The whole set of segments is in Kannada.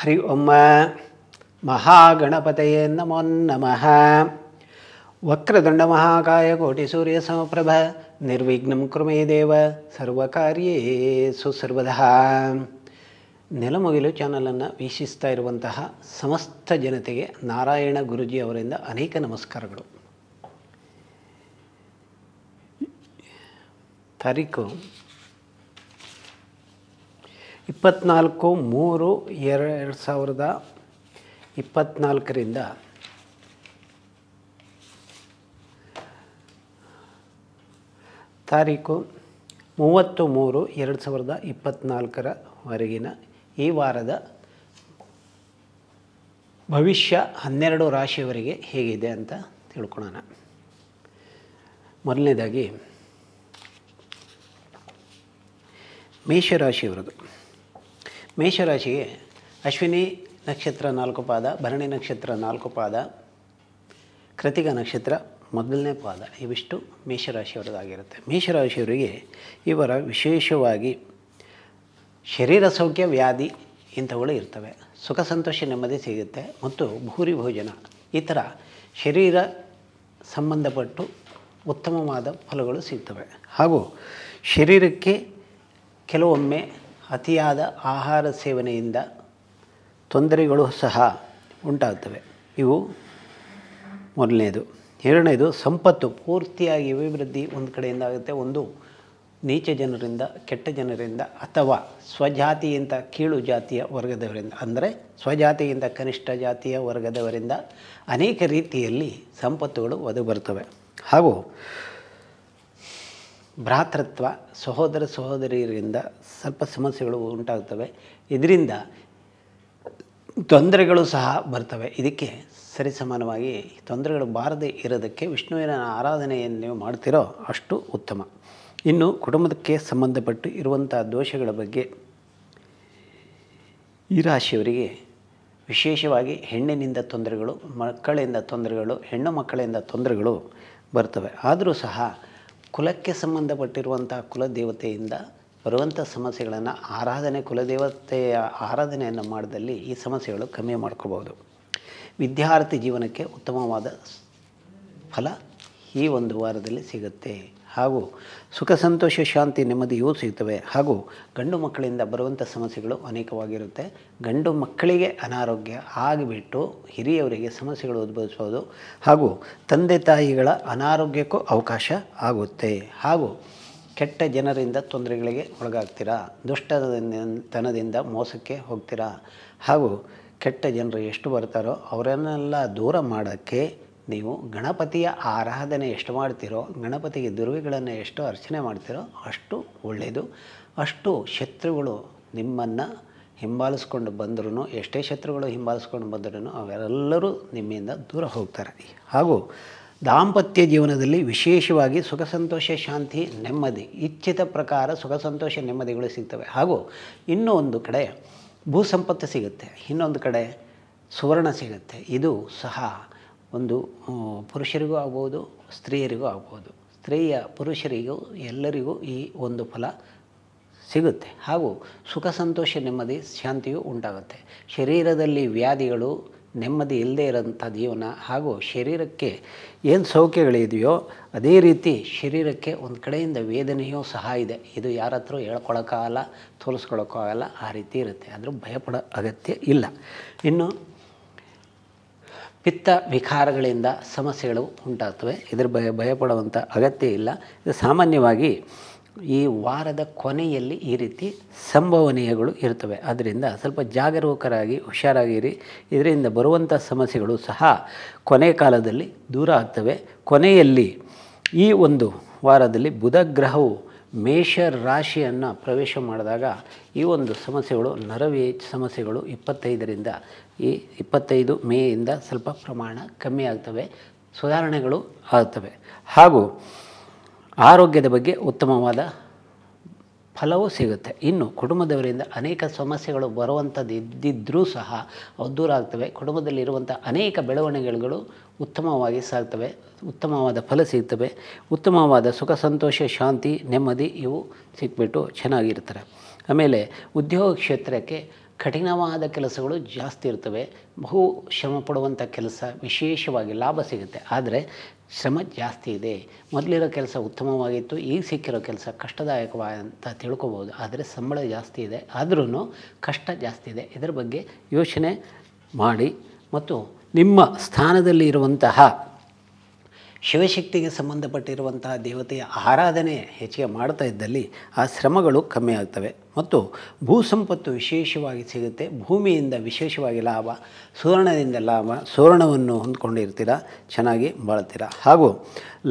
ಹರಿ ಒಮ್ಮ ಮಹಾಗಣಪತಯೇ ನಮೋ ನಮಃ ವಕ್ರದಂಡ ಮಹಾಕಾಯ ಕೋಟಿ ಸೂರ್ಯ ಸಮಪ್ರಭ ನಿರ್ವಿಘ್ನ ಕೃಮೇ ದೇವ ಸುಸರ್ವದ ನೆಲಮುಗಿಲು ಚಾನಲನ್ನು ವೀಕ್ಷಿಸ್ತಾ ಇರುವಂತಹ ಸಮಸ್ತ ಜನತೆಗೆ ನಾರಾಯಣ ಗುರುಜಿ ಅವರಿಂದ ಅನೇಕ ನಮಸ್ಕಾರಗಳು ತಾರೀಕು ಇಪ್ಪತ್ತ್ನಾಲ್ಕು ಮೂರು ಎರಡು ಸಾವಿರದ ಇಪ್ಪತ್ತ್ನಾಲ್ಕರಿಂದ ತಾರೀಕು ಮೂವತ್ತು ಮೂರು ಎರಡು ಸಾವಿರದ ಇಪ್ಪತ್ನಾಲ್ಕರವರೆಗಿನ ಈ ವಾರದ ಭವಿಷ್ಯ ಹನ್ನೆರಡು ರಾಶಿಯವರೆಗೆ ಹೇಗಿದೆ ಅಂತ ತಿಳ್ಕೊಳ್ಳೋಣ ಮೊದಲನೇದಾಗಿ ಮೇಷರಾಶಿಯವರದು ಮೇಷರಾಶಿಗೆ ಅಶ್ವಿನಿ ನಕ್ಷತ್ರ ನಾಲ್ಕು ಪಾದ ಭರಣಿ ನಕ್ಷತ್ರ ನಾಲ್ಕು ಪಾದ ಕೃತಿಕ ನಕ್ಷತ್ರ ಮೊದಲನೇ ಪಾದ ಇವಿಷ್ಟು ಮೇಷರಾಶಿಯವರದಾಗಿರುತ್ತೆ ಮೇಷರಾಶಿಯವರಿಗೆ ಇವರ ವಿಶೇಷವಾಗಿ ಶರೀರ ಸೌಖ್ಯ ವ್ಯಾಧಿ ಇಂಥವುಗಳು ಇರ್ತವೆ ಸುಖ ಸಂತೋಷ ನೆಮ್ಮದಿ ಸಿಗುತ್ತೆ ಮತ್ತು ಭೂರಿ ಭೋಜನ ಈ ಥರ ಶರೀರ ಸಂಬಂಧಪಟ್ಟು ಉತ್ತಮವಾದ ಫಲಗಳು ಸಿಗ್ತವೆ ಹಾಗೂ ಶರೀರಕ್ಕೆ ಕೆಲವೊಮ್ಮೆ ಅತಿಯಾದ ಆಹಾರ ಸೇವನೆಯಿಂದ ತೊಂದರೆಗಳು ಸಹ ಉಂಟಾಗುತ್ತವೆ ಇವು ಮೊದಲನೇದು ಎರಡನೇದು ಸಂಪತ್ತು ಪೂರ್ತಿಯಾಗಿ ಅಭಿವೃದ್ಧಿ ಒಂದು ಕಡೆಯಿಂದ ಆಗುತ್ತೆ ಒಂದು ನೀಚ ಜನರಿಂದ ಕೆಟ್ಟ ಜನರಿಂದ ಅಥವಾ ಸ್ವಜಾತಿಯಿಂದ ಕೀಳು ಜಾತಿಯ ವರ್ಗದವರಿಂದ ಅಂದರೆ ಸ್ವಜಾತಿಯಿಂದ ಕನಿಷ್ಠ ಜಾತಿಯ ವರ್ಗದವರಿಂದ ಅನೇಕ ರೀತಿಯಲ್ಲಿ ಸಂಪತ್ತುಗಳು ಒದಗಿ ಬರ್ತವೆ ಹಾಗೂ ಭ್ರಾತೃತ್ವ ಸಹೋದರ ಸಹೋದರಿಯರಿಂದ ಸ್ವಲ್ಪ ಸಮಸ್ಯೆಗಳು ಉಂಟಾಗ್ತವೆ ಇದರಿಂದ ತೊಂದರೆಗಳು ಸಹ ಬರ್ತವೆ ಇದಕ್ಕೆ ಸರಿಸಮಾನವಾಗಿ ತೊಂದರೆಗಳು ಬಾರದೇ ಇರೋದಕ್ಕೆ ವಿಷ್ಣುವಿನ ಆರಾಧನೆಯನ್ನು ನೀವು ಮಾಡ್ತಿರೋ ಅಷ್ಟು ಉತ್ತಮ ಇನ್ನು ಕುಟುಂಬಕ್ಕೆ ಸಂಬಂಧಪಟ್ಟು ಇರುವಂಥ ದೋಷಗಳ ಬಗ್ಗೆ ಈ ರಾಶಿಯವರಿಗೆ ವಿಶೇಷವಾಗಿ ಹೆಣ್ಣಿನಿಂದ ತೊಂದರೆಗಳು ಮಕ್ಕಳಿಂದ ತೊಂದರೆಗಳು ಹೆಣ್ಣು ಮಕ್ಕಳಿಂದ ತೊಂದರೆಗಳು ಬರ್ತವೆ ಆದರೂ ಸಹ ಕುಲಕ್ಕೆ ಸಂಬಂಧಪಟ್ಟಿರುವಂಥ ಕುಲದೇವತೆಯಿಂದ ಬರುವಂಥ ಸಮಸ್ಯೆಗಳನ್ನು ಆರಾಧನೆ ಕುಲದೇವತೆಯ ಆರಾಧನೆಯನ್ನು ಮಾಡಿದಲ್ಲಿ ಈ ಸಮಸ್ಯೆಗಳು ಕಮ್ಮಿ ಮಾಡ್ಕೋಬೋದು ವಿದ್ಯಾರ್ಥಿ ಜೀವನಕ್ಕೆ ಉತ್ತಮವಾದ ಫಲ ಈ ಒಂದು ವಾರದಲ್ಲಿ ಸಿಗುತ್ತೆ ಹಾಗೂ ಸುಖ ಸಂತೋಷ ಶಾಂತಿ ನೆಮ್ಮದಿಯೂ ಸಿಗ್ತವೆ ಹಾಗೂ ಗಂಡು ಮಕ್ಕಳಿಂದ ಬರುವಂಥ ಸಮಸ್ಯೆಗಳು ಅನೇಕವಾಗಿರುತ್ತೆ ಗಂಡು ಮಕ್ಕಳಿಗೆ ಅನಾರೋಗ್ಯ ಆಗಿಬಿಟ್ಟು ಹಿರಿಯವರಿಗೆ ಸಮಸ್ಯೆಗಳು ಉದ್ಭವಿಸ್ಬೋದು ಹಾಗೂ ತಂದೆ ತಾಯಿಗಳ ಅನಾರೋಗ್ಯಕ್ಕೂ ಅವಕಾಶ ಆಗುತ್ತೆ ಹಾಗೂ ಕೆಟ್ಟ ಜನರಿಂದ ತೊಂದರೆಗಳಿಗೆ ಒಳಗಾಗ್ತೀರಾ ದುಷ್ಟತನದಿಂದ ಮೋಸಕ್ಕೆ ಹೋಗ್ತೀರಾ ಹಾಗೂ ಕೆಟ್ಟ ಜನರು ಎಷ್ಟು ಬರ್ತಾರೋ ಅವರನ್ನೆಲ್ಲ ದೂರ ಮಾಡೋಕ್ಕೆ ನೀವು ಗಣಪತಿಯ ಆರಾಧನೆ ಎಷ್ಟು ಮಾಡ್ತೀರೋ ಗಣಪತಿಗೆ ದುರ್ವಿಗಳನ್ನು ಎಷ್ಟು ಅರ್ಚನೆ ಮಾಡ್ತೀರೋ ಅಷ್ಟು ಒಳ್ಳೆಯದು ಅಷ್ಟು ಶತ್ರುಗಳು ನಿಮ್ಮನ್ನು ಹಿಂಬಾಲಿಸ್ಕೊಂಡು ಬಂದ್ರೂ ಎಷ್ಟೇ ಶತ್ರುಗಳು ಹಿಂಬಾಲಿಸ್ಕೊಂಡು ಬಂದ್ರೂ ಅವರೆಲ್ಲರೂ ನಿಮ್ಮಿಂದ ದೂರ ಹೋಗ್ತಾರೆ ಹಾಗೂ ದಾಂಪತ್ಯ ಜೀವನದಲ್ಲಿ ವಿಶೇಷವಾಗಿ ಸುಖ ಸಂತೋಷ ಶಾಂತಿ ನೆಮ್ಮದಿ ಇಚ್ಛಿತ ಪ್ರಕಾರ ಸುಖ ಸಂತೋಷ ನೆಮ್ಮದಿಗಳು ಸಿಗ್ತವೆ ಹಾಗೂ ಇನ್ನೂ ಒಂದು ಕಡೆ ಭೂ ಸಂಪತ್ತು ಸಿಗುತ್ತೆ ಇನ್ನೊಂದು ಕಡೆ ಸುವರ್ಣ ಸಿಗುತ್ತೆ ಇದು ಸಹ ಒಂದು ಪುರುಷರಿಗೂ ಆಗ್ಬೋದು ಸ್ತ್ರೀಯರಿಗೂ ಆಗ್ಬೋದು ಸ್ತ್ರೀಯ ಪುರುಷರಿಗೂ ಎಲ್ಲರಿಗೂ ಈ ಒಂದು ಫಲ ಸಿಗುತ್ತೆ ಹಾಗೂ ಸುಖ ಸಂತೋಷ ನೆಮ್ಮದಿ ಶಾಂತಿಯು ಉಂಟಾಗುತ್ತೆ ಶರೀರದಲ್ಲಿ ವ್ಯಾಧಿಗಳು ನೆಮ್ಮದಿ ಇಲ್ಲದೇ ಇರೋಂಥ ಜೀವನ ಹಾಗೂ ಶರೀರಕ್ಕೆ ಏನು ಸೌಖ್ಯಗಳಿದೆಯೋ ಅದೇ ರೀತಿ ಶರೀರಕ್ಕೆ ಒಂದು ಕಡೆಯಿಂದ ವೇದನೆಯೂ ಸಹ ಇದೆ ಇದು ಯಾರ ಹತ್ರ ಹೇಳ್ಕೊಳಕ್ಕಾಗಲ್ಲ ಆಗಲ್ಲ ಆ ರೀತಿ ಇರುತ್ತೆ ಆದರೂ ಭಯಪಡೋ ಅಗತ್ಯ ಇಲ್ಲ ಇನ್ನು ಪಿತ್ತ ವಿಕಾರಗಳಿಂದ ಸಮಸ್ಯೆಗಳು ಉಂಟಾಗ್ತವೆ ಇದರ ಭಯ ಭಯಪಡುವಂಥ ಅಗತ್ಯ ಇಲ್ಲ ಇದು ಸಾಮಾನ್ಯವಾಗಿ ಈ ವಾರದ ಕೊನೆಯಲ್ಲಿ ಈ ರೀತಿ ಸಂಭವನೀಯಗಳು ಇರ್ತವೆ ಆದ್ದರಿಂದ ಸ್ವಲ್ಪ ಜಾಗರೂಕರಾಗಿ ಹುಷಾರಾಗಿರಿ ಇದರಿಂದ ಬರುವಂಥ ಸಮಸ್ಯೆಗಳು ಸಹ ಕೊನೆ ಕಾಲದಲ್ಲಿ ದೂರ ಆಗ್ತವೆ ಕೊನೆಯಲ್ಲಿ ಈ ಒಂದು ವಾರದಲ್ಲಿ ಬುಧ ಗ್ರಹವು ಮೇಷ ರಾಶಿಯನ್ನು ಪ್ರವೇಶ ಮಾಡಿದಾಗ ಈ ಒಂದು ಸಮಸ್ಯೆಗಳು ನರವೇ ಸಮಸ್ಯೆಗಳು ಇಪ್ಪತ್ತೈದರಿಂದ ಈ ಇಪ್ಪತ್ತೈದು ಮೇಯಿಂದ ಸ್ವಲ್ಪ ಪ್ರಮಾಣ ಕಮ್ಮಿ ಆಗ್ತವೆ ಸುಧಾರಣೆಗಳು ಆಗ್ತವೆ ಹಾಗೂ ಆರೋಗ್ಯದ ಬಗ್ಗೆ ಉತ್ತಮವಾದ ಫಲವೂ ಸಿಗುತ್ತೆ ಇನ್ನು ಕುಟುಂಬದವರಿಂದ ಅನೇಕ ಸಮಸ್ಯೆಗಳು ಬರುವಂಥದ್ದು ಇದ್ದಿದ್ದರೂ ಸಹ ಅವು ದೂರ ಆಗ್ತವೆ ಕುಟುಂಬದಲ್ಲಿರುವಂಥ ಅನೇಕ ಬೆಳವಣಿಗೆಗಳು ಉತ್ತಮವಾಗಿ ಸಾಗ್ತವೆ ಉತ್ತಮವಾದ ಫಲ ಸಿಗ್ತವೆ ಉತ್ತಮವಾದ ಸುಖ ಸಂತೋಷ ಶಾಂತಿ ನೆಮ್ಮದಿ ಇವು ಸಿಕ್ಬಿಟ್ಟು ಚೆನ್ನಾಗಿರ್ತಾರೆ ಆಮೇಲೆ ಉದ್ಯೋಗ ಕ್ಷೇತ್ರಕ್ಕೆ ಕಠಿಣವಾದ ಕೆಲಸಗಳು ಜಾಸ್ತಿ ಇರ್ತವೆ ಬಹು ಶ್ರಮ ಪಡುವಂಥ ಕೆಲಸ ವಿಶೇಷವಾಗಿ ಲಾಭ ಸಿಗುತ್ತೆ ಆದರೆ ಶ್ರಮ ಜಾಸ್ತಿ ಇದೆ ಮೊದಲಿರೋ ಕೆಲಸ ಉತ್ತಮವಾಗಿತ್ತು ಈಗ ಸಿಕ್ಕಿರೋ ಕೆಲಸ ಅಂತ ತಿಳ್ಕೊಬೋದು ಆದರೆ ಸಂಬಳ ಜಾಸ್ತಿ ಇದೆ ಆದರೂ ಕಷ್ಟ ಜಾಸ್ತಿ ಇದೆ ಇದರ ಬಗ್ಗೆ ಯೋಚನೆ ಮಾಡಿ ಮತ್ತು ನಿಮ್ಮ ಸ್ಥಾನದಲ್ಲಿ ಇರುವಂತಹ ಶಿವಶಕ್ತಿಗೆ ಸಂಬಂಧಪಟ್ಟಿರುವಂತಹ ದೇವತೆಯ ಆರಾಧನೆ ಹೆಚ್ಚಿಗೆ ಮಾಡ್ತಾ ಇದ್ದಲ್ಲಿ ಆ ಶ್ರಮಗಳು ಕಮ್ಮಿ ಆಗ್ತವೆ ಮತ್ತು ಭೂ ಸಂಪತ್ತು ವಿಶೇಷವಾಗಿ ಸಿಗುತ್ತೆ ಭೂಮಿಯಿಂದ ವಿಶೇಷವಾಗಿ ಲಾಭ ಸುವರ್ಣದಿಂದ ಲಾಭ ಸುವರ್ಣವನ್ನು ಹೊಂದ್ಕೊಂಡಿರ್ತೀರ ಚೆನ್ನಾಗಿ ಬಾಳ್ತೀರ ಹಾಗೂ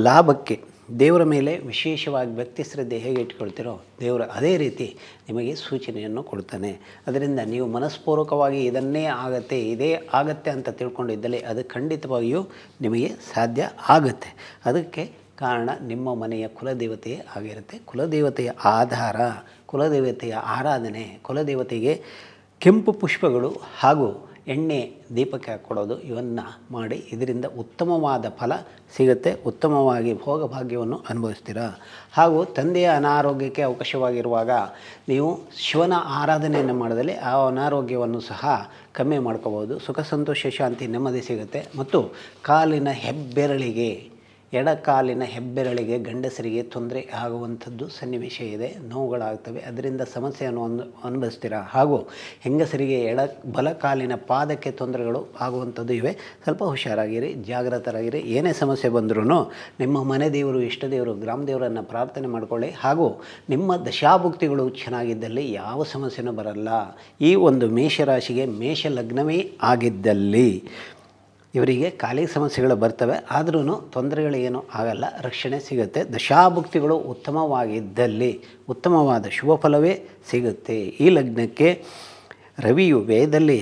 ಲಾಭಕ್ಕೆ ದೇವರ ಮೇಲೆ ವಿಶೇಷವಾಗಿ ವ್ಯಕ್ತಿ ಶ್ರದ್ಧೆ ಹೇಗೆ ಇಟ್ಕೊಳ್ತೀರೋ ದೇವರು ಅದೇ ರೀತಿ ನಿಮಗೆ ಸೂಚನೆಯನ್ನು ಕೊಡ್ತಾನೆ ಅದರಿಂದ ನೀವು ಮನಸ್ಪೂರ್ವಕವಾಗಿ ಇದನ್ನೇ ಆಗತ್ತೆ ಇದೇ ಆಗತ್ತೆ ಅಂತ ತಿಳ್ಕೊಂಡಿದ್ದಲ್ಲಿ ಅದು ಖಂಡಿತವಾಗಿಯೂ ನಿಮಗೆ ಸಾಧ್ಯ ಆಗುತ್ತೆ ಅದಕ್ಕೆ ಕಾರಣ ನಿಮ್ಮ ಮನೆಯ ಕುಲದೇವತೆಯೇ ಆಗಿರುತ್ತೆ ಕುಲದೇವತೆಯ ಆಧಾರ ಕುಲದೇವತೆಯ ಆರಾಧನೆ ಕುಲದೇವತೆಗೆ ಕೆಂಪು ಪುಷ್ಪಗಳು ಹಾಗೂ ಎಣ್ಣೆ ದೀಪಕ್ಕೆ ಕೊಡೋದು ಇವನ್ನು ಮಾಡಿ ಇದರಿಂದ ಉತ್ತಮವಾದ ಫಲ ಸಿಗುತ್ತೆ ಉತ್ತಮವಾಗಿ ಭೋಗಭಾಗ್ಯವನ್ನು ಅನುಭವಿಸ್ತೀರ ಹಾಗೂ ತಂದೆಯ ಅನಾರೋಗ್ಯಕ್ಕೆ ಅವಕಾಶವಾಗಿರುವಾಗ ನೀವು ಶಿವನ ಆರಾಧನೆಯನ್ನು ಮಾಡಿದಲ್ಲಿ ಆ ಅನಾರೋಗ್ಯವನ್ನು ಸಹ ಕಮ್ಮಿ ಮಾಡ್ಕೋಬೋದು ಸುಖ ಸಂತೋಷ ಶಾಂತಿ ನೆಮ್ಮದಿ ಸಿಗುತ್ತೆ ಮತ್ತು ಕಾಲಿನ ಹೆಬ್ಬೆರಳಿಗೆ ಎಡಕಾಲಿನ ಹೆಬ್ಬೆರಳಿಗೆ ಗಂಡಸರಿಗೆ ತೊಂದರೆ ಆಗುವಂಥದ್ದು ಸನ್ನಿವೇಶ ಇದೆ ನೋವುಗಳಾಗ್ತವೆ ಅದರಿಂದ ಸಮಸ್ಯೆಯನ್ನು ಅನು ಅನುಭವಿಸ್ತೀರಾ ಹಾಗೂ ಹೆಂಗಸರಿಗೆ ಎಡ ಬಲಕಾಲಿನ ಪಾದಕ್ಕೆ ತೊಂದರೆಗಳು ಆಗುವಂಥದ್ದು ಇವೆ ಸ್ವಲ್ಪ ಹುಷಾರಾಗಿರಿ ಜಾಗೃತರಾಗಿರಿ ಏನೇ ಸಮಸ್ಯೆ ಬಂದರೂ ನಿಮ್ಮ ಮನೆ ದೇವರು ಇಷ್ಟ ದೇವರು ಗ್ರಾಮ ದೇವರನ್ನು ಪ್ರಾರ್ಥನೆ ಮಾಡಿಕೊಳ್ಳಿ ಹಾಗೂ ನಿಮ್ಮ ದಶಾಭುಕ್ತಿಗಳು ಚೆನ್ನಾಗಿದ್ದಲ್ಲಿ ಯಾವ ಸಮಸ್ಯೆನೂ ಬರಲ್ಲ ಈ ಒಂದು ಮೇಷರಾಶಿಗೆ ಮೇಷ ಲಗ್ನವೇ ಆಗಿದ್ದಲ್ಲಿ ಇವರಿಗೆ ಖಾಲಿ ಸಮಸ್ಯೆಗಳು ಬರ್ತವೆ ಆದ್ರೂ ತೊಂದರೆಗಳೇನು ಆಗಲ್ಲ ರಕ್ಷಣೆ ಸಿಗುತ್ತೆ ದಶಾಭುಕ್ತಿಗಳು ಉತ್ತಮವಾಗಿದ್ದಲ್ಲಿ ಉತ್ತಮವಾದ ಶುಭ ಫಲವೇ ಸಿಗುತ್ತೆ ಈ ಲಗ್ನಕ್ಕೆ ರವಿಯು ವ್ಯಯದಲ್ಲಿ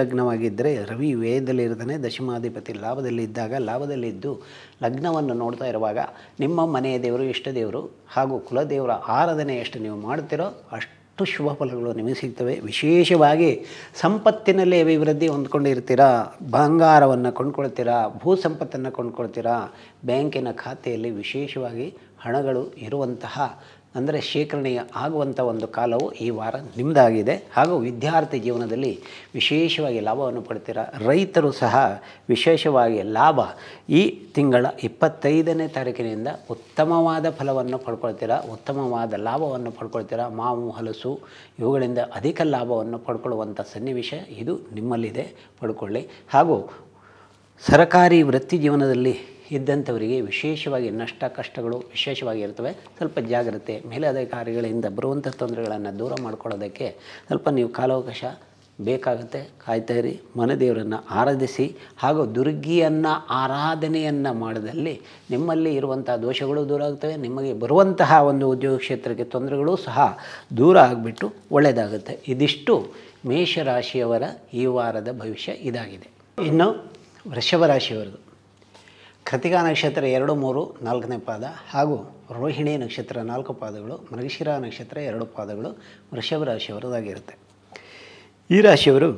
ಲಗ್ನವಾಗಿದ್ದರೆ ರವಿ ವ್ಯಯದಲ್ಲಿ ಇರ್ತಾನೆ ದಶಮಾಧಿಪತಿ ಲಾಭದಲ್ಲಿದ್ದಾಗ ಲಾಭದಲ್ಲಿದ್ದು ಲಗ್ನವನ್ನು ನೋಡ್ತಾ ಇರುವಾಗ ನಿಮ್ಮ ಮನೆಯ ದೇವರು ಇಷ್ಟ ದೇವರು ಹಾಗೂ ಕುಲದೇವರ ಆರಾಧನೆ ಎಷ್ಟು ನೀವು ಮಾಡ್ತಿರೋ ಅಷ್ಟು ಅಷ್ಟು ಶುಭ ಫಲಗಳು ನಿಮಗೆ ಸಿಗ್ತವೆ ವಿಶೇಷವಾಗಿ ಸಂಪತ್ತಿನಲ್ಲಿ ಅಭಿವೃದ್ಧಿ ಹೊಂದ್ಕೊಂಡಿರ್ತೀರಾ ಬಂಗಾರವನ್ನು ಕೊಂಡ್ಕೊಳ್ತೀರಾ ಭೂ ಸಂಪತ್ತನ್ನು ಕೊಂಡ್ಕೊಳ್ತೀರಾ ಬ್ಯಾಂಕಿನ ಖಾತೆಯಲ್ಲಿ ವಿಶೇಷವಾಗಿ ಹಣಗಳು ಇರುವಂತಹ ಅಂದರೆ ಶೇಖರಣೆಯ ಆಗುವಂಥ ಒಂದು ಕಾಲವು ಈ ವಾರ ನಿಮ್ಮದಾಗಿದೆ ಹಾಗೂ ವಿದ್ಯಾರ್ಥಿ ಜೀವನದಲ್ಲಿ ವಿಶೇಷವಾಗಿ ಲಾಭವನ್ನು ಪಡ್ತೀರ ರೈತರು ಸಹ ವಿಶೇಷವಾಗಿ ಲಾಭ ಈ ತಿಂಗಳ ಇಪ್ಪತ್ತೈದನೇ ತಾರೀಕಿನಿಂದ ಉತ್ತಮವಾದ ಫಲವನ್ನು ಪಡ್ಕೊಳ್ತೀರಾ ಉತ್ತಮವಾದ ಲಾಭವನ್ನು ಪಡ್ಕೊಳ್ತೀರಾ ಮಾವು ಹಲಸು ಇವುಗಳಿಂದ ಅಧಿಕ ಲಾಭವನ್ನು ಪಡ್ಕೊಳ್ಳುವಂಥ ಸನ್ನಿವೇಶ ಇದು ನಿಮ್ಮಲ್ಲಿದೆ ಪಡ್ಕೊಳ್ಳಿ ಹಾಗೂ ಸರಕಾರಿ ವೃತ್ತಿ ಜೀವನದಲ್ಲಿ ಇದ್ದಂಥವರಿಗೆ ವಿಶೇಷವಾಗಿ ನಷ್ಟ ಕಷ್ಟಗಳು ವಿಶೇಷವಾಗಿ ಇರ್ತವೆ ಸ್ವಲ್ಪ ಜಾಗ್ರತೆ ಮೇಲಧಿಕಾರಿಗಳಿಂದ ಬರುವಂಥ ತೊಂದರೆಗಳನ್ನು ದೂರ ಮಾಡ್ಕೊಳ್ಳೋದಕ್ಕೆ ಸ್ವಲ್ಪ ನೀವು ಕಾಲಾವಕಾಶ ಬೇಕಾಗುತ್ತೆ ಕಾಯ್ತಾ ಇರಿ ಮನದೇವರನ್ನು ಆರಾಧಿಸಿ ಹಾಗೂ ದುರ್ಗಿಯನ್ನು ಆರಾಧನೆಯನ್ನು ಮಾಡಿದಲ್ಲಿ ನಿಮ್ಮಲ್ಲಿ ಇರುವಂಥ ದೋಷಗಳು ದೂರ ಆಗ್ತವೆ ನಿಮಗೆ ಬರುವಂತಹ ಒಂದು ಉದ್ಯೋಗ ಕ್ಷೇತ್ರಕ್ಕೆ ತೊಂದರೆಗಳು ಸಹ ದೂರ ಆಗಿಬಿಟ್ಟು ಒಳ್ಳೆಯದಾಗುತ್ತೆ ಇದಿಷ್ಟು ಮೇಷರಾಶಿಯವರ ಈ ವಾರದ ಭವಿಷ್ಯ ಇದಾಗಿದೆ ಇನ್ನು ವೃಷಭ ರಾಶಿಯವರದು ಕೃತಿಕಾ ನಕ್ಷತ್ರ ಎರಡು ಮೂರು ನಾಲ್ಕನೇ ಪಾದ ಹಾಗೂ ರೋಹಿಣಿ ನಕ್ಷತ್ರ ನಾಲ್ಕು ಪಾದಗಳು ಮೃಗಶಿರ ನಕ್ಷತ್ರ ಎರಡು ಪಾದಗಳು ವೃಷಭ ರಾಶಿಯವರದಾಗಿರುತ್ತೆ ಈ ರಾಶಿಯವರು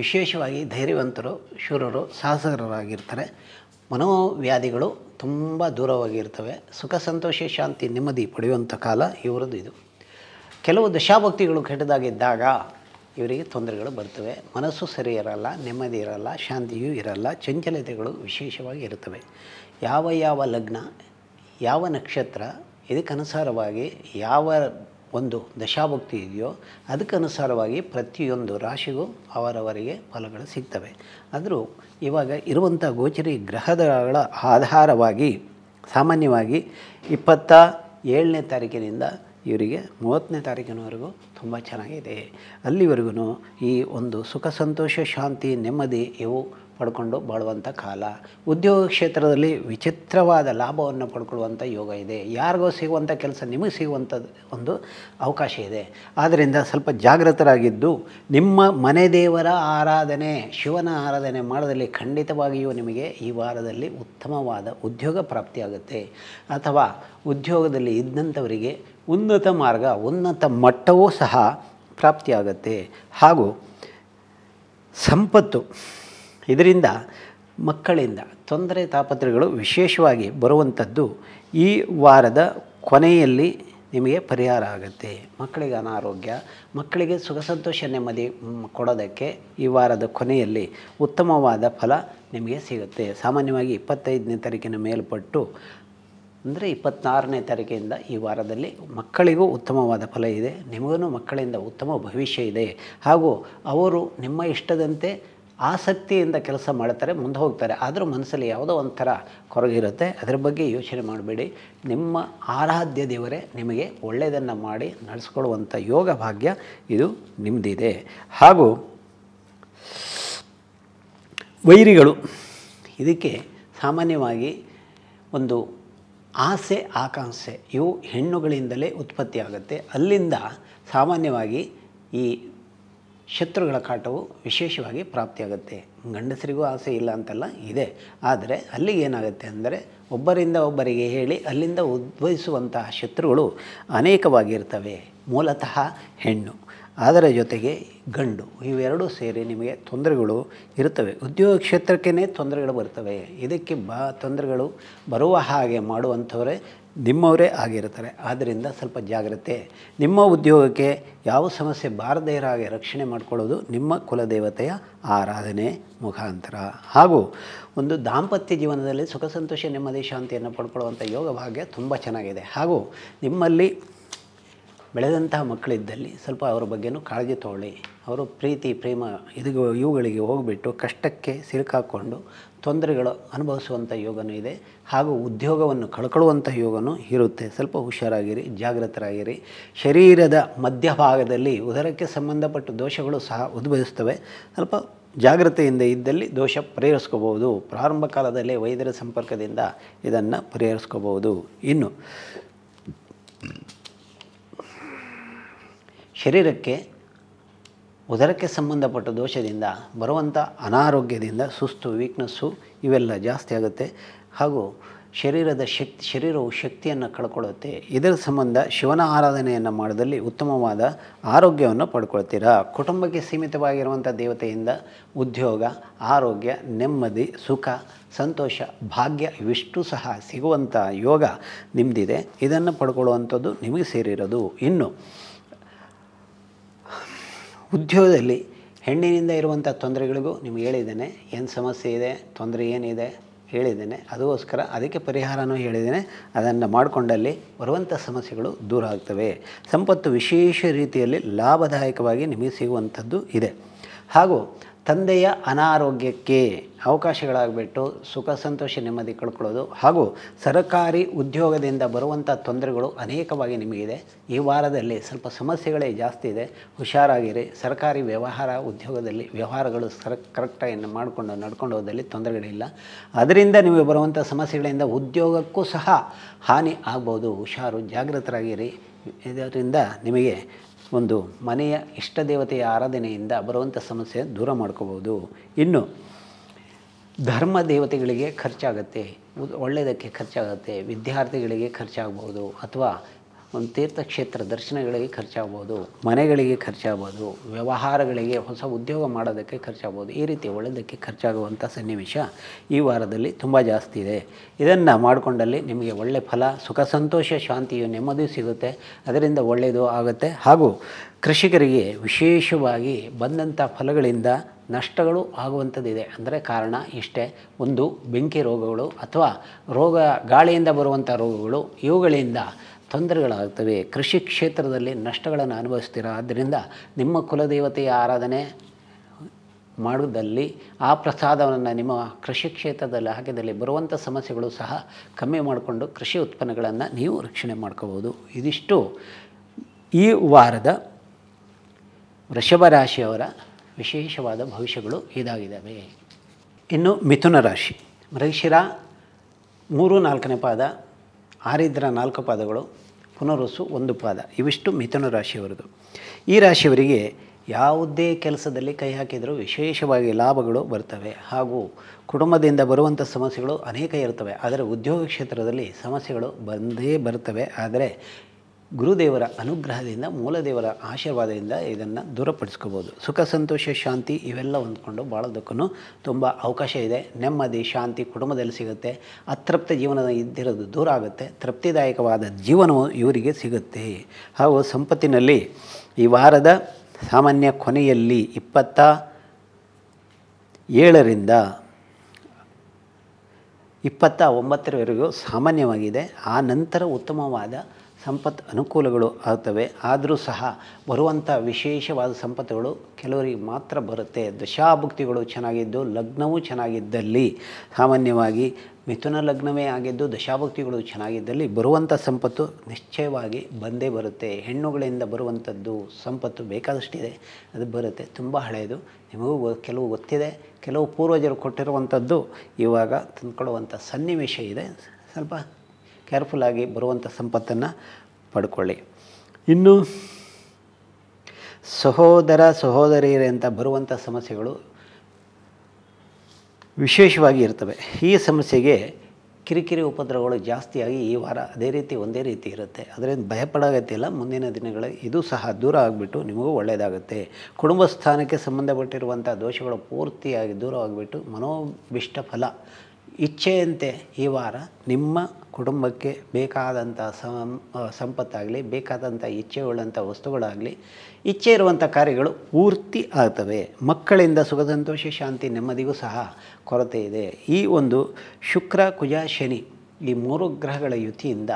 ವಿಶೇಷವಾಗಿ ಧೈರ್ಯವಂತರು ಶೂರರು ಸಾಹಸರಾಗಿರ್ತಾರೆ ಮನೋವ್ಯಾಧಿಗಳು ತುಂಬ ದೂರವಾಗಿರ್ತವೆ ಸುಖ ಸಂತೋಷ ಶಾಂತಿ ನೆಮ್ಮದಿ ಪಡೆಯುವಂಥ ಕಾಲ ಇವರದ್ದು ಇದು ಕೆಲವು ದಶಾಭಕ್ತಿಗಳು ಕೆಟ್ಟದಾಗಿದ್ದಾಗ ಇವರಿಗೆ ತೊಂದರೆಗಳು ಬರ್ತವೆ ಮನಸ್ಸು ಸರಿ ಇರಲ್ಲ ನೆಮ್ಮದಿ ಇರಲ್ಲ ಶಾಂತಿಯೂ ಇರಲ್ಲ ಚಂಚಲತೆಗಳು ವಿಶೇಷವಾಗಿ ಇರುತ್ತವೆ ಯಾವ ಯಾವ ಲಗ್ನ ಯಾವ ನಕ್ಷತ್ರ ಇದಕ್ಕನುಸಾರವಾಗಿ ಯಾವ ಒಂದು ದಶಾಭಕ್ತಿ ಇದೆಯೋ ಅದಕ್ಕನುಸಾರವಾಗಿ ಪ್ರತಿಯೊಂದು ರಾಶಿಗೂ ಅವರವರಿಗೆ ಫಲಗಳು ಸಿಗ್ತವೆ ಆದರೂ ಇವಾಗ ಇರುವಂಥ ಗೋಚರಿ ಗ್ರಹಗಳ ಆಧಾರವಾಗಿ ಸಾಮಾನ್ಯವಾಗಿ ಇಪ್ಪತ್ತ ಏಳನೇ ತಾರೀಕಿನಿಂದ ಇವರಿಗೆ ಮೂವತ್ತನೇ ತಾರೀಕಿನವರೆಗೂ ತುಂಬ ಚೆನ್ನಾಗಿದೆ ಅಲ್ಲಿವರೆಗೂ ಈ ಒಂದು ಸುಖ ಸಂತೋಷ ಶಾಂತಿ ನೆಮ್ಮದಿ ಇವು ಪಡ್ಕೊಂಡು ಬಾಳುವಂಥ ಕಾಲ ಉದ್ಯೋಗ ಕ್ಷೇತ್ರದಲ್ಲಿ ವಿಚಿತ್ರವಾದ ಲಾಭವನ್ನು ಪಡ್ಕೊಳ್ಳುವಂಥ ಯೋಗ ಇದೆ ಯಾರಿಗೋ ಸಿಗುವಂಥ ಕೆಲಸ ನಿಮಗೆ ಸಿಗುವಂಥದ್ದು ಒಂದು ಅವಕಾಶ ಇದೆ ಆದ್ದರಿಂದ ಸ್ವಲ್ಪ ಜಾಗೃತರಾಗಿದ್ದು ನಿಮ್ಮ ಮನೆ ದೇವರ ಆರಾಧನೆ ಶಿವನ ಆರಾಧನೆ ಮಾಡೋದಲ್ಲಿ ಖಂಡಿತವಾಗಿಯೂ ನಿಮಗೆ ಈ ವಾರದಲ್ಲಿ ಉತ್ತಮವಾದ ಉದ್ಯೋಗ ಪ್ರಾಪ್ತಿಯಾಗುತ್ತೆ ಅಥವಾ ಉದ್ಯೋಗದಲ್ಲಿ ಇದ್ದಂಥವರಿಗೆ ಉನ್ನತ ಮಾರ್ಗ ಉನ್ನತ ಮಟ್ಟವೂ ಸಹ ಪ್ರಾಪ್ತಿಯಾಗತ್ತೆ ಹಾಗೂ ಸಂಪತ್ತು ಇದರಿಂದ ಮಕ್ಕಳಿಂದ ತೊಂದರೆ ತಾಪತ್ರಗಳು ವಿಶೇಷವಾಗಿ ಬರುವಂಥದ್ದು ಈ ವಾರದ ಕೊನೆಯಲ್ಲಿ ನಿಮಗೆ ಪರಿಹಾರ ಆಗುತ್ತೆ ಮಕ್ಕಳಿಗೆ ಅನಾರೋಗ್ಯ ಮಕ್ಕಳಿಗೆ ಸುಖ ಸಂತೋಷ ನೆಮ್ಮದಿ ಕೊಡೋದಕ್ಕೆ ಈ ವಾರದ ಕೊನೆಯಲ್ಲಿ ಉತ್ತಮವಾದ ಫಲ ನಿಮಗೆ ಸಿಗುತ್ತೆ ಸಾಮಾನ್ಯವಾಗಿ ಇಪ್ಪತ್ತೈದನೇ ತಾರೀಕಿನ ಮೇಲ್ಪಟ್ಟು ಅಂದರೆ ಇಪ್ಪತ್ತ್ನಾರನೇ ತಾರೀಕಿಂದ ಈ ವಾರದಲ್ಲಿ ಮಕ್ಕಳಿಗೂ ಉತ್ತಮವಾದ ಫಲ ಇದೆ ನಿಮಗೂ ಮಕ್ಕಳಿಂದ ಉತ್ತಮ ಭವಿಷ್ಯ ಇದೆ ಹಾಗೂ ಅವರು ನಿಮ್ಮ ಇಷ್ಟದಂತೆ ಆಸಕ್ತಿಯಿಂದ ಕೆಲಸ ಮಾಡ್ತಾರೆ ಮುಂದೆ ಹೋಗ್ತಾರೆ ಆದರೂ ಮನಸ್ಸಲ್ಲಿ ಯಾವುದೋ ಒಂಥರ ಕೊರಗಿರುತ್ತೆ ಅದರ ಬಗ್ಗೆ ಯೋಚನೆ ಮಾಡಬೇಡಿ ನಿಮ್ಮ ಆರಾಧ್ಯ ದೇವರೇ ನಿಮಗೆ ಒಳ್ಳೆಯದನ್ನು ಮಾಡಿ ನಡೆಸ್ಕೊಳ್ಳುವಂಥ ಯೋಗ ಭಾಗ್ಯ ಇದು ನಿಮ್ಮದಿದೆ ಹಾಗೂ ವೈರಿಗಳು ಇದಕ್ಕೆ ಸಾಮಾನ್ಯವಾಗಿ ಒಂದು ಆಸೆ ಆಕಾಂಕ್ಷೆ ಇವು ಹೆಣ್ಣುಗಳಿಂದಲೇ ಉತ್ಪತ್ತಿಯಾಗುತ್ತೆ ಅಲ್ಲಿಂದ ಸಾಮಾನ್ಯವಾಗಿ ಈ ಶತ್ರುಗಳ ಕಾಟವು ವಿಶೇಷವಾಗಿ ಪ್ರಾಪ್ತಿಯಾಗುತ್ತೆ ಗಂಡಸರಿಗೂ ಆಸೆ ಇಲ್ಲ ಅಂತಲ್ಲ ಇದೆ ಆದರೆ ಅಲ್ಲಿಗೆ ಏನಾಗುತ್ತೆ ಅಂದರೆ ಒಬ್ಬರಿಂದ ಒಬ್ಬರಿಗೆ ಹೇಳಿ ಅಲ್ಲಿಂದ ಉದ್ಭವಿಸುವಂತಹ ಶತ್ರುಗಳು ಅನೇಕವಾಗಿರ್ತವೆ ಮೂಲತಃ ಹೆಣ್ಣು ಅದರ ಜೊತೆಗೆ ಗಂಡು ಇವೆರಡೂ ಸೇರಿ ನಿಮಗೆ ತೊಂದರೆಗಳು ಇರುತ್ತವೆ ಉದ್ಯೋಗ ಕ್ಷೇತ್ರಕ್ಕೇ ತೊಂದರೆಗಳು ಬರ್ತವೆ ಇದಕ್ಕೆ ಬಾ ತೊಂದರೆಗಳು ಬರುವ ಹಾಗೆ ಮಾಡುವಂಥವರೇ ನಿಮ್ಮವರೇ ಆಗಿರ್ತಾರೆ ಆದ್ದರಿಂದ ಸ್ವಲ್ಪ ಜಾಗ್ರತೆ ನಿಮ್ಮ ಉದ್ಯೋಗಕ್ಕೆ ಯಾವ ಸಮಸ್ಯೆ ಬಾರದೇ ಇರೋ ಹಾಗೆ ರಕ್ಷಣೆ ಮಾಡಿಕೊಳ್ಳೋದು ನಿಮ್ಮ ಕುಲದೇವತೆಯ ಆರಾಧನೆ ಮುಖಾಂತರ ಹಾಗೂ ಒಂದು ದಾಂಪತ್ಯ ಜೀವನದಲ್ಲಿ ಸುಖ ಸಂತೋಷ ನೆಮ್ಮದಿ ಶಾಂತಿಯನ್ನು ಪಡ್ಕೊಳ್ಳುವಂಥ ಯೋಗ ಭಾಗ್ಯ ತುಂಬ ಚೆನ್ನಾಗಿದೆ ಹಾಗೂ ನಿಮ್ಮಲ್ಲಿ ಬೆಳೆದಂತಹ ಮಕ್ಕಳಿದ್ದಲ್ಲಿ ಸ್ವಲ್ಪ ಅವರ ಬಗ್ಗೆನೂ ಕಾಳಜಿ ತೊಗೊಳ್ಳಿ ಅವರು ಪ್ರೀತಿ ಪ್ರೇಮ ಇದು ಇವುಗಳಿಗೆ ಹೋಗಿಬಿಟ್ಟು ಕಷ್ಟಕ್ಕೆ ಸಿಲುಕಾಕ್ಕೊಂಡು ತೊಂದರೆಗಳು ಅನುಭವಿಸುವಂಥ ಯೋಗನೂ ಇದೆ ಹಾಗೂ ಉದ್ಯೋಗವನ್ನು ಕಳ್ಕೊಳ್ಳುವಂಥ ಯೋಗನೂ ಇರುತ್ತೆ ಸ್ವಲ್ಪ ಹುಷಾರಾಗಿರಿ ಜಾಗೃತರಾಗಿರಿ ಶರೀರದ ಮಧ್ಯಭಾಗದಲ್ಲಿ ಉದರಕ್ಕೆ ಸಂಬಂಧಪಟ್ಟ ದೋಷಗಳು ಸಹ ಉದ್ಭವಿಸ್ತವೆ ಸ್ವಲ್ಪ ಜಾಗ್ರತೆಯಿಂದ ಇದ್ದಲ್ಲಿ ದೋಷ ಪರಿಹರಿಸ್ಕೋಬೋದು ಪ್ರಾರಂಭ ಕಾಲದಲ್ಲೇ ವೈದ್ಯರ ಸಂಪರ್ಕದಿಂದ ಇದನ್ನು ಪರಿಹರಿಸ್ಕೋಬೋದು ಇನ್ನು ಶರೀರಕ್ಕೆ ಉದರಕ್ಕೆ ಸಂಬಂಧಪಟ್ಟ ದೋಷದಿಂದ ಬರುವಂಥ ಅನಾರೋಗ್ಯದಿಂದ ಸುಸ್ತು ವೀಕ್ನೆಸ್ಸು ಇವೆಲ್ಲ ಜಾಸ್ತಿ ಆಗುತ್ತೆ ಹಾಗೂ ಶರೀರದ ಶಕ್ತಿ ಶರೀರವು ಶಕ್ತಿಯನ್ನು ಕಳ್ಕೊಳ್ಳುತ್ತೆ ಇದರ ಸಂಬಂಧ ಶಿವನ ಆರಾಧನೆಯನ್ನು ಮಾಡಿದಲ್ಲಿ ಉತ್ತಮವಾದ ಆರೋಗ್ಯವನ್ನು ಪಡ್ಕೊಳ್ತೀರಾ ಕುಟುಂಬಕ್ಕೆ ಸೀಮಿತವಾಗಿರುವಂಥ ದೇವತೆಯಿಂದ ಉದ್ಯೋಗ ಆರೋಗ್ಯ ನೆಮ್ಮದಿ ಸುಖ ಸಂತೋಷ ಭಾಗ್ಯ ಇವಿಷ್ಟು ಸಹ ಸಿಗುವಂಥ ಯೋಗ ನಿಮ್ಮದಿದೆ ಇದನ್ನು ಪಡ್ಕೊಳ್ಳುವಂಥದ್ದು ನಿಮಗೆ ಸೇರಿರೋದು ಇನ್ನು ಉದ್ಯೋಗದಲ್ಲಿ ಹೆಣ್ಣಿನಿಂದ ಇರುವಂಥ ತೊಂದರೆಗಳಿಗೂ ನಿಮ್ಗೆ ಹೇಳಿದ್ದೇನೆ ಏನು ಸಮಸ್ಯೆ ಇದೆ ತೊಂದರೆ ಏನಿದೆ ಹೇಳಿದ್ದೇನೆ ಅದಕ್ಕೋಸ್ಕರ ಅದಕ್ಕೆ ಪರಿಹಾರನೂ ಹೇಳಿದ್ದೇನೆ ಅದನ್ನು ಮಾಡಿಕೊಂಡಲ್ಲಿ ಬರುವಂಥ ಸಮಸ್ಯೆಗಳು ದೂರ ಆಗ್ತವೆ ಸಂಪತ್ತು ವಿಶೇಷ ರೀತಿಯಲ್ಲಿ ಲಾಭದಾಯಕವಾಗಿ ನಿಮಗೆ ಸಿಗುವಂಥದ್ದು ಇದೆ ಹಾಗೂ ತಂದೆಯ ಅನಾರೋಗ್ಯಕ್ಕೆ ಅವಕಾಶಗಳಾಗಿಬಿಟ್ಟು ಸುಖ ಸಂತೋಷ ನೆಮ್ಮದಿ ಕಳ್ಕೊಳ್ಳೋದು ಹಾಗೂ ಸರ್ಕಾರಿ ಉದ್ಯೋಗದಿಂದ ಬರುವಂಥ ತೊಂದರೆಗಳು ಅನೇಕವಾಗಿ ನಿಮಗಿದೆ ಈ ವಾರದಲ್ಲಿ ಸ್ವಲ್ಪ ಸಮಸ್ಯೆಗಳೇ ಜಾಸ್ತಿ ಇದೆ ಹುಷಾರಾಗಿರಿ ಸರ್ಕಾರಿ ವ್ಯವಹಾರ ಉದ್ಯೋಗದಲ್ಲಿ ವ್ಯವಹಾರಗಳು ಸರ್ ಕರೆಕ್ಟಾಗಿ ಮಾಡಿಕೊಂಡು ನಡ್ಕೊಂಡು ಹೋದಲ್ಲಿ ತೊಂದರೆಗಳಿಲ್ಲ ಅದರಿಂದ ನಿಮಗೆ ಬರುವಂಥ ಸಮಸ್ಯೆಗಳಿಂದ ಉದ್ಯೋಗಕ್ಕೂ ಸಹ ಹಾನಿ ಆಗ್ಬೋದು ಹುಷಾರು ಜಾಗೃತರಾಗಿರಿ ಇದರಿಂದ ನಿಮಗೆ ಒಂದು ಮನೆಯ ಇಷ್ಟ ದೇವತೆಯ ಆರಾಧನೆಯಿಂದ ಬರುವಂಥ ಸಮಸ್ಯೆ ದೂರ ಮಾಡ್ಕೋಬೋದು ಇನ್ನು ಧರ್ಮ ದೇವತೆಗಳಿಗೆ ಖರ್ಚಾಗತ್ತೆ ಒಳ್ಳೆಯದಕ್ಕೆ ಖರ್ಚಾಗುತ್ತೆ ವಿದ್ಯಾರ್ಥಿಗಳಿಗೆ ಖರ್ಚಾಗ್ಬೋದು ಅಥವಾ ಒಂದು ತೀರ್ಥಕ್ಷೇತ್ರ ದರ್ಶನಗಳಿಗೆ ಖರ್ಚಾಗ್ಬೋದು ಮನೆಗಳಿಗೆ ಖರ್ಚಾಗ್ಬೋದು ವ್ಯವಹಾರಗಳಿಗೆ ಹೊಸ ಉದ್ಯೋಗ ಮಾಡೋದಕ್ಕೆ ಖರ್ಚಾಗ್ಬೋದು ಈ ರೀತಿ ಒಳ್ಳೆಯದಕ್ಕೆ ಖರ್ಚಾಗುವಂಥ ಸನ್ನಿವೇಶ ಈ ವಾರದಲ್ಲಿ ತುಂಬ ಜಾಸ್ತಿ ಇದೆ ಇದನ್ನು ಮಾಡಿಕೊಂಡಲ್ಲಿ ನಿಮಗೆ ಒಳ್ಳೆಯ ಫಲ ಸುಖ ಸಂತೋಷ ಶಾಂತಿಯು ನೆಮ್ಮದಿ ಸಿಗುತ್ತೆ ಅದರಿಂದ ಒಳ್ಳೆಯದು ಆಗುತ್ತೆ ಹಾಗೂ ಕೃಷಿಕರಿಗೆ ವಿಶೇಷವಾಗಿ ಬಂದಂಥ ಫಲಗಳಿಂದ ನಷ್ಟಗಳು ಆಗುವಂಥದ್ದಿದೆ ಅಂದರೆ ಕಾರಣ ಇಷ್ಟೇ ಒಂದು ಬೆಂಕಿ ರೋಗಗಳು ಅಥವಾ ರೋಗ ಗಾಳಿಯಿಂದ ಬರುವಂಥ ರೋಗಗಳು ಇವುಗಳಿಂದ ತೊಂದರೆಗಳಾಗ್ತವೆ ಕೃಷಿ ಕ್ಷೇತ್ರದಲ್ಲಿ ನಷ್ಟಗಳನ್ನು ಅನುಭವಿಸ್ತೀರಾ ಆದ್ದರಿಂದ ನಿಮ್ಮ ಕುಲದೇವತೆಯ ಆರಾಧನೆ ಮಾಡುವುದಲ್ಲಿ ಆ ಪ್ರಸಾದವನ್ನು ನಿಮ್ಮ ಕೃಷಿ ಕ್ಷೇತ್ರದಲ್ಲಿ ಹಾಕಿದಲ್ಲಿ ಬರುವಂಥ ಸಮಸ್ಯೆಗಳು ಸಹ ಕಮ್ಮಿ ಮಾಡಿಕೊಂಡು ಕೃಷಿ ಉತ್ಪನ್ನಗಳನ್ನು ನೀವು ರಕ್ಷಣೆ ಮಾಡ್ಕೋಬೋದು ಇದಿಷ್ಟು ಈ ವಾರದ ವೃಷಭ ರಾಶಿಯವರ ವಿಶೇಷವಾದ ಭವಿಷ್ಯಗಳು ಇದಾಗಿದ್ದಾವೆ ಇನ್ನು ಮಿಥುನ ರಾಶಿ ಮೃಷಿರ ಮೂರು ನಾಲ್ಕನೇ ಪಾದ ಆರಿದ್ರ ನಾಲ್ಕು ಪಾದಗಳು ಪುನರ್ವಸು ಒಂದು ಪಾದ ಇವಿಷ್ಟು ಮಿಥುನ ರಾಶಿಯವರದು ಈ ರಾಶಿಯವರಿಗೆ ಯಾವುದೇ ಕೆಲಸದಲ್ಲಿ ಕೈ ಹಾಕಿದರೂ ವಿಶೇಷವಾಗಿ ಲಾಭಗಳು ಬರ್ತವೆ ಹಾಗೂ ಕುಟುಂಬದಿಂದ ಬರುವಂಥ ಸಮಸ್ಯೆಗಳು ಅನೇಕ ಇರ್ತವೆ ಆದರೆ ಉದ್ಯೋಗ ಕ್ಷೇತ್ರದಲ್ಲಿ ಸಮಸ್ಯೆಗಳು ಬಂದೇ ಬರ್ತವೆ ಆದರೆ ಗುರುದೇವರ ಅನುಗ್ರಹದಿಂದ ಮೂಲದೇವರ ಆಶೀರ್ವಾದದಿಂದ ಇದನ್ನು ದೂರಪಡಿಸ್ಕೋಬೋದು ಸುಖ ಸಂತೋಷ ಶಾಂತಿ ಇವೆಲ್ಲ ಹೊಂದ್ಕೊಂಡು ಭಾಳದಕ್ಕೂ ತುಂಬ ಅವಕಾಶ ಇದೆ ನೆಮ್ಮದಿ ಶಾಂತಿ ಕುಟುಂಬದಲ್ಲಿ ಸಿಗುತ್ತೆ ಅತೃಪ್ತ ಜೀವನ ಇದ್ದಿರೋದು ದೂರ ಆಗುತ್ತೆ ತೃಪ್ತಿದಾಯಕವಾದ ಜೀವನವು ಇವರಿಗೆ ಸಿಗುತ್ತೆ ಹಾಗೂ ಸಂಪತ್ತಿನಲ್ಲಿ ಈ ವಾರದ ಸಾಮಾನ್ಯ ಕೊನೆಯಲ್ಲಿ ಇಪ್ಪತ್ತ ಏಳರಿಂದ ಇಪ್ಪತ್ತ ಒಂಬತ್ತರವರೆಗೂ ಸಾಮಾನ್ಯವಾಗಿದೆ ಆ ನಂತರ ಉತ್ತಮವಾದ ಸಂಪತ್ತು ಅನುಕೂಲಗಳು ಆಗ್ತವೆ ಆದರೂ ಸಹ ಬರುವಂಥ ವಿಶೇಷವಾದ ಸಂಪತ್ತುಗಳು ಕೆಲವರಿಗೆ ಮಾತ್ರ ಬರುತ್ತೆ ದಶಾಭುಕ್ತಿಗಳು ಚೆನ್ನಾಗಿದ್ದು ಲಗ್ನವೂ ಚೆನ್ನಾಗಿದ್ದಲ್ಲಿ ಸಾಮಾನ್ಯವಾಗಿ ಮಿಥುನ ಲಗ್ನವೇ ಆಗಿದ್ದು ದಶಾಭಕ್ತಿಗಳು ಚೆನ್ನಾಗಿದ್ದಲ್ಲಿ ಬರುವಂಥ ಸಂಪತ್ತು ನಿಶ್ಚಯವಾಗಿ ಬಂದೇ ಬರುತ್ತೆ ಹೆಣ್ಣುಗಳಿಂದ ಬರುವಂಥದ್ದು ಸಂಪತ್ತು ಬೇಕಾದಷ್ಟಿದೆ ಅದು ಬರುತ್ತೆ ತುಂಬ ಹಳೆಯದು ನಿಮಗೂ ಕೆಲವು ಗೊತ್ತಿದೆ ಕೆಲವು ಪೂರ್ವಜರು ಕೊಟ್ಟಿರುವಂಥದ್ದು ಇವಾಗ ತಂದ್ಕೊಳ್ಳುವಂಥ ಸನ್ನಿವೇಶ ಇದೆ ಸ್ವಲ್ಪ ಕೇರ್ಫುಲ್ಲಾಗಿ ಬರುವಂಥ ಸಂಪತ್ತನ್ನು ಪಡ್ಕೊಳ್ಳಿ ಇನ್ನು ಸಹೋದರ ಅಂತ ಬರುವಂಥ ಸಮಸ್ಯೆಗಳು ವಿಶೇಷವಾಗಿ ಇರ್ತವೆ ಈ ಸಮಸ್ಯೆಗೆ ಕಿರಿಕಿರಿ ಉಪದ್ರವಗಳು ಜಾಸ್ತಿಯಾಗಿ ಈ ವಾರ ಅದೇ ರೀತಿ ಒಂದೇ ರೀತಿ ಇರುತ್ತೆ ಅದರಿಂದ ಭಯಪಡಾಗತ್ತಿಲ್ಲ ಮುಂದಿನ ದಿನಗಳಲ್ಲಿ ಇದು ಸಹ ದೂರ ಆಗಿಬಿಟ್ಟು ನಿಮಗೂ ಒಳ್ಳೆಯದಾಗುತ್ತೆ ಕುಟುಂಬ ಸ್ಥಾನಕ್ಕೆ ಸಂಬಂಧಪಟ್ಟಿರುವಂಥ ದೋಷಗಳು ಪೂರ್ತಿಯಾಗಿ ದೂರವಾಗಿಬಿಟ್ಟು ಮನೋವಿಷ್ಟ ಫಲ ಇಚ್ಛೆಯಂತೆ ಈ ವಾರ ನಿಮ್ಮ ಕುಟುಂಬಕ್ಕೆ ಬೇಕಾದಂಥ ಸಂಪತ್ತಾಗಲಿ ಬೇಕಾದಂಥ ಇಚ್ಛೆ ಉಳ್ಳಂಥ ವಸ್ತುಗಳಾಗಲಿ ಇಚ್ಛೆ ಇರುವಂಥ ಕಾರ್ಯಗಳು ಪೂರ್ತಿ ಆಗ್ತವೆ ಮಕ್ಕಳಿಂದ ಸುಖ ಸಂತೋಷ ಶಾಂತಿ ನೆಮ್ಮದಿಗೂ ಸಹ ಕೊರತೆ ಇದೆ ಈ ಒಂದು ಶುಕ್ರ ಕುಜ ಶನಿ ಈ ಮೂರು ಗ್ರಹಗಳ ಯುತಿಯಿಂದ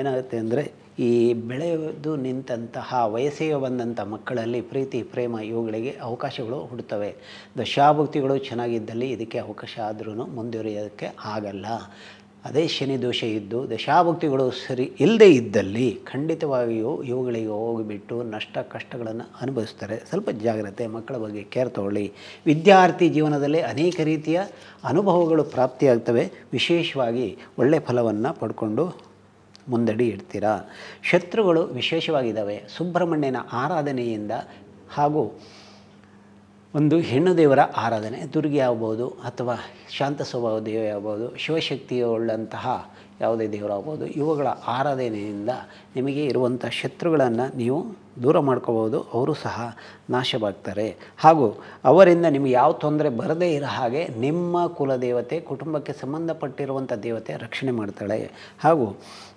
ಏನಾಗುತ್ತೆ ಅಂದರೆ ಈ ಬೆಳೆದು ನಿಂತಹ ವಯಸ್ಸಿಗೆ ಬಂದಂಥ ಮಕ್ಕಳಲ್ಲಿ ಪ್ರೀತಿ ಪ್ರೇಮ ಇವುಗಳಿಗೆ ಅವಕಾಶಗಳು ಹುಡ್ತವೆ ದಶಾಭಕ್ತಿಗಳು ಚೆನ್ನಾಗಿದ್ದಲ್ಲಿ ಇದಕ್ಕೆ ಅವಕಾಶ ಆದ್ರೂ ಮುಂದುವರಿಯೋದಕ್ಕೆ ಆಗಲ್ಲ ಅದೇ ಶನಿ ದೋಷ ಇದ್ದು ದಶಾಭಕ್ತಿಗಳು ಸರಿ ಇಲ್ಲದೇ ಇದ್ದಲ್ಲಿ ಖಂಡಿತವಾಗಿಯೂ ಇವುಗಳಿಗೆ ಹೋಗಿಬಿಟ್ಟು ನಷ್ಟ ಕಷ್ಟಗಳನ್ನು ಅನುಭವಿಸ್ತಾರೆ ಸ್ವಲ್ಪ ಜಾಗ್ರತೆ ಮಕ್ಕಳ ಬಗ್ಗೆ ಕೇರ್ ತಗೊಳ್ಳಿ ವಿದ್ಯಾರ್ಥಿ ಜೀವನದಲ್ಲಿ ಅನೇಕ ರೀತಿಯ ಅನುಭವಗಳು ಪ್ರಾಪ್ತಿಯಾಗ್ತವೆ ವಿಶೇಷವಾಗಿ ಒಳ್ಳೆಯ ಫಲವನ್ನು ಪಡ್ಕೊಂಡು ಮುಂದಡಿ ಇಡ್ತೀರಾ ಶತ್ರುಗಳು ವಿಶೇಷವಾಗಿದ್ದಾವೆ ಸುಬ್ರಹ್ಮಣ್ಯನ ಆರಾಧನೆಯಿಂದ ಹಾಗೂ ಒಂದು ಹೆಣ್ಣು ದೇವರ ಆರಾಧನೆ ದುರ್ಗೆ ಆಗ್ಬೋದು ಅಥವಾ ಶಾಂತ ಸ್ವಭಾವ ದೇವ ಆಗ್ಬೋದು ಶಿವಶಕ್ತಿಯುಳ್ಳಂತಹ ಯಾವುದೇ ದೇವರಾಗ್ಬೋದು ಇವುಗಳ ಆರಾಧನೆಯಿಂದ ನಿಮಗೆ ಇರುವಂಥ ಶತ್ರುಗಳನ್ನು ನೀವು ದೂರ ಮಾಡ್ಕೋಬೋದು ಅವರು ಸಹ ನಾಶವಾಗ್ತಾರೆ ಹಾಗೂ ಅವರಿಂದ ನಿಮಗೆ ಯಾವ ತೊಂದರೆ ಬರದೇ ಇರೋ ಹಾಗೆ ನಿಮ್ಮ ಕುಲದೇವತೆ ಕುಟುಂಬಕ್ಕೆ ಸಂಬಂಧಪಟ್ಟಿರುವಂಥ ದೇವತೆ ರಕ್ಷಣೆ ಮಾಡ್ತಾಳೆ ಹಾಗೂ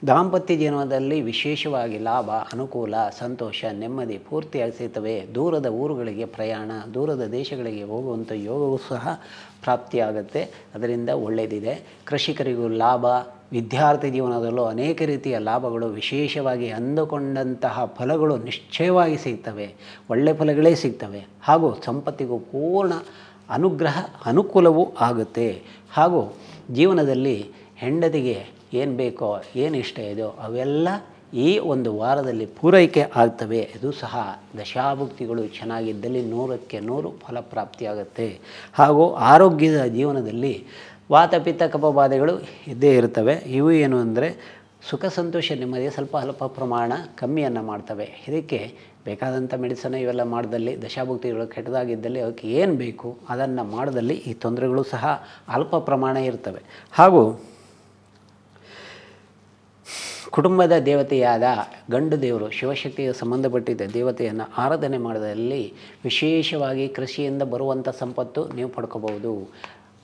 ದಾಂಪತ್ಯ ಜೀವನದಲ್ಲಿ ವಿಶೇಷವಾಗಿ ಲಾಭ ಅನುಕೂಲ ಸಂತೋಷ ನೆಮ್ಮದಿ ಪೂರ್ತಿಯಾಗಿ ಸಿಗ್ತವೆ ದೂರದ ಊರುಗಳಿಗೆ ಪ್ರಯಾಣ ದೂರದ ದೇಶಗಳಿಗೆ ಹೋಗುವಂಥ ಯೋಗವೂ ಸಹ ಪ್ರಾಪ್ತಿಯಾಗುತ್ತೆ ಅದರಿಂದ ಒಳ್ಳೆಯದಿದೆ ಕೃಷಿಕರಿಗೂ ಲಾಭ ವಿದ್ಯಾರ್ಥಿ ಜೀವನದಲ್ಲೂ ಅನೇಕ ರೀತಿಯ ಲಾಭಗಳು ವಿಶೇಷವಾಗಿ ಅಂದುಕೊಂಡಂತಹ ಫಲಗಳು ನಿಶ್ಚಯವಾಗಿ ಸಿಗ್ತವೆ ಒಳ್ಳೆ ಫಲಗಳೇ ಸಿಗ್ತವೆ ಹಾಗೂ ಸಂಪತ್ತಿಗೂ ಪೂರ್ಣ ಅನುಗ್ರಹ ಅನುಕೂಲವೂ ಆಗುತ್ತೆ ಹಾಗೂ ಜೀವನದಲ್ಲಿ ಹೆಂಡತಿಗೆ ಏನು ಬೇಕೋ ಏನು ಇಷ್ಟ ಇದೆಯೋ ಅವೆಲ್ಲ ಈ ಒಂದು ವಾರದಲ್ಲಿ ಪೂರೈಕೆ ಆಗ್ತವೆ ಇದು ಸಹ ದಶಾಭುಕ್ತಿಗಳು ಚೆನ್ನಾಗಿದ್ದಲ್ಲಿ ನೂರಕ್ಕೆ ನೂರು ಫಲಪ್ರಾಪ್ತಿಯಾಗುತ್ತೆ ಹಾಗೂ ಆರೋಗ್ಯದ ಜೀವನದಲ್ಲಿ ವಾತಪಿತ್ತ ಕಪಬಾಧೆಗಳು ಇದ್ದೇ ಇರ್ತವೆ ಇವು ಏನು ಅಂದರೆ ಸುಖ ಸಂತೋಷ ನಿಮ್ಮದೇ ಸ್ವಲ್ಪ ಅಲ್ಪ ಪ್ರಮಾಣ ಕಮ್ಮಿಯನ್ನು ಮಾಡ್ತವೆ ಇದಕ್ಕೆ ಬೇಕಾದಂಥ ಮೆಡಿಸನ್ ಇವೆಲ್ಲ ಮಾಡಿದಲ್ಲಿ ದಶಾಭುಕ್ತಿಗಳು ಕೆಟ್ಟದಾಗಿದ್ದಲ್ಲಿ ಅವಕ್ಕೆ ಏನು ಬೇಕು ಅದನ್ನು ಮಾಡದಲ್ಲಿ ಈ ತೊಂದರೆಗಳು ಸಹ ಅಲ್ಪ ಪ್ರಮಾಣ ಇರ್ತವೆ ಹಾಗೂ ಕುಟುಂಬದ ದೇವತೆಯಾದ ಗಂಡು ದೇವರು ಶಿವಶಕ್ತಿಗೆ ಸಂಬಂಧಪಟ್ಟಿದ್ದ ದೇವತೆಯನ್ನು ಆರಾಧನೆ ಮಾಡಿದಲ್ಲಿ ವಿಶೇಷವಾಗಿ ಕೃಷಿಯಿಂದ ಬರುವಂಥ ಸಂಪತ್ತು ನೀವು ಪಡ್ಕೋಬಹುದು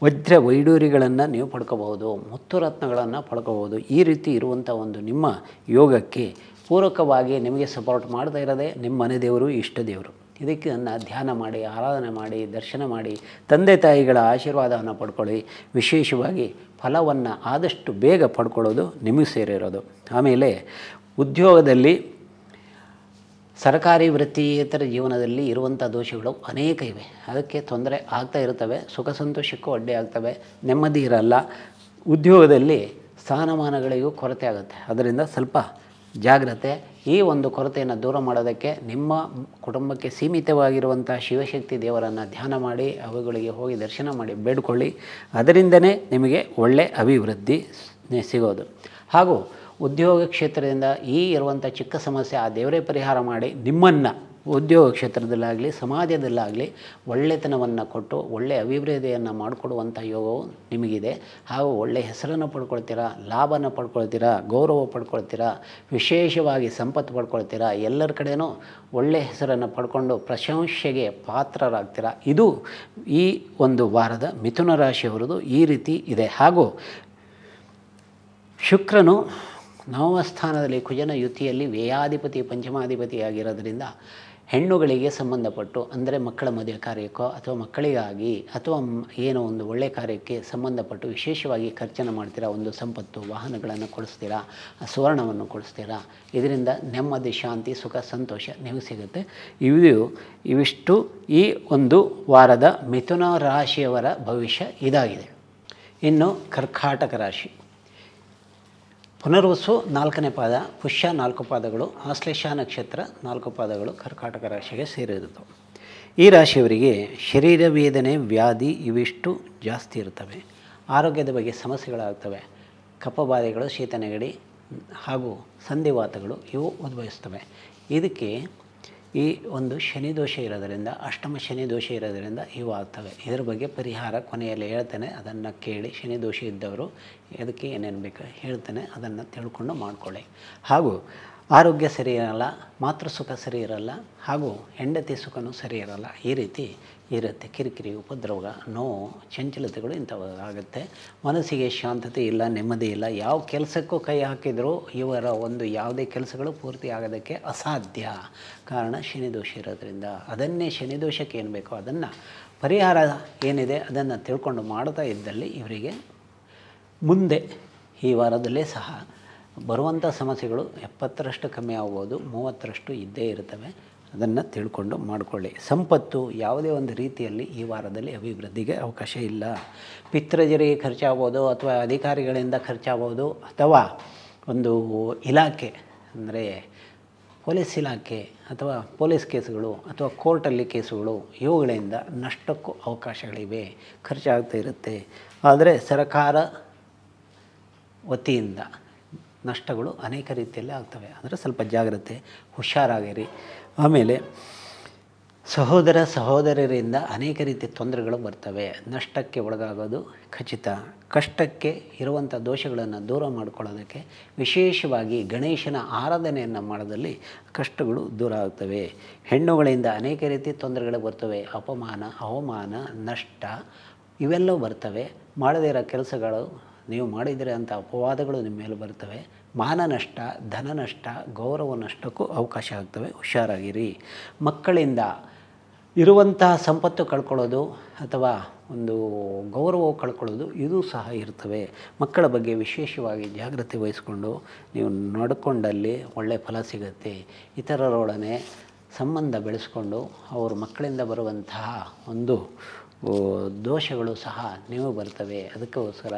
ವಜ್ರ ವೈಡೂರಿಗಳನ್ನು ನೀವು ಪಡ್ಕೋಬಹುದು ಮುತ್ತು ರತ್ನಗಳನ್ನು ಪಡ್ಕೋಬಹುದು ಈ ರೀತಿ ಇರುವಂಥ ಒಂದು ನಿಮ್ಮ ಯೋಗಕ್ಕೆ ಪೂರಕವಾಗಿ ನಿಮಗೆ ಸಪೋರ್ಟ್ ಮಾಡ್ತಾ ಇರೋದೇ ನಿಮ್ಮ ಮನೆ ದೇವರು ಇಷ್ಟ ದೇವರು ಇದಕ್ಕೆ ನನ್ನ ಧ್ಯಾನ ಮಾಡಿ ಆರಾಧನೆ ಮಾಡಿ ದರ್ಶನ ಮಾಡಿ ತಂದೆ ತಾಯಿಗಳ ಆಶೀರ್ವಾದವನ್ನು ಪಡ್ಕೊಳ್ಳಿ ವಿಶೇಷವಾಗಿ ಫಲವನ್ನು ಆದಷ್ಟು ಬೇಗ ಪಡ್ಕೊಳ್ಳೋದು ನಿಮಗೆ ಸೇರಿರೋದು ಆಮೇಲೆ ಉದ್ಯೋಗದಲ್ಲಿ ಸರ್ಕಾರಿ ವೃತ್ತಿಯೇತರ ಜೀವನದಲ್ಲಿ ಇರುವಂಥ ದೋಷಗಳು ಅನೇಕ ಇವೆ ಅದಕ್ಕೆ ತೊಂದರೆ ಆಗ್ತಾ ಇರ್ತವೆ ಸುಖ ಸಂತೋಷಕ್ಕೂ ಅಡ್ಡಿಯಾಗ್ತವೆ ನೆಮ್ಮದಿ ಇರಲ್ಲ ಉದ್ಯೋಗದಲ್ಲಿ ಸ್ಥಾನಮಾನಗಳಿಗೂ ಕೊರತೆ ಆಗುತ್ತೆ ಅದರಿಂದ ಸ್ವಲ್ಪ ಜಾಗ್ರತೆ ಈ ಒಂದು ಕೊರತೆಯನ್ನು ದೂರ ಮಾಡೋದಕ್ಕೆ ನಿಮ್ಮ ಕುಟುಂಬಕ್ಕೆ ಸೀಮಿತವಾಗಿರುವಂಥ ಶಿವಶಕ್ತಿ ದೇವರನ್ನು ಧ್ಯಾನ ಮಾಡಿ ಅವುಗಳಿಗೆ ಹೋಗಿ ದರ್ಶನ ಮಾಡಿ ಬೇಡ್ಕೊಳ್ಳಿ ಅದರಿಂದನೇ ನಿಮಗೆ ಒಳ್ಳೆಯ ಅಭಿವೃದ್ಧಿ ಸಿಗೋದು ಹಾಗೂ ಉದ್ಯೋಗ ಕ್ಷೇತ್ರದಿಂದ ಈ ಇರುವಂಥ ಚಿಕ್ಕ ಸಮಸ್ಯೆ ಆ ದೇವರೇ ಪರಿಹಾರ ಮಾಡಿ ನಿಮ್ಮನ್ನು ಉದ್ಯೋಗ ಕ್ಷೇತ್ರದಲ್ಲಾಗಲಿ ಸಮಾಜದಲ್ಲಾಗಲಿ ಒಳ್ಳೆತನವನ್ನು ಕೊಟ್ಟು ಒಳ್ಳೆಯ ಅಭಿವೃದ್ಧಿಯನ್ನು ಮಾಡಿಕೊಡುವಂಥ ಯೋಗವು ನಿಮಗಿದೆ ಹಾಗೂ ಒಳ್ಳೆಯ ಹೆಸರನ್ನು ಪಡ್ಕೊಳ್ತೀರಾ ಲಾಭನ ಪಡ್ಕೊಳ್ತೀರಾ ಗೌರವ ಪಡ್ಕೊಳ್ತೀರಾ ವಿಶೇಷವಾಗಿ ಸಂಪತ್ತು ಪಡ್ಕೊಳ್ತೀರಾ ಎಲ್ಲರ ಕಡೆಯೂ ಒಳ್ಳೆಯ ಹೆಸರನ್ನು ಪಡ್ಕೊಂಡು ಪ್ರಶಂಸೆಗೆ ಪಾತ್ರರಾಗ್ತೀರಾ ಇದು ಈ ಒಂದು ವಾರದ ಮಿಥುನ ರಾಶಿಯವರದು ಈ ರೀತಿ ಇದೆ ಹಾಗೂ ಶುಕ್ರನು ನವಮಸ್ಥಾನದಲ್ಲಿ ಕುಜನ ಯುತಿಯಲ್ಲಿ ವ್ಯಯಾಧಿಪತಿ ಪಂಚಮಾಧಿಪತಿಯಾಗಿರೋದ್ರಿಂದ ಹೆಣ್ಣುಗಳಿಗೆ ಸಂಬಂಧಪಟ್ಟು ಅಂದರೆ ಮಕ್ಕಳ ಮದುವೆ ಕಾರ್ಯಕ್ಕೋ ಅಥವಾ ಮಕ್ಕಳಿಗಾಗಿ ಅಥವಾ ಏನೋ ಒಂದು ಒಳ್ಳೆಯ ಕಾರ್ಯಕ್ಕೆ ಸಂಬಂಧಪಟ್ಟು ವಿಶೇಷವಾಗಿ ಖರ್ಚನ್ನು ಮಾಡ್ತೀರಾ ಒಂದು ಸಂಪತ್ತು ವಾಹನಗಳನ್ನು ಕೊಡಿಸ್ತೀರಾ ಸುವರ್ಣವನ್ನು ಕೊಡಿಸ್ತೀರಾ ಇದರಿಂದ ನೆಮ್ಮದಿ ಶಾಂತಿ ಸುಖ ಸಂತೋಷ ನಿಮಗೆ ಸಿಗುತ್ತೆ ಇವು ಇವಿಷ್ಟು ಈ ಒಂದು ವಾರದ ಮಿಥುನ ರಾಶಿಯವರ ಭವಿಷ್ಯ ಇದಾಗಿದೆ ಇನ್ನು ಕರ್ಕಾಟಕ ರಾಶಿ ಪುನರ್ವಸು ನಾಲ್ಕನೇ ಪಾದ ಪುಷ್ಯ ನಾಲ್ಕು ಪಾದಗಳು ಆಶ್ಲೇಷ ನಕ್ಷತ್ರ ನಾಲ್ಕು ಪಾದಗಳು ಕರ್ಕಾಟಕ ರಾಶಿಗೆ ಸೇರಿರುತ್ತವೆ ಈ ರಾಶಿಯವರಿಗೆ ಶರೀರ ವೇದನೆ ವ್ಯಾಧಿ ಇವಿಷ್ಟು ಜಾಸ್ತಿ ಇರ್ತವೆ ಆರೋಗ್ಯದ ಬಗ್ಗೆ ಸಮಸ್ಯೆಗಳಾಗ್ತವೆ ಕಪ್ಪಬಾಧೆಗಳು ಶೀತನೆಗಡಿ ಹಾಗೂ ಸಂಧಿವಾತಗಳು ಇವು ಉದ್ಭವಿಸ್ತವೆ ಇದಕ್ಕೆ ಈ ಒಂದು ಶನಿ ದೋಷ ಇರೋದರಿಂದ ಅಷ್ಟಮ ಶನಿ ದೋಷ ಇರೋದರಿಂದ ಇವು ಆಗ್ತವೆ ಇದ್ರ ಬಗ್ಗೆ ಪರಿಹಾರ ಕೊನೆಯಲ್ಲಿ ಹೇಳ್ತೇನೆ ಅದನ್ನು ಕೇಳಿ ಶನಿ ದೋಷ ಇದ್ದವರು ಅದಕ್ಕೆ ಏನೇನು ಬೇಕು ಹೇಳ್ತೇನೆ ಅದನ್ನು ತಿಳ್ಕೊಂಡು ಮಾಡಿಕೊಳ್ಳಿ ಹಾಗೂ ಆರೋಗ್ಯ ಸರಿ ಇರಲ್ಲ ಮಾತೃ ಸುಖ ಸರಿ ಇರಲ್ಲ ಹಾಗೂ ಹೆಂಡತಿ ಸುಖವೂ ಸರಿ ಇರಲ್ಲ ಈ ರೀತಿ ಇರುತ್ತೆ ಕಿರಿಕಿರಿ ಉಪದ್ರವ ನೋವು ಚಂಚಲತೆಗಳು ಇಂಥವು ಆಗುತ್ತೆ ಮನಸ್ಸಿಗೆ ಶಾಂತತೆ ಇಲ್ಲ ನೆಮ್ಮದಿ ಇಲ್ಲ ಯಾವ ಕೆಲಸಕ್ಕೂ ಕೈ ಹಾಕಿದರೂ ಇವರ ಒಂದು ಯಾವುದೇ ಕೆಲಸಗಳು ಪೂರ್ತಿ ಆಗೋದಕ್ಕೆ ಅಸಾಧ್ಯ ಕಾರಣ ಶನಿದೋಷ ಇರೋದ್ರಿಂದ ಅದನ್ನೇ ಶನಿದೋಷಕ್ಕೆ ಏನು ಬೇಕೋ ಅದನ್ನು ಪರಿಹಾರ ಏನಿದೆ ಅದನ್ನು ತಿಳ್ಕೊಂಡು ಮಾಡ್ತಾ ಇದ್ದಲ್ಲಿ ಇವರಿಗೆ ಮುಂದೆ ಈ ವಾರದಲ್ಲೇ ಸಹ ಬರುವಂಥ ಸಮಸ್ಯೆಗಳು ಎಪ್ಪತ್ತರಷ್ಟು ಕಮ್ಮಿ ಆಗ್ಬೋದು ಮೂವತ್ತರಷ್ಟು ಇದ್ದೇ ಇರ್ತವೆ ಅದನ್ನು ತಿಳ್ಕೊಂಡು ಮಾಡಿಕೊಳ್ಳಿ ಸಂಪತ್ತು ಯಾವುದೇ ಒಂದು ರೀತಿಯಲ್ಲಿ ಈ ವಾರದಲ್ಲಿ ಅಭಿವೃದ್ಧಿಗೆ ಅವಕಾಶ ಇಲ್ಲ ಪಿತ್ರಜರಿಗೆ ಖರ್ಚಾಗ್ಬೋದು ಅಥವಾ ಅಧಿಕಾರಿಗಳಿಂದ ಖರ್ಚಾಗ್ಬೋದು ಅಥವಾ ಒಂದು ಇಲಾಖೆ ಅಂದರೆ ಪೊಲೀಸ್ ಇಲಾಖೆ ಅಥವಾ ಪೊಲೀಸ್ ಕೇಸುಗಳು ಅಥವಾ ಕೋರ್ಟಲ್ಲಿ ಕೇಸುಗಳು ಇವುಗಳಿಂದ ನಷ್ಟಕ್ಕೂ ಅವಕಾಶಗಳಿವೆ ಖರ್ಚಾಗ್ತಾ ಇರುತ್ತೆ ಆದರೆ ಸರ್ಕಾರ ವತಿಯಿಂದ ನಷ್ಟಗಳು ಅನೇಕ ರೀತಿಯಲ್ಲಿ ಆಗ್ತವೆ ಅಂದರೆ ಸ್ವಲ್ಪ ಜಾಗ್ರತೆ ಹುಷಾರಾಗಿರಿ ಆಮೇಲೆ ಸಹೋದರ ಸಹೋದರರಿಂದ ಅನೇಕ ರೀತಿಯ ತೊಂದರೆಗಳು ಬರ್ತವೆ ನಷ್ಟಕ್ಕೆ ಒಳಗಾಗೋದು ಖಚಿತ ಕಷ್ಟಕ್ಕೆ ಇರುವಂಥ ದೋಷಗಳನ್ನು ದೂರ ಮಾಡಿಕೊಳ್ಳೋದಕ್ಕೆ ವಿಶೇಷವಾಗಿ ಗಣೇಶನ ಆರಾಧನೆಯನ್ನು ಮಾಡೋದಲ್ಲಿ ಕಷ್ಟಗಳು ದೂರ ಆಗ್ತವೆ ಹೆಣ್ಣುಗಳಿಂದ ಅನೇಕ ರೀತಿಯ ತೊಂದರೆಗಳು ಬರ್ತವೆ ಅಪಮಾನ ಅವಮಾನ ನಷ್ಟ ಇವೆಲ್ಲವೂ ಬರ್ತವೆ ಮಾಡದೇ ಇರೋ ಕೆಲಸಗಳು ನೀವು ಮಾಡಿದರೆ ಅಂತ ಅಪವಾದಗಳು ನಿಮ್ಮ ಮೇಲೆ ಬರ್ತವೆ ಮಾನ ನಷ್ಟ ಧನ ನಷ್ಟ ಗೌರವ ನಷ್ಟಕ್ಕೂ ಅವಕಾಶ ಆಗ್ತವೆ ಹುಷಾರಾಗಿರಿ ಮಕ್ಕಳಿಂದ ಇರುವಂತಹ ಸಂಪತ್ತು ಕಳ್ಕೊಳ್ಳೋದು ಅಥವಾ ಒಂದು ಗೌರವ ಕಳ್ಕೊಳ್ಳೋದು ಇದು ಸಹ ಇರ್ತವೆ ಮಕ್ಕಳ ಬಗ್ಗೆ ವಿಶೇಷವಾಗಿ ಜಾಗೃತಿ ವಹಿಸಿಕೊಂಡು ನೀವು ನಡ್ಕೊಂಡಲ್ಲಿ ಒಳ್ಳೆಯ ಫಲ ಸಿಗುತ್ತೆ ಇತರರೊಡನೆ ಸಂಬಂಧ ಬೆಳೆಸ್ಕೊಂಡು ಅವರು ಮಕ್ಕಳಿಂದ ಬರುವಂತಹ ಒಂದು ದೋಷಗಳು ಸಹ ನೀವು ಬರ್ತವೆ ಅದಕ್ಕೋಸ್ಕರ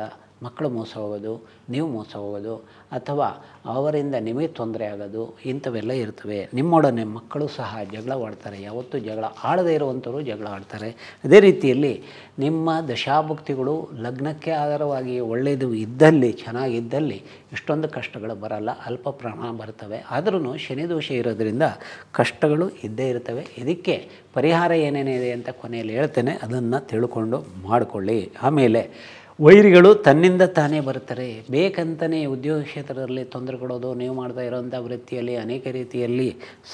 ಮಕ್ಕಳು ಮೋಸ ಹೋಗೋದು ನೀವು ಮೋಸ ಹೋಗೋದು ಅಥವಾ ಅವರಿಂದ ನಿಮಗೆ ತೊಂದರೆ ಆಗೋದು ಇಂಥವೆಲ್ಲ ಇರ್ತವೆ ನಿಮ್ಮೊಡನೆ ಮಕ್ಕಳು ಸಹ ಜಗಳವಾಡ್ತಾರೆ ಯಾವತ್ತೂ ಜಗಳ ಆಡದೇ ಇರುವಂಥವರು ಜಗಳ ಆಡ್ತಾರೆ ಅದೇ ರೀತಿಯಲ್ಲಿ ನಿಮ್ಮ ದಶಾಭುಕ್ತಿಗಳು ಲಗ್ನಕ್ಕೆ ಆಧಾರವಾಗಿ ಒಳ್ಳೆಯದು ಇದ್ದಲ್ಲಿ ಚೆನ್ನಾಗಿದ್ದಲ್ಲಿ ಇಷ್ಟೊಂದು ಕಷ್ಟಗಳು ಬರಲ್ಲ ಅಲ್ಪ ಪ್ರಮಾಣ ಬರ್ತವೆ ಆದರೂ ಶನಿದೋಷ ಇರೋದರಿಂದ ಕಷ್ಟಗಳು ಇದ್ದೇ ಇರ್ತವೆ ಇದಕ್ಕೆ ಪರಿಹಾರ ಏನೇನಿದೆ ಅಂತ ಕೊನೆಯಲ್ಲಿ ಹೇಳ್ತೇನೆ ಅದನ್ನು ತಿಳ್ಕೊಂಡು ಮಾಡಿಕೊಳ್ಳಿ ಆಮೇಲೆ ವೈರಿಗಳು ತನ್ನಿಂದ ತಾನೇ ಬರ್ತಾರೆ ಬೇಕಂತನೇ ಉದ್ಯೋಗ ಕ್ಷೇತ್ರದಲ್ಲಿ ತೊಂದರೆ ಕೊಡೋದು ನೀವು ಮಾಡ್ತಾ ಇರೋವಂಥ ವೃತ್ತಿಯಲ್ಲಿ ಅನೇಕ ರೀತಿಯಲ್ಲಿ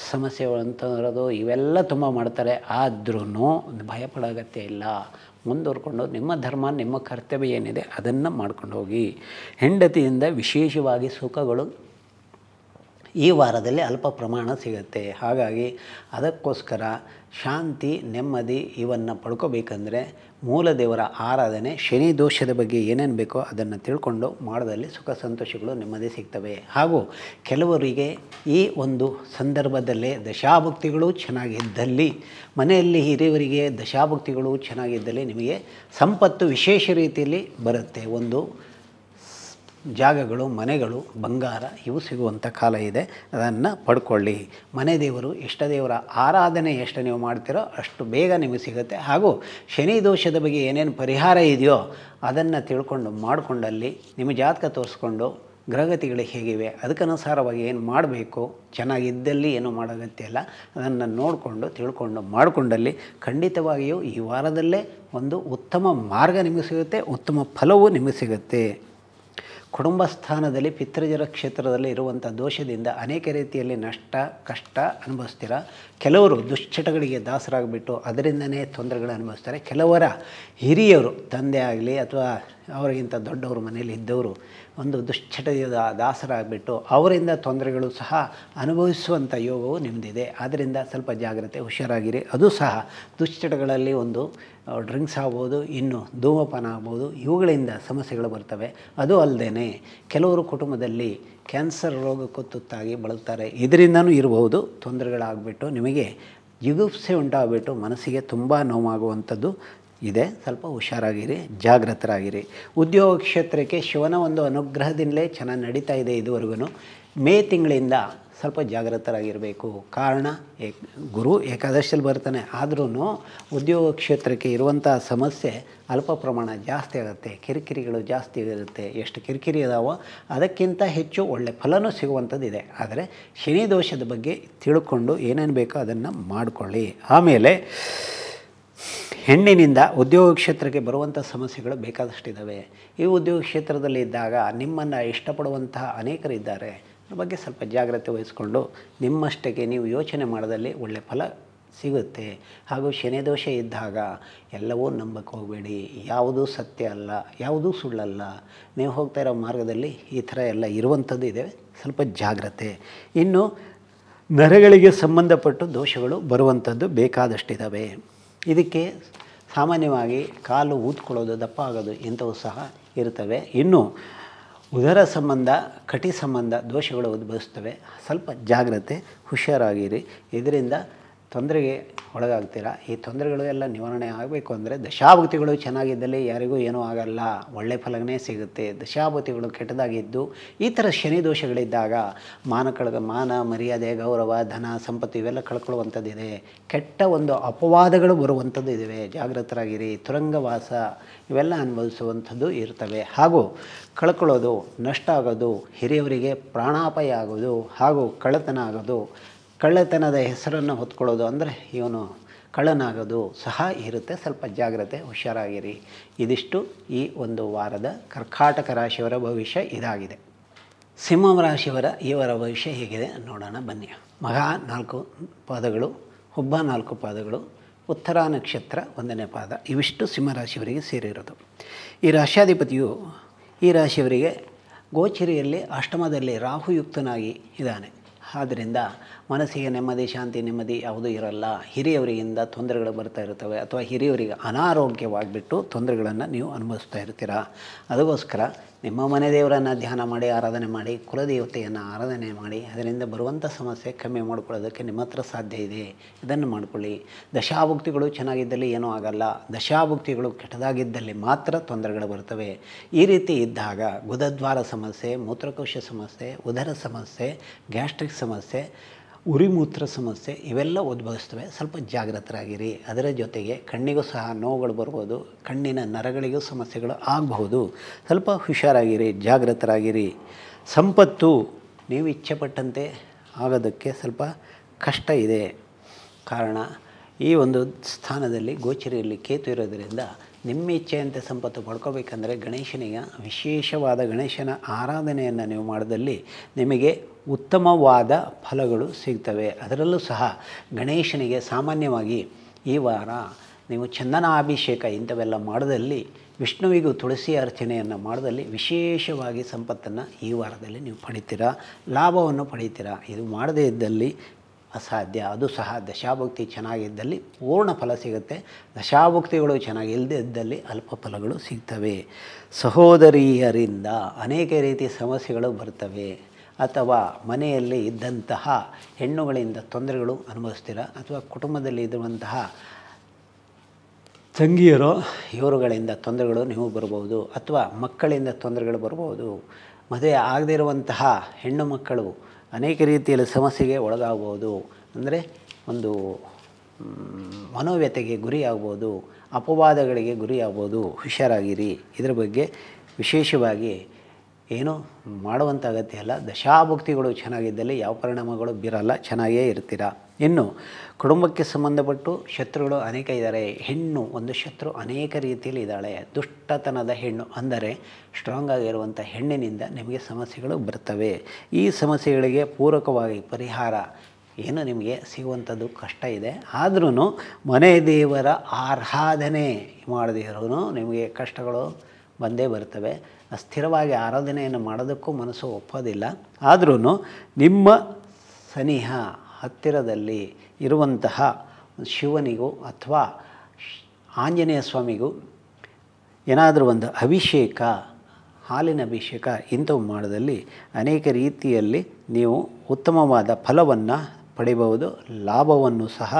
ಸಮಸ್ಯೆ ಅಂತರೋದು ಇವೆಲ್ಲ ತುಂಬ ಮಾಡ್ತಾರೆ ಆದ್ರೂ ಭಯಪಡೋ ಅಗತ್ಯ ಇಲ್ಲ ಮುಂದುವರ್ಕೊಂಡು ನಿಮ್ಮ ಧರ್ಮ ನಿಮ್ಮ ಕರ್ತವ್ಯ ಏನಿದೆ ಅದನ್ನು ಮಾಡ್ಕೊಂಡು ಹೋಗಿ ಹೆಂಡತಿಯಿಂದ ವಿಶೇಷವಾಗಿ ಸುಖಗಳು ಈ ವಾರದಲ್ಲಿ ಅಲ್ಪ ಪ್ರಮಾಣ ಸಿಗುತ್ತೆ ಹಾಗಾಗಿ ಅದಕ್ಕೋಸ್ಕರ ಶಾಂತಿ ನೆಮ್ಮದಿ ಇವನ್ನು ಪಡ್ಕೋಬೇಕಂದ್ರೆ ಮೂಲ ದೇವರ ಆರಾಧನೆ ಶನಿ ದೋಷದ ಬಗ್ಗೆ ಏನೇನು ಬೇಕೋ ಅದನ್ನು ತಿಳ್ಕೊಂಡು ಮಾಡೋದಲ್ಲಿ ಸುಖ ಸಂತೋಷಗಳು ನೆಮ್ಮದಿ ಸಿಗ್ತವೆ ಹಾಗೂ ಕೆಲವರಿಗೆ ಈ ಒಂದು ಸಂದರ್ಭದಲ್ಲೇ ದಶಾಭಕ್ತಿಗಳು ಚೆನ್ನಾಗಿದ್ದಲ್ಲಿ ಮನೆಯಲ್ಲಿ ಹಿರಿಯವರಿಗೆ ದಶಾಭಕ್ತಿಗಳು ಚೆನ್ನಾಗಿದ್ದಲ್ಲಿ ನಿಮಗೆ ಸಂಪತ್ತು ವಿಶೇಷ ರೀತಿಯಲ್ಲಿ ಬರುತ್ತೆ ಒಂದು ಜಾಗಗಳು ಮನೆಗಳು ಬಂಗಾರ ಇವು ಸಿಗುವಂಥ ಕಾಲ ಇದೆ ಅದನ್ನು ಪಡ್ಕೊಳ್ಳಿ ಮನೆ ದೇವರು ದೇವರ ಆರಾಧನೆ ಎಷ್ಟು ನೀವು ಮಾಡ್ತೀರೋ ಅಷ್ಟು ಬೇಗ ನಿಮಗೆ ಸಿಗುತ್ತೆ ಹಾಗೂ ಶನಿ ದೋಷದ ಬಗ್ಗೆ ಏನೇನು ಪರಿಹಾರ ಇದೆಯೋ ಅದನ್ನು ತಿಳ್ಕೊಂಡು ಮಾಡಿಕೊಂಡಲ್ಲಿ ನಿಮ್ಮ ಜಾತಕ ತೋರಿಸ್ಕೊಂಡು ಗ್ರಹಗತಿಗಳು ಹೇಗಿವೆ ಅದಕ್ಕನುಸಾರವಾಗಿ ಏನು ಮಾಡಬೇಕು ಚೆನ್ನಾಗಿದ್ದಲ್ಲಿ ಏನು ಮಾಡೋಗತ್ತಿಲ್ಲ ಅದನ್ನು ನೋಡಿಕೊಂಡು ತಿಳ್ಕೊಂಡು ಮಾಡಿಕೊಂಡಲ್ಲಿ ಖಂಡಿತವಾಗಿಯೂ ಈ ವಾರದಲ್ಲೇ ಒಂದು ಉತ್ತಮ ಮಾರ್ಗ ನಿಮಗೆ ಸಿಗುತ್ತೆ ಉತ್ತಮ ಫಲವೂ ನಿಮಗೆ ಸಿಗುತ್ತೆ ಕುಟುಂಬ ಸ್ಥಾನದಲ್ಲಿ ಪಿತೃಜರ ಕ್ಷೇತ್ರದಲ್ಲಿ ಇರುವಂಥ ದೋಷದಿಂದ ಅನೇಕ ರೀತಿಯಲ್ಲಿ ನಷ್ಟ ಕಷ್ಟ ಅನುಭವಿಸ್ತೀರ ಕೆಲವರು ದುಶ್ಚಟಗಳಿಗೆ ದಾಸರಾಗಿಬಿಟ್ಟು ಅದರಿಂದನೇ ತೊಂದರೆಗಳು ಅನುಭವಿಸ್ತಾರೆ ಕೆಲವರ ಹಿರಿಯರು ತಂದೆ ಆಗಲಿ ಅಥವಾ ಅವರಿಗಿಂತ ದೊಡ್ಡವರು ಮನೆಯಲ್ಲಿ ಇದ್ದವರು ಒಂದು ದುಶ್ಚಟದ ದಾಸರಾಗಿಬಿಟ್ಟು ಅವರಿಂದ ತೊಂದರೆಗಳು ಸಹ ಅನುಭವಿಸುವಂಥ ಯೋಗವು ನಿಮ್ಮದಿದೆ ಆದ್ದರಿಂದ ಸ್ವಲ್ಪ ಜಾಗ್ರತೆ ಹುಷಾರಾಗಿರಿ ಅದು ಸಹ ದುಶ್ಚಟಗಳಲ್ಲಿ ಒಂದು ಡ್ರಿಂಕ್ಸ್ ಆಗ್ಬೋದು ಇನ್ನು ಧೂಮಪಾನ ಆಗ್ಬೋದು ಇವುಗಳಿಂದ ಸಮಸ್ಯೆಗಳು ಬರ್ತವೆ ಅದು ಅಲ್ಲದೆ ಕೆಲವರು ಕುಟುಂಬದಲ್ಲಿ ಕ್ಯಾನ್ಸರ್ ರೋಗಕ್ಕೂ ತುತ್ತಾಗಿ ಬಳಲ್ತಾರೆ ಇದರಿಂದನೂ ಇರಬಹುದು ತೊಂದರೆಗಳಾಗ್ಬಿಟ್ಟು ನಿಮಗೆ ಜಿಗುಪ್ಸೆ ಉಂಟಾಗ್ಬಿಟ್ಟು ಮನಸ್ಸಿಗೆ ತುಂಬ ನೋವಾಗುವಂಥದ್ದು ಇದೆ ಸ್ವಲ್ಪ ಹುಷಾರಾಗಿರಿ ಜಾಗೃತರಾಗಿರಿ ಉದ್ಯೋಗ ಕ್ಷೇತ್ರಕ್ಕೆ ಶಿವನ ಒಂದು ಅನುಗ್ರಹದಿಂದಲೇ ಚೆನ್ನಾಗಿ ನಡೀತಾ ಇದೆ ಇದುವರೆಗೂ ಮೇ ತಿಂಗಳಿಂದ ಸ್ವಲ್ಪ ಜಾಗೃತರಾಗಿರಬೇಕು ಕಾರಣ ಏಕ್ ಗುರು ಏಕಾದಶಿಯಲ್ಲಿ ಬರ್ತಾನೆ ಆದ್ರೂ ಉದ್ಯೋಗ ಕ್ಷೇತ್ರಕ್ಕೆ ಇರುವಂಥ ಸಮಸ್ಯೆ ಅಲ್ಪ ಪ್ರಮಾಣ ಜಾಸ್ತಿ ಆಗುತ್ತೆ ಕಿರಿಕಿರಿಗಳು ಜಾಸ್ತಿ ಇರುತ್ತೆ ಎಷ್ಟು ಕಿರಿಕಿರಿ ಇದಾವೋ ಅದಕ್ಕಿಂತ ಹೆಚ್ಚು ಒಳ್ಳೆ ಫಲನೂ ಸಿಗುವಂಥದ್ದು ಇದೆ ಆದರೆ ಶನಿ ದೋಷದ ಬಗ್ಗೆ ತಿಳ್ಕೊಂಡು ಏನೇನು ಬೇಕೋ ಅದನ್ನು ಮಾಡಿಕೊಳ್ಳಿ ಆಮೇಲೆ ಹೆಣ್ಣಿನಿಂದ ಉದ್ಯೋಗ ಕ್ಷೇತ್ರಕ್ಕೆ ಬರುವಂಥ ಸಮಸ್ಯೆಗಳು ಬೇಕಾದಷ್ಟಿದ್ದಾವೆ ಈ ಉದ್ಯೋಗ ಕ್ಷೇತ್ರದಲ್ಲಿ ಇದ್ದಾಗ ನಿಮ್ಮನ್ನು ಇಷ್ಟಪಡುವಂತಹ ಅನೇಕರಿದ್ದಾರೆ ಅದ್ರ ಬಗ್ಗೆ ಸ್ವಲ್ಪ ಜಾಗ್ರತೆ ವಹಿಸಿಕೊಂಡು ನಿಮ್ಮಷ್ಟಕ್ಕೆ ನೀವು ಯೋಚನೆ ಮಾಡೋದಲ್ಲಿ ಒಳ್ಳೆಯ ಫಲ ಸಿಗುತ್ತೆ ಹಾಗೂ ಶನಿದೋಷ ಇದ್ದಾಗ ಎಲ್ಲವೂ ನಂಬಕ್ಕೆ ಹೋಗಬೇಡಿ ಯಾವುದೂ ಸತ್ಯ ಅಲ್ಲ ಯಾವುದೂ ಸುಳ್ಳಲ್ಲ ನೀವು ಹೋಗ್ತಾ ಇರೋ ಮಾರ್ಗದಲ್ಲಿ ಈ ಥರ ಎಲ್ಲ ಇರುವಂಥದ್ದು ಇದೆ ಸ್ವಲ್ಪ ಜಾಗ್ರತೆ ಇನ್ನು ನರಗಳಿಗೆ ಸಂಬಂಧಪಟ್ಟು ದೋಷಗಳು ಬರುವಂಥದ್ದು ಬೇಕಾದಷ್ಟಿದ್ದಾವೆ ಇದಕ್ಕೆ ಸಾಮಾನ್ಯವಾಗಿ ಕಾಲು ಊದ್ಕೊಳ್ಳೋದು ದಪ್ಪ ಆಗೋದು ಇಂಥವು ಸಹ ಇರುತ್ತವೆ ಇನ್ನು ಉದರ ಸಂಬಂಧ ಕಟಿ ಸಂಬಂಧ ದೋಷಗಳು ಉದ್ಭವಿಸ್ತವೆ ಸ್ವಲ್ಪ ಜಾಗ್ರತೆ ಹುಷಾರಾಗಿರಿ ಇದರಿಂದ ತೊಂದರೆಗೆ ಒಳಗಾಗ್ತೀರಾ ಈ ತೊಂದರೆಗಳು ಎಲ್ಲ ನಿವಾರಣೆ ಆಗಬೇಕು ಅಂದರೆ ದಶಾಭಕ್ತಿಗಳು ಚೆನ್ನಾಗಿದ್ದಲ್ಲಿ ಯಾರಿಗೂ ಏನೂ ಆಗಲ್ಲ ಒಳ್ಳೆ ಫಲನೇ ಸಿಗುತ್ತೆ ದಶಾಭುತಿಗಳು ಕೆಟ್ಟದಾಗಿದ್ದು ಈ ಥರ ಶನಿ ದೋಷಗಳಿದ್ದಾಗ ಮಾನ ಕಳಗ ಮಾನ ಮರ್ಯಾದೆ ಗೌರವ ಧನ ಸಂಪತ್ತು ಇವೆಲ್ಲ ಕಳ್ಕೊಳ್ಳುವಂಥದ್ದಿದೆ ಕೆಟ್ಟ ಒಂದು ಅಪವಾದಗಳು ಬರುವಂಥದ್ದು ಇದಾವೆ ಜಾಗೃತರಾಗಿರಿ ತುರಂಗವಾಸ ಇವೆಲ್ಲ ಅನುಭವಿಸುವಂಥದ್ದು ಇರ್ತವೆ ಹಾಗೂ ಕಳ್ಕೊಳ್ಳೋದು ನಷ್ಟ ಆಗೋದು ಹಿರಿಯವರಿಗೆ ಪ್ರಾಣಾಪಾಯ ಆಗೋದು ಹಾಗೂ ಕಳತನ ಆಗೋದು ಕಳ್ಳತನದ ಹೆಸರನ್ನು ಹೊತ್ಕೊಳ್ಳೋದು ಅಂದರೆ ಇವನು ಕಳ್ಳನಾಗೋದು ಸಹ ಇರುತ್ತೆ ಸ್ವಲ್ಪ ಜಾಗ್ರತೆ ಹುಷಾರಾಗಿರಿ ಇದಿಷ್ಟು ಈ ಒಂದು ವಾರದ ಕರ್ಕಾಟಕ ರಾಶಿಯವರ ಭವಿಷ್ಯ ಇದಾಗಿದೆ ಸಿಂಹ ರಾಶಿಯವರ ಇವರ ಭವಿಷ್ಯ ಹೇಗಿದೆ ನೋಡೋಣ ಬನ್ನಿ ಮಗ ನಾಲ್ಕು ಪಾದಗಳು ಹುಬ್ಬ ನಾಲ್ಕು ಪಾದಗಳು ಉತ್ತರ ನಕ್ಷತ್ರ ಒಂದನೇ ಪಾದ ಇವಿಷ್ಟು ಸಿಂಹರಾಶಿಯವರಿಗೆ ಸೇರಿರೋದು ಈ ರಾಶ್ಯಾಧಿಪತಿಯು ಈ ರಾಶಿಯವರಿಗೆ ಗೋಚರಿಯಲ್ಲಿ ಅಷ್ಟಮದಲ್ಲಿ ರಾಹುಯುಕ್ತನಾಗಿ ಇದ್ದಾನೆ ಆದ್ದರಿಂದ ಮನಸ್ಸಿಗೆ ನೆಮ್ಮದಿ ಶಾಂತಿ ನೆಮ್ಮದಿ ಯಾವುದೂ ಇರಲ್ಲ ಹಿರಿಯವರಿಗಿಂತ ತೊಂದರೆಗಳು ಬರ್ತಾ ಇರ್ತವೆ ಅಥವಾ ಹಿರಿಯವರಿಗೆ ಅನಾರೋಗ್ಯವಾಗಿಬಿಟ್ಟು ತೊಂದರೆಗಳನ್ನು ನೀವು ಅನುಭವಿಸ್ತಾ ಇರ್ತೀರ ಅದಕ್ಕೋಸ್ಕರ ನಿಮ್ಮ ಮನೆ ದೇವರನ್ನು ಧ್ಯಾನ ಮಾಡಿ ಆರಾಧನೆ ಮಾಡಿ ಕುಲದೇವತೆಯನ್ನು ಆರಾಧನೆ ಮಾಡಿ ಅದರಿಂದ ಬರುವಂಥ ಸಮಸ್ಯೆ ಕಮ್ಮಿ ಮಾಡಿಕೊಳ್ಳೋದಕ್ಕೆ ನಿಮ್ಮ ಹತ್ರ ಸಾಧ್ಯ ಇದೆ ಇದನ್ನು ಮಾಡಿಕೊಳ್ಳಿ ದಶಾಭುಕ್ತಿಗಳು ಚೆನ್ನಾಗಿದ್ದಲ್ಲಿ ಏನೂ ಆಗಲ್ಲ ದಶಾಭುಕ್ತಿಗಳು ಕೆಟ್ಟದಾಗಿದ್ದಲ್ಲಿ ಮಾತ್ರ ತೊಂದರೆಗಳು ಬರ್ತವೆ ಈ ರೀತಿ ಇದ್ದಾಗ ಗುದದ್ವಾರ ಸಮಸ್ಯೆ ಮೂತ್ರಕೋಶ ಸಮಸ್ಯೆ ಉದರ ಸಮಸ್ಯೆ ಗ್ಯಾಸ್ಟ್ರಿಕ್ ಸಮಸ್ಯೆ ಉರಿಮೂತ್ರ ಸಮಸ್ಯೆ ಇವೆಲ್ಲ ಉದ್ಭವಿಸ್ತವೆ ಸ್ವಲ್ಪ ಜಾಗೃತರಾಗಿರಿ ಅದರ ಜೊತೆಗೆ ಕಣ್ಣಿಗೂ ಸಹ ನೋವುಗಳು ಬರ್ಬೋದು ಕಣ್ಣಿನ ನರಗಳಿಗೂ ಸಮಸ್ಯೆಗಳು ಆಗಬಹುದು ಸ್ವಲ್ಪ ಹುಷಾರಾಗಿರಿ ಜಾಗೃತರಾಗಿರಿ ಸಂಪತ್ತು ನೀವು ಇಚ್ಛೆಪಟ್ಟಂತೆ ಆಗೋದಕ್ಕೆ ಸ್ವಲ್ಪ ಕಷ್ಟ ಇದೆ ಕಾರಣ ಈ ಒಂದು ಸ್ಥಾನದಲ್ಲಿ ಗೋಚರಿಯಲ್ಲಿ ಕೇತು ಇರೋದರಿಂದ ನಿಮ್ಮ ಇಚ್ಛೆಯಂತೆ ಸಂಪತ್ತು ಪಡ್ಕೋಬೇಕಂದರೆ ಗಣೇಶನಿಗೆ ವಿಶೇಷವಾದ ಗಣೇಶನ ಆರಾಧನೆಯನ್ನು ನೀವು ಮಾಡಿದಲ್ಲಿ ನಿಮಗೆ ಉತ್ತಮವಾದ ಫಲಗಳು ಸಿಗ್ತವೆ ಅದರಲ್ಲೂ ಸಹ ಗಣೇಶನಿಗೆ ಸಾಮಾನ್ಯವಾಗಿ ಈ ವಾರ ನೀವು ಚಂದನ ಅಭಿಷೇಕ ಇಂಥವೆಲ್ಲ ಮಾಡದಲ್ಲಿ ವಿಷ್ಣುವಿಗೂ ತುಳಸಿ ಅರ್ಚನೆಯನ್ನು ಮಾಡದಲ್ಲಿ ವಿಶೇಷವಾಗಿ ಸಂಪತ್ತನ್ನು ಈ ವಾರದಲ್ಲಿ ನೀವು ಪಡಿತೀರಾ ಲಾಭವನ್ನು ಪಡಿತೀರಾ ಇದು ಮಾಡದೇ ಇದ್ದಲ್ಲಿ ಅಸಾಧ್ಯ ಅದು ಸಹ ದಶಾಭಕ್ತಿ ಚೆನ್ನಾಗಿದ್ದಲ್ಲಿ ಪೂರ್ಣ ಫಲ ಸಿಗುತ್ತೆ ದಶಾಭಕ್ತಿಗಳು ಚೆನ್ನಾಗಿ ಇಲ್ಲದಿದ್ದಲ್ಲಿ ಇದ್ದಲ್ಲಿ ಅಲ್ಪ ಫಲಗಳು ಸಿಗ್ತವೆ ಸಹೋದರಿಯರಿಂದ ಅನೇಕ ರೀತಿಯ ಸಮಸ್ಯೆಗಳು ಬರ್ತವೆ ಅಥವಾ ಮನೆಯಲ್ಲಿ ಇದ್ದಂತಹ ಹೆಣ್ಣುಗಳಿಂದ ತೊಂದರೆಗಳು ಅನುಭವಿಸ್ತೀರ ಅಥವಾ ಕುಟುಂಬದಲ್ಲಿ ಇರುವಂತಹ ತಂಗಿಯರು ಇವರುಗಳಿಂದ ತೊಂದರೆಗಳು ನೀವು ಬರಬಹುದು ಅಥವಾ ಮಕ್ಕಳಿಂದ ತೊಂದರೆಗಳು ಬರಬಹುದು ಮದುವೆ ಆಗದಿರುವಂತಹ ಹೆಣ್ಣು ಮಕ್ಕಳು ಅನೇಕ ರೀತಿಯಲ್ಲಿ ಸಮಸ್ಯೆಗೆ ಒಳಗಾಗ್ಬೋದು ಅಂದರೆ ಒಂದು ಮನೋವ್ಯತೆಗೆ ಆಗ್ಬೋದು ಅಪವಾದಗಳಿಗೆ ಆಗ್ಬೋದು ಹುಷಾರಾಗಿರಿ ಇದರ ಬಗ್ಗೆ ವಿಶೇಷವಾಗಿ ಏನು ಮಾಡುವಂಥ ಅಗತ್ಯ ಅಲ್ಲ ದಶಾಭುಕ್ತಿಗಳು ಚೆನ್ನಾಗಿದ್ದಲ್ಲಿ ಯಾವ ಪರಿಣಾಮಗಳು ಬೀರಲ್ಲ ಚೆನ್ನಾಗೇ ಇರ್ತೀರ ಇನ್ನು ಕುಟುಂಬಕ್ಕೆ ಸಂಬಂಧಪಟ್ಟು ಶತ್ರುಗಳು ಅನೇಕ ಇದ್ದಾರೆ ಹೆಣ್ಣು ಒಂದು ಶತ್ರು ಅನೇಕ ರೀತಿಯಲ್ಲಿ ಇದ್ದಾಳೆ ದುಷ್ಟತನದ ಹೆಣ್ಣು ಅಂದರೆ ಸ್ಟ್ರಾಂಗ್ ಆಗಿರುವಂಥ ಹೆಣ್ಣಿನಿಂದ ನಿಮಗೆ ಸಮಸ್ಯೆಗಳು ಬರ್ತವೆ ಈ ಸಮಸ್ಯೆಗಳಿಗೆ ಪೂರಕವಾಗಿ ಪರಿಹಾರ ಏನು ನಿಮಗೆ ಸಿಗುವಂಥದ್ದು ಕಷ್ಟ ಇದೆ ಆದ್ರೂ ಮನೆ ದೇವರ ಆರಾಧನೆ ಮಾಡದಿರೋನು ನಿಮಗೆ ಕಷ್ಟಗಳು ಬಂದೇ ಬರ್ತವೆ ಸ್ಥಿರವಾಗಿ ಆರಾಧನೆಯನ್ನು ಮಾಡೋದಕ್ಕೂ ಮನಸ್ಸು ಒಪ್ಪೋದಿಲ್ಲ ಆದ್ರೂ ನಿಮ್ಮ ಸನಿಹ ಹತ್ತಿರದಲ್ಲಿ ಇರುವಂತಹ ಶಿವನಿಗೂ ಅಥವಾ ಆಂಜನೇಯ ಸ್ವಾಮಿಗೂ ಏನಾದರೂ ಒಂದು ಅಭಿಷೇಕ ಹಾಲಿನ ಅಭಿಷೇಕ ಇಂಥವು ಮಾಡಿದಲ್ಲಿ ಅನೇಕ ರೀತಿಯಲ್ಲಿ ನೀವು ಉತ್ತಮವಾದ ಫಲವನ್ನು ಪಡೆಯಬಹುದು ಲಾಭವನ್ನು ಸಹ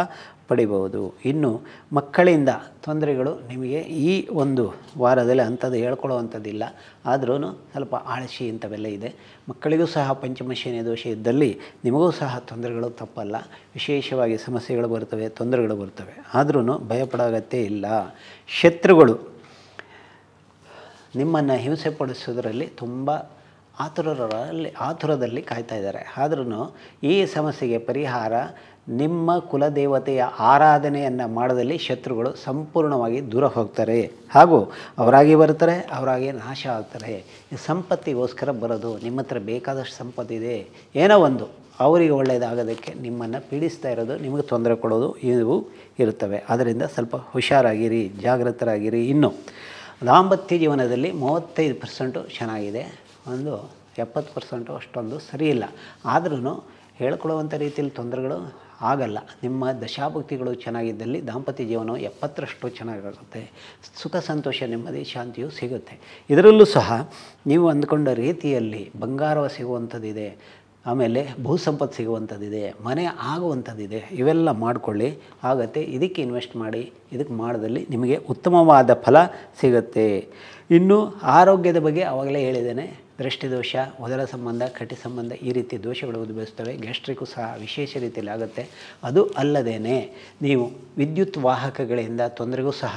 ಪಡಿಬಹುದು ಇನ್ನು ಮಕ್ಕಳಿಂದ ತೊಂದರೆಗಳು ನಿಮಗೆ ಈ ಒಂದು ವಾರದಲ್ಲಿ ಅಂಥದ್ದು ಹೇಳ್ಕೊಳ್ಳುವಂಥದ್ದಿಲ್ಲ ಆದ್ರೂ ಸ್ವಲ್ಪ ಆಳಸಿ ಇಂಥವೆಲ್ಲ ಇದೆ ಮಕ್ಕಳಿಗೂ ಸಹ ಪಂಚಮಶನಿ ದೋಷ ಇದ್ದಲ್ಲಿ ನಿಮಗೂ ಸಹ ತೊಂದರೆಗಳು ತಪ್ಪಲ್ಲ ವಿಶೇಷವಾಗಿ ಸಮಸ್ಯೆಗಳು ಬರ್ತವೆ ತೊಂದರೆಗಳು ಬರ್ತವೆ ಆದ್ರೂ ಭಯಪಡೋ ಅಗತ್ಯ ಇಲ್ಲ ಶತ್ರುಗಳು ನಿಮ್ಮನ್ನು ಹಿಂಸೆ ಪಡಿಸೋದರಲ್ಲಿ ತುಂಬ ಆತುರರಲ್ಲಿ ಆತುರದಲ್ಲಿ ಕಾಯ್ತಾ ಇದ್ದಾರೆ ಆದ್ರೂ ಈ ಸಮಸ್ಯೆಗೆ ಪರಿಹಾರ ನಿಮ್ಮ ಕುಲದೇವತೆಯ ಆರಾಧನೆಯನ್ನು ಮಾಡದಲ್ಲಿ ಶತ್ರುಗಳು ಸಂಪೂರ್ಣವಾಗಿ ದೂರ ಹೋಗ್ತಾರೆ ಹಾಗೂ ಅವರಾಗಿ ಬರ್ತಾರೆ ಅವರಾಗಿ ನಾಶ ಆಗ್ತಾರೆ ಸಂಪತ್ತಿಗೋಸ್ಕರ ಬರೋದು ನಿಮ್ಮ ಹತ್ರ ಬೇಕಾದಷ್ಟು ಸಂಪತ್ತಿದೆ ಏನೋ ಒಂದು ಅವರಿಗೆ ಒಳ್ಳೆಯದಾಗೋದಕ್ಕೆ ನಿಮ್ಮನ್ನು ಪೀಡಿಸ್ತಾ ಇರೋದು ನಿಮಗೆ ತೊಂದರೆ ಕೊಡೋದು ಇವು ಇರುತ್ತವೆ ಅದರಿಂದ ಸ್ವಲ್ಪ ಹುಷಾರಾಗಿರಿ ಜಾಗೃತರಾಗಿರಿ ಇನ್ನು ದಾಂಪತ್ಯ ಜೀವನದಲ್ಲಿ ಮೂವತ್ತೈದು ಪರ್ಸೆಂಟು ಚೆನ್ನಾಗಿದೆ ಒಂದು ಎಪ್ಪತ್ತು ಪರ್ಸೆಂಟು ಅಷ್ಟೊಂದು ಸರಿಯಿಲ್ಲ ಆದ್ರೂ ಹೇಳ್ಕೊಳ್ಳುವಂಥ ರೀತಿಯಲ್ಲಿ ತೊಂದರೆಗಳು ಆಗಲ್ಲ ನಿಮ್ಮ ದಶಾಭಕ್ತಿಗಳು ಚೆನ್ನಾಗಿದ್ದಲ್ಲಿ ದಾಂಪತ್ಯ ಜೀವನವು ಎಪ್ಪತ್ತರಷ್ಟು ಚೆನ್ನಾಗಿರುತ್ತೆ ಸುಖ ಸಂತೋಷ ನೆಮ್ಮದಿ ಶಾಂತಿಯು ಸಿಗುತ್ತೆ ಇದರಲ್ಲೂ ಸಹ ನೀವು ಅಂದ್ಕೊಂಡ ರೀತಿಯಲ್ಲಿ ಬಂಗಾರವ ಸಿಗುವಂಥದ್ದಿದೆ ಆಮೇಲೆ ಭೂ ಸಂಪತ್ತು ಸಿಗುವಂಥದ್ದಿದೆ ಮನೆ ಆಗುವಂಥದ್ದಿದೆ ಇವೆಲ್ಲ ಮಾಡಿಕೊಳ್ಳಿ ಆಗತ್ತೆ ಇದಕ್ಕೆ ಇನ್ವೆಸ್ಟ್ ಮಾಡಿ ಇದಕ್ಕೆ ಮಾಡಿದಲ್ಲಿ ನಿಮಗೆ ಉತ್ತಮವಾದ ಫಲ ಸಿಗುತ್ತೆ ಇನ್ನು ಆರೋಗ್ಯದ ಬಗ್ಗೆ ಆವಾಗಲೇ ಹೇಳಿದ್ದೇನೆ ದೃಷ್ಟಿದೋಷ ಮೊದಲ ಸಂಬಂಧ ಕಟಿ ಸಂಬಂಧ ಈ ರೀತಿ ದೋಷಗಳು ಉದ್ಭವಿಸ್ತವೆ ಗ್ಯಾಸ್ಟ್ರಿಕ್ಕು ಸಹ ವಿಶೇಷ ರೀತಿಯಲ್ಲಿ ಆಗುತ್ತೆ ಅದು ಅಲ್ಲದೇ ನೀವು ವಿದ್ಯುತ್ ವಾಹಕಗಳಿಂದ ತೊಂದರೆಗೂ ಸಹ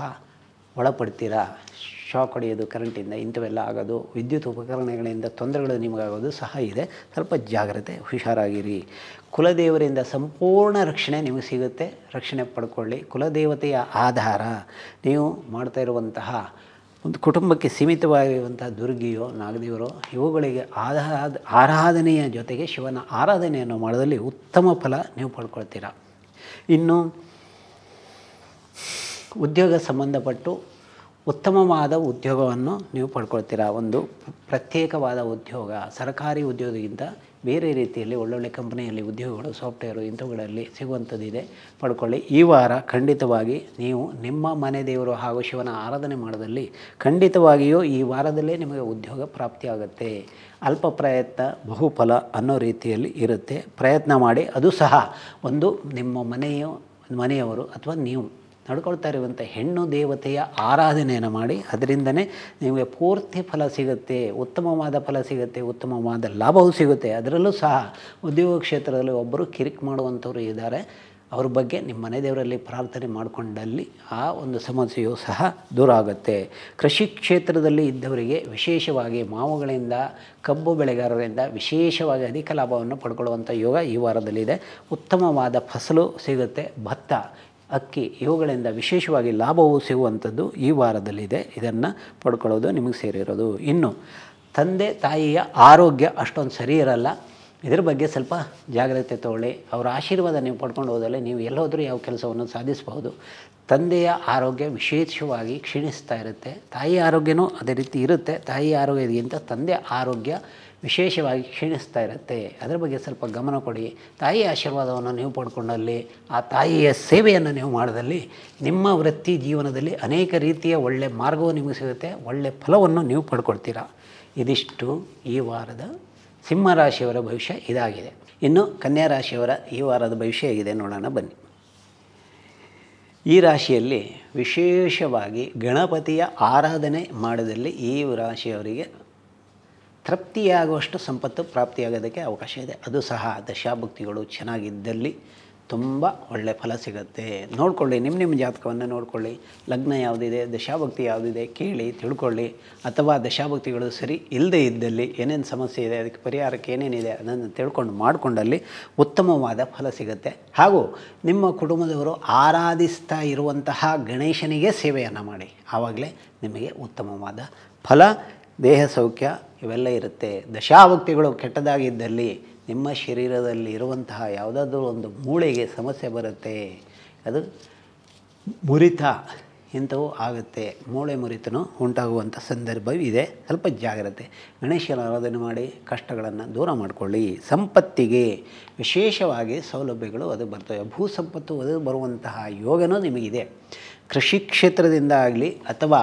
ಒಳಪಡ್ತೀರಾ ಶಾಕ್ ಹೊಡೆಯೋದು ಕರೆಂಟಿಂದ ಇಂಥವೆಲ್ಲ ಆಗೋದು ವಿದ್ಯುತ್ ಉಪಕರಣಗಳಿಂದ ತೊಂದರೆಗಳು ನಿಮಗಾಗೋದು ಸಹ ಇದೆ ಸ್ವಲ್ಪ ಜಾಗ್ರತೆ ಹುಷಾರಾಗಿರಿ ಕುಲದೇವರಿಂದ ಸಂಪೂರ್ಣ ರಕ್ಷಣೆ ನಿಮಗೆ ಸಿಗುತ್ತೆ ರಕ್ಷಣೆ ಪಡ್ಕೊಳ್ಳಿ ಕುಲದೇವತೆಯ ಆಧಾರ ನೀವು ಮಾಡ್ತಾ ಇರುವಂತಹ ಒಂದು ಕುಟುಂಬಕ್ಕೆ ಸೀಮಿತವಾಗಿರುವಂಥ ದುರ್ಗಿಯೋ ನಾಗದೇವರೋ ಇವುಗಳಿಗೆ ಆರಾಧ ಆರಾಧನೆಯ ಜೊತೆಗೆ ಶಿವನ ಆರಾಧನೆಯನ್ನು ಮಾಡೋದಲ್ಲಿ ಉತ್ತಮ ಫಲ ನೀವು ಪಡ್ಕೊಳ್ತೀರ ಇನ್ನು ಉದ್ಯೋಗ ಸಂಬಂಧಪಟ್ಟು ಉತ್ತಮವಾದ ಉದ್ಯೋಗವನ್ನು ನೀವು ಪಡ್ಕೊಳ್ತೀರಾ ಒಂದು ಪ್ರತ್ಯೇಕವಾದ ಉದ್ಯೋಗ ಸರ್ಕಾರಿ ಉದ್ಯೋಗಕ್ಕಿಂತ ಬೇರೆ ರೀತಿಯಲ್ಲಿ ಒಳ್ಳೊಳ್ಳೆ ಕಂಪ್ನಿಯಲ್ಲಿ ಉದ್ಯೋಗಗಳು ಸಾಫ್ಟ್ವೇರು ಇಂಥವುಗಳಲ್ಲಿ ಸಿಗುವಂಥದ್ದಿದೆ ಪಡ್ಕೊಳ್ಳಿ ಈ ವಾರ ಖಂಡಿತವಾಗಿ ನೀವು ನಿಮ್ಮ ಮನೆ ದೇವರು ಹಾಗೂ ಶಿವನ ಆರಾಧನೆ ಮಾಡಿದಲ್ಲಿ ಖಂಡಿತವಾಗಿಯೂ ಈ ವಾರದಲ್ಲೇ ನಿಮಗೆ ಉದ್ಯೋಗ ಪ್ರಾಪ್ತಿಯಾಗುತ್ತೆ ಅಲ್ಪ ಪ್ರಯತ್ನ ಬಹುಫಲ ಅನ್ನೋ ರೀತಿಯಲ್ಲಿ ಇರುತ್ತೆ ಪ್ರಯತ್ನ ಮಾಡಿ ಅದು ಸಹ ಒಂದು ನಿಮ್ಮ ಮನೆಯ ಮನೆಯವರು ಅಥವಾ ನೀವು ನಡ್ಕೊಳ್ತಾ ಇರುವಂಥ ಹೆಣ್ಣು ದೇವತೆಯ ಆರಾಧನೆಯನ್ನು ಮಾಡಿ ಅದರಿಂದನೇ ನಿಮಗೆ ಪೂರ್ತಿ ಫಲ ಸಿಗುತ್ತೆ ಉತ್ತಮವಾದ ಫಲ ಸಿಗುತ್ತೆ ಉತ್ತಮವಾದ ಲಾಭವೂ ಸಿಗುತ್ತೆ ಅದರಲ್ಲೂ ಸಹ ಉದ್ಯೋಗ ಕ್ಷೇತ್ರದಲ್ಲಿ ಒಬ್ಬರು ಕಿರಿಕ್ ಮಾಡುವಂಥವರು ಇದ್ದಾರೆ ಅವ್ರ ಬಗ್ಗೆ ನಿಮ್ಮ ಮನೆ ದೇವರಲ್ಲಿ ಪ್ರಾರ್ಥನೆ ಮಾಡಿಕೊಂಡಲ್ಲಿ ಆ ಒಂದು ಸಮಸ್ಯೆಯು ಸಹ ದೂರ ಆಗುತ್ತೆ ಕೃಷಿ ಕ್ಷೇತ್ರದಲ್ಲಿ ಇದ್ದವರಿಗೆ ವಿಶೇಷವಾಗಿ ಮಾವುಗಳಿಂದ ಕಬ್ಬು ಬೆಳೆಗಾರರಿಂದ ವಿಶೇಷವಾಗಿ ಅಧಿಕ ಲಾಭವನ್ನು ಪಡ್ಕೊಳ್ಳುವಂಥ ಯೋಗ ಈ ವಾರದಲ್ಲಿದೆ ಉತ್ತಮವಾದ ಫಸಲು ಸಿಗುತ್ತೆ ಭತ್ತ ಅಕ್ಕಿ ಇವುಗಳಿಂದ ವಿಶೇಷವಾಗಿ ಲಾಭವೂ ಸಿಗುವಂಥದ್ದು ಈ ವಾರದಲ್ಲಿದೆ ಇದನ್ನು ಪಡ್ಕೊಳ್ಳೋದು ನಿಮಗೆ ಸೇರಿರೋದು ಇನ್ನು ತಂದೆ ತಾಯಿಯ ಆರೋಗ್ಯ ಅಷ್ಟೊಂದು ಸರಿ ಇರಲ್ಲ ಇದ್ರ ಬಗ್ಗೆ ಸ್ವಲ್ಪ ಜಾಗ್ರತೆ ತಗೊಳ್ಳಿ ಅವರ ಆಶೀರ್ವಾದ ನೀವು ಪಡ್ಕೊಂಡು ಹೋದಲ್ಲಿ ನೀವು ಎಲ್ಲೋದ್ರೂ ಯಾವ ಕೆಲಸವನ್ನು ಸಾಧಿಸಬಹುದು ತಂದೆಯ ಆರೋಗ್ಯ ವಿಶೇಷವಾಗಿ ಕ್ಷೀಣಿಸ್ತಾ ಇರುತ್ತೆ ತಾಯಿ ಆರೋಗ್ಯನೂ ಅದೇ ರೀತಿ ಇರುತ್ತೆ ತಾಯಿ ಆರೋಗ್ಯಕ್ಕಿಂತ ತಂದೆ ಆರೋಗ್ಯ ವಿಶೇಷವಾಗಿ ಕ್ಷೀಣಿಸ್ತಾ ಇರುತ್ತೆ ಅದರ ಬಗ್ಗೆ ಸ್ವಲ್ಪ ಗಮನ ಕೊಡಿ ತಾಯಿಯ ಆಶೀರ್ವಾದವನ್ನು ನೀವು ಪಡ್ಕೊಂಡಲ್ಲಿ ಆ ತಾಯಿಯ ಸೇವೆಯನ್ನು ನೀವು ಮಾಡಿದಲ್ಲಿ ನಿಮ್ಮ ವೃತ್ತಿ ಜೀವನದಲ್ಲಿ ಅನೇಕ ರೀತಿಯ ಒಳ್ಳೆಯ ಮಾರ್ಗವು ನಿಮಗೆ ಸಿಗುತ್ತೆ ಒಳ್ಳೆಯ ಫಲವನ್ನು ನೀವು ಪಡ್ಕೊಳ್ತೀರಾ ಇದಿಷ್ಟು ಈ ವಾರದ ಸಿಂಹರಾಶಿಯವರ ಭವಿಷ್ಯ ಇದಾಗಿದೆ ಇನ್ನು ಕನ್ಯಾ ರಾಶಿಯವರ ಈ ವಾರದ ಭವಿಷ್ಯ ಇದೆ ನೋಡೋಣ ಬನ್ನಿ ಈ ರಾಶಿಯಲ್ಲಿ ವಿಶೇಷವಾಗಿ ಗಣಪತಿಯ ಆರಾಧನೆ ಮಾಡಿದಲ್ಲಿ ಈ ರಾಶಿಯವರಿಗೆ ತೃಪ್ತಿಯಾಗುವಷ್ಟು ಸಂಪತ್ತು ಪ್ರಾಪ್ತಿಯಾಗೋದಕ್ಕೆ ಅವಕಾಶ ಇದೆ ಅದು ಸಹ ದಶಾಭಕ್ತಿಗಳು ಚೆನ್ನಾಗಿದ್ದಲ್ಲಿ ತುಂಬ ಒಳ್ಳೆಯ ಫಲ ಸಿಗುತ್ತೆ ನೋಡಿಕೊಳ್ಳಿ ನಿಮ್ಮ ನಿಮ್ಮ ಜಾತಕವನ್ನು ನೋಡಿಕೊಳ್ಳಿ ಲಗ್ನ ಯಾವುದಿದೆ ದಶಾಭಕ್ತಿ ಯಾವುದಿದೆ ಕೇಳಿ ತಿಳ್ಕೊಳ್ಳಿ ಅಥವಾ ದಶಾಭಕ್ತಿಗಳು ಸರಿ ಇಲ್ಲದೇ ಇದ್ದಲ್ಲಿ ಏನೇನು ಸಮಸ್ಯೆ ಇದೆ ಅದಕ್ಕೆ ಪರಿಹಾರಕ್ಕೆ ಏನೇನಿದೆ ಅದನ್ನು ತಿಳ್ಕೊಂಡು ಮಾಡಿಕೊಂಡಲ್ಲಿ ಉತ್ತಮವಾದ ಫಲ ಸಿಗುತ್ತೆ ಹಾಗೂ ನಿಮ್ಮ ಕುಟುಂಬದವರು ಆರಾಧಿಸ್ತಾ ಇರುವಂತಹ ಗಣೇಶನಿಗೆ ಸೇವೆಯನ್ನು ಮಾಡಿ ಆವಾಗಲೇ ನಿಮಗೆ ಉತ್ತಮವಾದ ಫಲ ದೇಹ ಸೌಖ್ಯ ಇವೆಲ್ಲ ಇರುತ್ತೆ ದಶಾಭಕ್ತಿಗಳು ಕೆಟ್ಟದಾಗಿದ್ದಲ್ಲಿ ನಿಮ್ಮ ಶರೀರದಲ್ಲಿ ಇರುವಂತಹ ಯಾವುದಾದ್ರೂ ಒಂದು ಮೂಳೆಗೆ ಸಮಸ್ಯೆ ಬರುತ್ತೆ ಅದು ಮುರಿತ ಇಂಥವು ಆಗುತ್ತೆ ಮೂಳೆ ಮುರಿತನೂ ಉಂಟಾಗುವಂಥ ಸಂದರ್ಭವಿದೆ ಸ್ವಲ್ಪ ಜಾಗ್ರತೆ ಗಣೇಶನ ಆರಾಧನೆ ಮಾಡಿ ಕಷ್ಟಗಳನ್ನು ದೂರ ಮಾಡಿಕೊಳ್ಳಿ ಸಂಪತ್ತಿಗೆ ವಿಶೇಷವಾಗಿ ಸೌಲಭ್ಯಗಳು ಅದು ಬರ್ತವೆ ಭೂ ಸಂಪತ್ತು ಒದಗಿ ಬರುವಂತಹ ಯೋಗನೂ ನಿಮಗಿದೆ ಕೃಷಿ ಕ್ಷೇತ್ರದಿಂದ ಆಗಲಿ ಅಥವಾ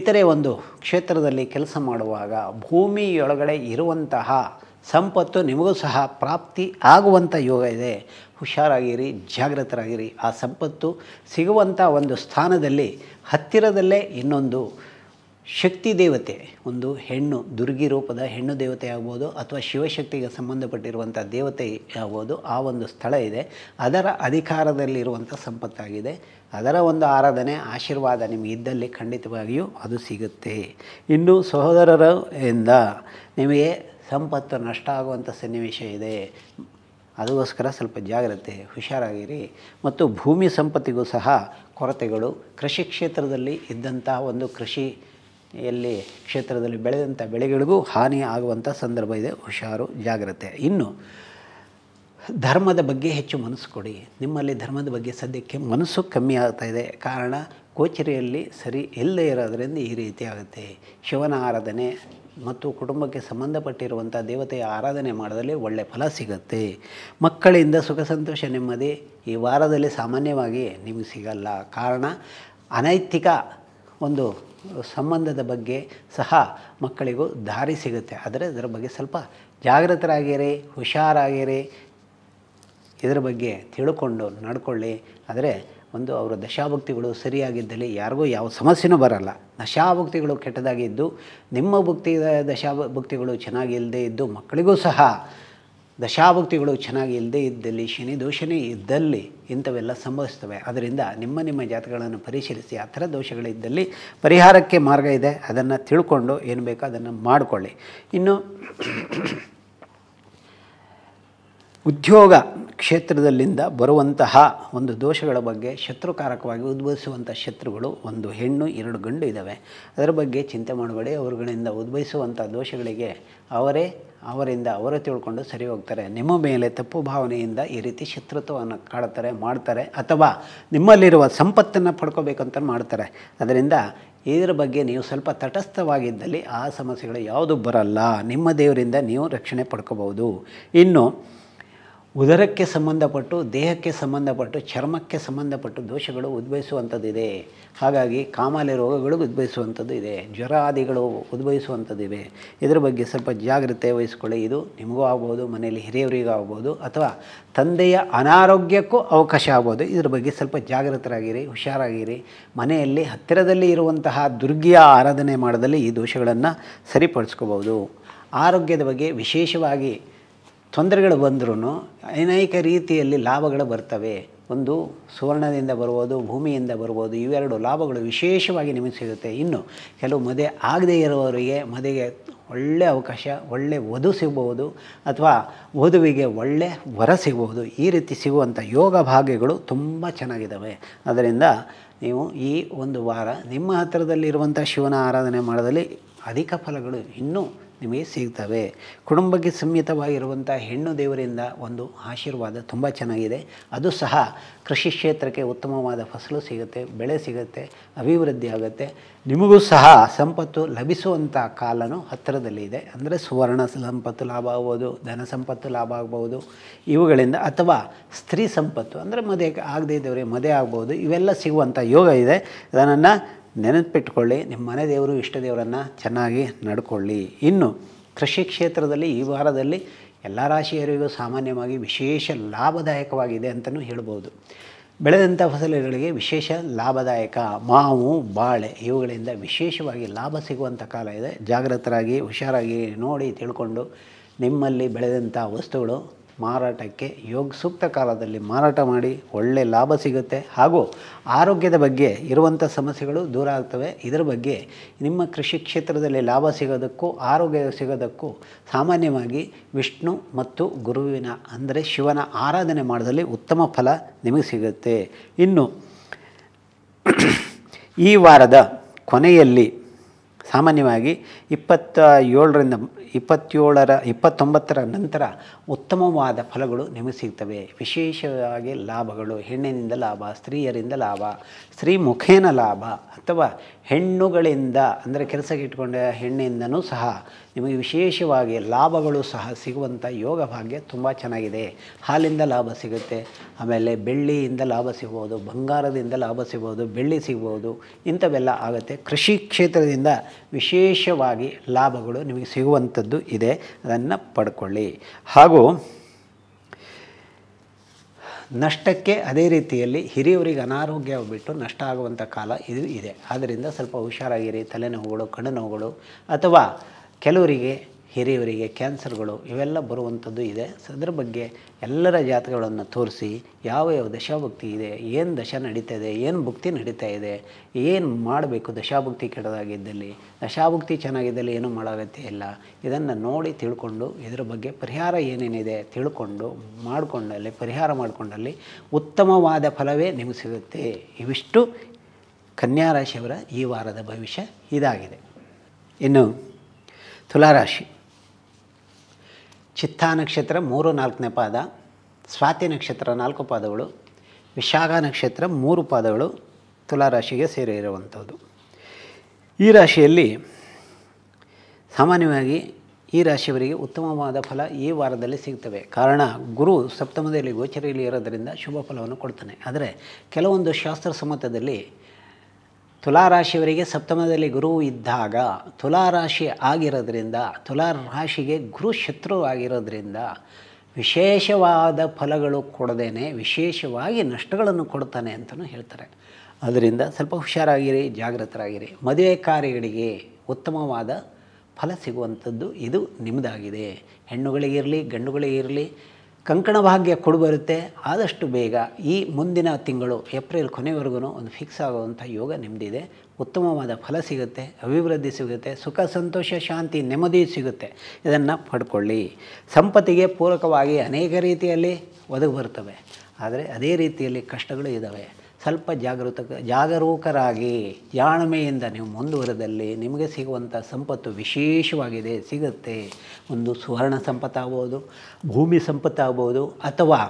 ಇತರೆ ಒಂದು ಕ್ಷೇತ್ರದಲ್ಲಿ ಕೆಲಸ ಮಾಡುವಾಗ ಭೂಮಿಯೊಳಗಡೆ ಇರುವಂತಹ ಸಂಪತ್ತು ನಿಮಗೂ ಸಹ ಪ್ರಾಪ್ತಿ ಆಗುವಂಥ ಯೋಗ ಇದೆ ಹುಷಾರಾಗಿರಿ ಜಾಗೃತರಾಗಿರಿ ಆ ಸಂಪತ್ತು ಸಿಗುವಂಥ ಒಂದು ಸ್ಥಾನದಲ್ಲಿ ಹತ್ತಿರದಲ್ಲೇ ಇನ್ನೊಂದು ಶಕ್ತಿ ದೇವತೆ ಒಂದು ಹೆಣ್ಣು ದುರ್ಗಿ ರೂಪದ ಹೆಣ್ಣು ದೇವತೆ ಆಗ್ಬೋದು ಅಥವಾ ಶಿವಶಕ್ತಿಗೆ ಸಂಬಂಧಪಟ್ಟಿರುವಂಥ ದೇವತೆ ಆಗ್ಬೋದು ಆ ಒಂದು ಸ್ಥಳ ಇದೆ ಅದರ ಅಧಿಕಾರದಲ್ಲಿರುವಂಥ ಸಂಪತ್ತಾಗಿದೆ ಅದರ ಒಂದು ಆರಾಧನೆ ಆಶೀರ್ವಾದ ನಿಮಗೆ ಇದ್ದಲ್ಲಿ ಖಂಡಿತವಾಗಿಯೂ ಅದು ಸಿಗುತ್ತೆ ಇನ್ನು ಸಹೋದರರಿಂದ ನಿಮಗೆ ಸಂಪತ್ತು ನಷ್ಟ ಆಗುವಂಥ ಸನ್ನಿವೇಶ ಇದೆ ಅದಕ್ಕೋಸ್ಕರ ಸ್ವಲ್ಪ ಜಾಗ್ರತೆ ಹುಷಾರಾಗಿರಿ ಮತ್ತು ಭೂಮಿ ಸಂಪತ್ತಿಗೂ ಸಹ ಕೊರತೆಗಳು ಕೃಷಿ ಕ್ಷೇತ್ರದಲ್ಲಿ ಇದ್ದಂತಹ ಒಂದು ಕೃಷಿಯಲ್ಲಿ ಕ್ಷೇತ್ರದಲ್ಲಿ ಬೆಳೆದಂಥ ಬೆಳೆಗಳಿಗೂ ಹಾನಿ ಆಗುವಂಥ ಸಂದರ್ಭ ಇದೆ ಹುಷಾರು ಜಾಗ್ರತೆ ಇನ್ನು ಧರ್ಮದ ಬಗ್ಗೆ ಹೆಚ್ಚು ಮನಸ್ಸು ಕೊಡಿ ನಿಮ್ಮಲ್ಲಿ ಧರ್ಮದ ಬಗ್ಗೆ ಸದ್ಯಕ್ಕೆ ಮನಸ್ಸು ಕಮ್ಮಿ ಆಗ್ತಾ ಇದೆ ಕಾರಣ ಕೋಚರಿಯಲ್ಲಿ ಸರಿ ಇಲ್ಲದೇ ಇರೋದರಿಂದ ಈ ರೀತಿ ಆಗುತ್ತೆ ಶಿವನ ಆರಾಧನೆ ಮತ್ತು ಕುಟುಂಬಕ್ಕೆ ಸಂಬಂಧಪಟ್ಟಿರುವಂಥ ದೇವತೆಯ ಆರಾಧನೆ ಮಾಡಿದಲ್ಲಿ ಒಳ್ಳೆಯ ಫಲ ಸಿಗುತ್ತೆ ಮಕ್ಕಳಿಂದ ಸುಖ ಸಂತೋಷ ನೆಮ್ಮದಿ ಈ ವಾರದಲ್ಲಿ ಸಾಮಾನ್ಯವಾಗಿ ನಿಮಗೆ ಸಿಗಲ್ಲ ಕಾರಣ ಅನೈತಿಕ ಒಂದು ಸಂಬಂಧದ ಬಗ್ಗೆ ಸಹ ಮಕ್ಕಳಿಗೂ ದಾರಿ ಸಿಗುತ್ತೆ ಆದರೆ ಇದರ ಬಗ್ಗೆ ಸ್ವಲ್ಪ ಜಾಗೃತರಾಗಿರಿ ಹುಷಾರಾಗಿರಿ ಇದರ ಬಗ್ಗೆ ತಿಳ್ಕೊಂಡು ನಡ್ಕೊಳ್ಳಿ ಆದರೆ ಒಂದು ಅವರ ದಶಾಭಕ್ತಿಗಳು ಸರಿಯಾಗಿದ್ದಲ್ಲಿ ಯಾರಿಗೂ ಯಾವ ಸಮಸ್ಯೆನೂ ಬರಲ್ಲ ದಶಾಭಕ್ತಿಗಳು ಕೆಟ್ಟದಾಗಿದ್ದು ನಿಮ್ಮ ಭಕ್ತಿ ದಶಾ ಭಕ್ತಿಗಳು ಚೆನ್ನಾಗಿ ಇಲ್ಲದೇ ಇದ್ದು ಮಕ್ಕಳಿಗೂ ಸಹ ದಶಾಭಕ್ತಿಗಳು ಚೆನ್ನಾಗಿ ಇಲ್ಲದೇ ಇದ್ದಲ್ಲಿ ಶನಿ ದೋಷನೇ ಇದ್ದಲ್ಲಿ ಇಂಥವೆಲ್ಲ ಸಂಭವಿಸ್ತವೆ ಅದರಿಂದ ನಿಮ್ಮ ನಿಮ್ಮ ಜಾತಕಗಳನ್ನು ಪರಿಶೀಲಿಸಿ ಆ ಥರ ದೋಷಗಳಿದ್ದಲ್ಲಿ ಪರಿಹಾರಕ್ಕೆ ಮಾರ್ಗ ಇದೆ ಅದನ್ನು ತಿಳ್ಕೊಂಡು ಏನು ಬೇಕೋ ಅದನ್ನು ಮಾಡಿಕೊಳ್ಳಿ ಇನ್ನು ಉದ್ಯೋಗ ಕ್ಷೇತ್ರದಲ್ಲಿಂದ ಬರುವಂತಹ ಒಂದು ದೋಷಗಳ ಬಗ್ಗೆ ಶತ್ರುಕಾರಕವಾಗಿ ಉದ್ಭವಿಸುವಂಥ ಶತ್ರುಗಳು ಒಂದು ಹೆಣ್ಣು ಎರಡು ಗಂಡು ಇದ್ದಾವೆ ಅದರ ಬಗ್ಗೆ ಚಿಂತೆ ಮಾಡಬೇಡಿ ಅವರುಗಳಿಂದ ಉದ್ಭವಿಸುವಂಥ ದೋಷಗಳಿಗೆ ಅವರೇ ಅವರಿಂದ ಅವರೇ ತಿಳ್ಕೊಂಡು ಸರಿ ಹೋಗ್ತಾರೆ ನಿಮ್ಮ ಮೇಲೆ ತಪ್ಪು ಭಾವನೆಯಿಂದ ಈ ರೀತಿ ಶತ್ರುತ್ವವನ್ನು ಕಾಡ್ತಾರೆ ಮಾಡ್ತಾರೆ ಅಥವಾ ನಿಮ್ಮಲ್ಲಿರುವ ಸಂಪತ್ತನ್ನು ಪಡ್ಕೋಬೇಕಂತ ಮಾಡ್ತಾರೆ ಅದರಿಂದ ಇದರ ಬಗ್ಗೆ ನೀವು ಸ್ವಲ್ಪ ತಟಸ್ಥವಾಗಿದ್ದಲ್ಲಿ ಆ ಸಮಸ್ಯೆಗಳು ಯಾವುದು ಬರಲ್ಲ ನಿಮ್ಮ ದೇವರಿಂದ ನೀವು ರಕ್ಷಣೆ ಪಡ್ಕೋಬಹುದು ಇನ್ನು ಉದರಕ್ಕೆ ಸಂಬಂಧಪಟ್ಟು ದೇಹಕ್ಕೆ ಸಂಬಂಧಪಟ್ಟು ಚರ್ಮಕ್ಕೆ ಸಂಬಂಧಪಟ್ಟು ದೋಷಗಳು ಉದ್ಭವಿಸುವಂಥದ್ದಿದೆ ಹಾಗಾಗಿ ಕಾಮಾಲೆ ರೋಗಗಳು ಉದ್ಭವಿಸುವಂಥದ್ದು ಇದೆ ಜ್ವರ ಆದಿಗಳು ಉದ್ಭವಿಸುವಂಥದ್ದಿವೆ ಇದರ ಬಗ್ಗೆ ಸ್ವಲ್ಪ ಜಾಗ್ರತೆ ವಹಿಸಿಕೊಳ್ಳಿ ಇದು ನಿಮಗೂ ಆಗ್ಬೋದು ಮನೆಯಲ್ಲಿ ಹಿರಿಯವರಿಗೂ ಆಗ್ಬೋದು ಅಥವಾ ತಂದೆಯ ಅನಾರೋಗ್ಯಕ್ಕೂ ಅವಕಾಶ ಆಗ್ಬೋದು ಇದರ ಬಗ್ಗೆ ಸ್ವಲ್ಪ ಜಾಗೃತರಾಗಿರಿ ಹುಷಾರಾಗಿರಿ ಮನೆಯಲ್ಲಿ ಹತ್ತಿರದಲ್ಲಿ ಇರುವಂತಹ ದುರ್ಗಿಯ ಆರಾಧನೆ ಮಾಡದಲ್ಲಿ ಈ ದೋಷಗಳನ್ನು ಸರಿಪಡಿಸ್ಕೋಬೋದು ಆರೋಗ್ಯದ ಬಗ್ಗೆ ವಿಶೇಷವಾಗಿ ತೊಂದರೆಗಳು ಬಂದ್ರೂ ಅನೇಕ ರೀತಿಯಲ್ಲಿ ಲಾಭಗಳು ಬರ್ತವೆ ಒಂದು ಸುವರ್ಣದಿಂದ ಬರ್ಬೋದು ಭೂಮಿಯಿಂದ ಬರ್ಬೋದು ಇವೆರಡು ಲಾಭಗಳು ವಿಶೇಷವಾಗಿ ನಿಮಗೆ ಸಿಗುತ್ತೆ ಇನ್ನು ಕೆಲವು ಮದುವೆ ಆಗದೇ ಇರುವವರಿಗೆ ಮದುವೆಗೆ ಒಳ್ಳೆ ಅವಕಾಶ ಒಳ್ಳೆ ವಧು ಸಿಗ್ಬೋದು ಅಥವಾ ವಧುವಿಗೆ ಒಳ್ಳೆ ವರ ಸಿಗ್ಬೋದು ಈ ರೀತಿ ಸಿಗುವಂಥ ಯೋಗ ಭಾಗ್ಯಗಳು ತುಂಬ ಚೆನ್ನಾಗಿದ್ದಾವೆ ಅದರಿಂದ ನೀವು ಈ ಒಂದು ವಾರ ನಿಮ್ಮ ಹತ್ತಿರದಲ್ಲಿರುವಂಥ ಶಿವನ ಆರಾಧನೆ ಮಾಡಿದಲ್ಲಿ ಅಧಿಕ ಫಲಗಳು ಇನ್ನೂ ನಿಮಗೆ ಸಿಗ್ತವೆ ಕುಟುಂಬಕ್ಕೆ ಸಮ್ಮಿತವಾಗಿರುವಂಥ ಹೆಣ್ಣು ದೇವರಿಂದ ಒಂದು ಆಶೀರ್ವಾದ ತುಂಬ ಚೆನ್ನಾಗಿದೆ ಅದು ಸಹ ಕೃಷಿ ಕ್ಷೇತ್ರಕ್ಕೆ ಉತ್ತಮವಾದ ಫಸಲು ಸಿಗುತ್ತೆ ಬೆಳೆ ಸಿಗುತ್ತೆ ಅಭಿವೃದ್ಧಿ ಆಗುತ್ತೆ ನಿಮಗೂ ಸಹ ಸಂಪತ್ತು ಲಭಿಸುವಂಥ ಕಾಲನೂ ಹತ್ತಿರದಲ್ಲಿ ಇದೆ ಅಂದರೆ ಸುವರ್ಣ ಸಂಪತ್ತು ಲಾಭ ಆಗ್ಬೋದು ಧನ ಸಂಪತ್ತು ಲಾಭ ಆಗ್ಬೋದು ಇವುಗಳಿಂದ ಅಥವಾ ಸ್ತ್ರೀ ಸಂಪತ್ತು ಅಂದರೆ ಮದುವೆ ಆಗದೇ ಇದ್ದವರಿಗೆ ಮದುವೆ ಆಗ್ಬೋದು ಇವೆಲ್ಲ ಸಿಗುವಂಥ ಯೋಗ ಇದೆ ಅದನ್ನು ನೆನಪಿಟ್ಕೊಳ್ಳಿ ನಿಮ್ಮ ಮನೆ ದೇವರು ಇಷ್ಟ ದೇವರನ್ನು ಚೆನ್ನಾಗಿ ನಡ್ಕೊಳ್ಳಿ ಇನ್ನು ಕೃಷಿ ಕ್ಷೇತ್ರದಲ್ಲಿ ಈ ವಾರದಲ್ಲಿ ಎಲ್ಲ ರಾಶಿಯರಿಗೂ ಸಾಮಾನ್ಯವಾಗಿ ವಿಶೇಷ ಲಾಭದಾಯಕವಾಗಿದೆ ಅಂತಲೂ ಹೇಳ್ಬೋದು ಬೆಳೆದಂಥ ಫಸಲುಗಳಿಗೆ ವಿಶೇಷ ಲಾಭದಾಯಕ ಮಾವು ಬಾಳೆ ಇವುಗಳಿಂದ ವಿಶೇಷವಾಗಿ ಲಾಭ ಸಿಗುವಂಥ ಕಾಲ ಇದೆ ಜಾಗೃತರಾಗಿ ಹುಷಾರಾಗಿ ನೋಡಿ ತಿಳ್ಕೊಂಡು ನಿಮ್ಮಲ್ಲಿ ಬೆಳೆದಂಥ ವಸ್ತುಗಳು ಮಾರಾಟಕ್ಕೆ ಯೋಗ ಸೂಕ್ತ ಕಾಲದಲ್ಲಿ ಮಾರಾಟ ಮಾಡಿ ಒಳ್ಳೆಯ ಲಾಭ ಸಿಗುತ್ತೆ ಹಾಗೂ ಆರೋಗ್ಯದ ಬಗ್ಗೆ ಇರುವಂಥ ಸಮಸ್ಯೆಗಳು ದೂರ ಆಗ್ತವೆ ಇದರ ಬಗ್ಗೆ ನಿಮ್ಮ ಕೃಷಿ ಕ್ಷೇತ್ರದಲ್ಲಿ ಲಾಭ ಸಿಗೋದಕ್ಕೂ ಆರೋಗ್ಯ ಸಿಗೋದಕ್ಕೂ ಸಾಮಾನ್ಯವಾಗಿ ವಿಷ್ಣು ಮತ್ತು ಗುರುವಿನ ಅಂದರೆ ಶಿವನ ಆರಾಧನೆ ಮಾಡಿದಲ್ಲಿ ಉತ್ತಮ ಫಲ ನಿಮಗೆ ಸಿಗುತ್ತೆ ಇನ್ನು ಈ ವಾರದ ಕೊನೆಯಲ್ಲಿ ಸಾಮಾನ್ಯವಾಗಿ ಇಪ್ಪತ್ತ ಏಳರಿಂದ ಇಪ್ಪತ್ತೇಳರ ಇಪ್ಪತ್ತೊಂಬತ್ತರ ನಂತರ ಉತ್ತಮವಾದ ಫಲಗಳು ನಿಮಗೆ ಸಿಗ್ತವೆ ವಿಶೇಷವಾಗಿ ಲಾಭಗಳು ಹೆಣ್ಣಿನಿಂದ ಲಾಭ ಸ್ತ್ರೀಯರಿಂದ ಲಾಭ ಸ್ತ್ರೀ ಮುಖೇನ ಲಾಭ ಅಥವಾ ಹೆಣ್ಣುಗಳಿಂದ ಅಂದರೆ ಕೆಲಸಕ್ಕೆ ಇಟ್ಕೊಂಡ ಹೆಣ್ಣಿಂದನೂ ಸಹ ನಿಮಗೆ ವಿಶೇಷವಾಗಿ ಲಾಭಗಳು ಸಹ ಸಿಗುವಂಥ ಯೋಗ ಭಾಗ್ಯ ತುಂಬ ಚೆನ್ನಾಗಿದೆ ಹಾಲಿಂದ ಲಾಭ ಸಿಗುತ್ತೆ ಆಮೇಲೆ ಬೆಳ್ಳಿಯಿಂದ ಲಾಭ ಸಿಗ್ಬೋದು ಬಂಗಾರದಿಂದ ಲಾಭ ಸಿಗ್ಬೋದು ಬೆಳ್ಳಿ ಸಿಗ್ಬೋದು ಇಂಥವೆಲ್ಲ ಆಗುತ್ತೆ ಕೃಷಿ ಕ್ಷೇತ್ರದಿಂದ ವಿಶೇಷವಾಗಿ ಲಾಭಗಳು ನಿಮಗೆ ಸಿಗುವಂಥದ್ದು ಇದೆ ಅದನ್ನು ಪಡ್ಕೊಳ್ಳಿ ಹಾಗೂ ನಷ್ಟಕ್ಕೆ ಅದೇ ರೀತಿಯಲ್ಲಿ ಹಿರಿಯವರಿಗೆ ಅನಾರೋಗ್ಯ ಬಿಟ್ಟು ನಷ್ಟ ಆಗುವಂಥ ಕಾಲ ಇದು ಇದೆ ಆದ್ದರಿಂದ ಸ್ವಲ್ಪ ಹುಷಾರಾಗಿರಿ ತಲೆನೋವುಗಳು ಕಣ್ಣು ನೋವುಗಳು ಅಥವಾ ಕೆಲವರಿಗೆ ಹಿರಿಯವರಿಗೆ ಕ್ಯಾನ್ಸರ್ಗಳು ಇವೆಲ್ಲ ಬರುವಂಥದ್ದು ಇದೆ ಅದರ ಬಗ್ಗೆ ಎಲ್ಲರ ಜಾತಕಗಳನ್ನು ತೋರಿಸಿ ಯಾವ ಯಾವ ದಶಾಭಕ್ತಿ ಇದೆ ಏನು ದಶ ನಡೀತಾ ಇದೆ ಏನು ಭಕ್ತಿ ನಡೀತಾ ಇದೆ ಏನು ಮಾಡಬೇಕು ದಶಾಭಕ್ತಿ ಕೆಡದಾಗಿದ್ದಲ್ಲಿ ದಶಾಭಕ್ತಿ ಚೆನ್ನಾಗಿದ್ದಲ್ಲಿ ಏನೂ ಮಾಡೋಗತ್ತೆ ಇಲ್ಲ ಇದನ್ನು ನೋಡಿ ತಿಳ್ಕೊಂಡು ಇದರ ಬಗ್ಗೆ ಪರಿಹಾರ ಏನೇನಿದೆ ತಿಳ್ಕೊಂಡು ಮಾಡಿಕೊಂಡಲ್ಲಿ ಪರಿಹಾರ ಮಾಡಿಕೊಂಡಲ್ಲಿ ಉತ್ತಮವಾದ ಫಲವೇ ನಿಮಗೆ ಸಿಗುತ್ತೆ ಇವಿಷ್ಟು ಕನ್ಯಾರಾಶಿಯವರ ಈ ವಾರದ ಭವಿಷ್ಯ ಇದಾಗಿದೆ ಇನ್ನು ತುಲಾರಾಶಿ ಚಿತ್ತಾ ನಕ್ಷತ್ರ ಮೂರು ನಾಲ್ಕನೇ ಪಾದ ಸ್ವಾತಿ ನಕ್ಷತ್ರ ನಾಲ್ಕು ಪಾದಗಳು ವಿಶಾಖ ನಕ್ಷತ್ರ ಮೂರು ಪಾದಗಳು ತುಲಾರಾಶಿಗೆ ಸೇರಿರುವಂಥದ್ದು ಈ ರಾಶಿಯಲ್ಲಿ ಸಾಮಾನ್ಯವಾಗಿ ಈ ರಾಶಿಯವರಿಗೆ ಉತ್ತಮವಾದ ಫಲ ಈ ವಾರದಲ್ಲಿ ಸಿಗ್ತವೆ ಕಾರಣ ಗುರು ಸಪ್ತಮದಲ್ಲಿ ಗೋಚರಿಯಲ್ಲಿ ಇರೋದರಿಂದ ಶುಭ ಫಲವನ್ನು ಕೊಡ್ತಾನೆ ಆದರೆ ಕೆಲವೊಂದು ಶಾಸ್ತ್ರ ಸಮ್ಮತದಲ್ಲಿ ತುಲಾರಾಶಿಯವರಿಗೆ ಸಪ್ತಮದಲ್ಲಿ ಗುರು ಇದ್ದಾಗ ತುಲಾರಾಶಿ ಆಗಿರೋದ್ರಿಂದ ತುಲಾರಾಶಿಗೆ ಗುರು ಶತ್ರು ಆಗಿರೋದ್ರಿಂದ ವಿಶೇಷವಾದ ಫಲಗಳು ಕೊಡದೇನೆ ವಿಶೇಷವಾಗಿ ನಷ್ಟಗಳನ್ನು ಕೊಡ್ತಾನೆ ಅಂತಲೂ ಹೇಳ್ತಾರೆ ಅದರಿಂದ ಸ್ವಲ್ಪ ಹುಷಾರಾಗಿರಿ ಜಾಗೃತರಾಗಿರಿ ಮದುವೆ ಕಾರ್ಯಗಳಿಗೆ ಉತ್ತಮವಾದ ಫಲ ಸಿಗುವಂಥದ್ದು ಇದು ನಿಮ್ಮದಾಗಿದೆ ಹೆಣ್ಣುಗಳಿಗಿರಲಿ ಗಂಡುಗಳಿಗಿರಲಿ ಕಂಕಣ ಭಾಗ್ಯ ಕೊಡುಬರುತ್ತೆ ಆದಷ್ಟು ಬೇಗ ಈ ಮುಂದಿನ ತಿಂಗಳು ಏಪ್ರಿಲ್ ಕೊನೆವರೆಗೂ ಒಂದು ಫಿಕ್ಸ್ ಆಗುವಂಥ ಯೋಗ ನಿಮ್ಮದಿದೆ ಉತ್ತಮವಾದ ಫಲ ಸಿಗುತ್ತೆ ಅಭಿವೃದ್ಧಿ ಸಿಗುತ್ತೆ ಸುಖ ಸಂತೋಷ ಶಾಂತಿ ನೆಮ್ಮದಿ ಸಿಗುತ್ತೆ ಇದನ್ನು ಪಡ್ಕೊಳ್ಳಿ ಸಂಪತ್ತಿಗೆ ಪೂರಕವಾಗಿ ಅನೇಕ ರೀತಿಯಲ್ಲಿ ಒದಗಿ ಬರ್ತವೆ ಆದರೆ ಅದೇ ರೀತಿಯಲ್ಲಿ ಕಷ್ಟಗಳು ಇದ್ದಾವೆ ಸ್ವಲ್ಪ ಜಾಗೃತ ಜಾಗರೂಕರಾಗಿ ಜಾಣ್ಮೆಯಿಂದ ನೀವು ಮುಂದುವರೆದಲ್ಲಿ ನಿಮಗೆ ಸಿಗುವಂಥ ಸಂಪತ್ತು ವಿಶೇಷವಾಗಿದೆ ಸಿಗುತ್ತೆ ಒಂದು ಸುವರ್ಣ ಸಂಪತ್ತಾಗ್ಬೋದು ಭೂಮಿ ಸಂಪತ್ತಾಗ್ಬೋದು ಅಥವಾ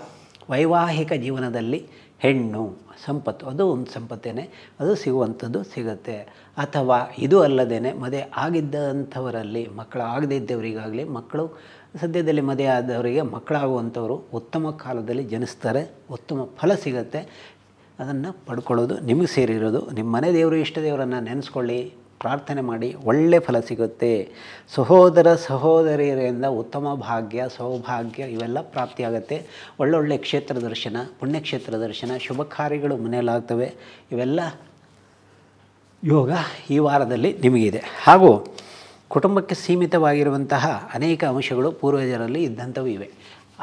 ವೈವಾಹಿಕ ಜೀವನದಲ್ಲಿ ಹೆಣ್ಣು ಸಂಪತ್ತು ಅದು ಒಂದು ಸಂಪತ್ತೇನೆ ಅದು ಸಿಗುವಂಥದ್ದು ಸಿಗುತ್ತೆ ಅಥವಾ ಇದು ಅಲ್ಲದೇ ಮದುವೆ ಆಗಿದ್ದಂಥವರಲ್ಲಿ ಮಕ್ಕಳು ಆಗದೇ ಇದ್ದವರಿಗಾಗಲಿ ಮಕ್ಕಳು ಸದ್ಯದಲ್ಲಿ ಮದುವೆ ಆದವರಿಗೆ ಮಕ್ಕಳಾಗುವಂಥವರು ಉತ್ತಮ ಕಾಲದಲ್ಲಿ ಜನಿಸ್ತಾರೆ ಉತ್ತಮ ಫಲ ಸಿಗುತ್ತೆ ಅದನ್ನು ಪಡ್ಕೊಳ್ಳೋದು ನಿಮಗೆ ಸೇರಿರೋದು ನಿಮ್ಮ ಮನೆ ದೇವರು ಇಷ್ಟ ದೇವರನ್ನು ನೆನೆಸ್ಕೊಳ್ಳಿ ಪ್ರಾರ್ಥನೆ ಮಾಡಿ ಒಳ್ಳೆ ಫಲ ಸಿಗುತ್ತೆ ಸಹೋದರ ಸಹೋದರಿಯರಿಂದ ಉತ್ತಮ ಭಾಗ್ಯ ಸೌಭಾಗ್ಯ ಇವೆಲ್ಲ ಪ್ರಾಪ್ತಿಯಾಗುತ್ತೆ ಒಳ್ಳೊಳ್ಳೆ ಕ್ಷೇತ್ರ ದರ್ಶನ ಪುಣ್ಯಕ್ಷೇತ್ರ ದರ್ಶನ ಶುಭ ಕಾರ್ಯಗಳು ಮನೆಯಲ್ಲಾಗ್ತವೆ ಇವೆಲ್ಲ ಯೋಗ ಈ ವಾರದಲ್ಲಿ ನಿಮಗಿದೆ ಹಾಗೂ ಕುಟುಂಬಕ್ಕೆ ಸೀಮಿತವಾಗಿರುವಂತಹ ಅನೇಕ ಅಂಶಗಳು ಪೂರ್ವಜರಲ್ಲಿ ಇದ್ದಂಥವು ಇವೆ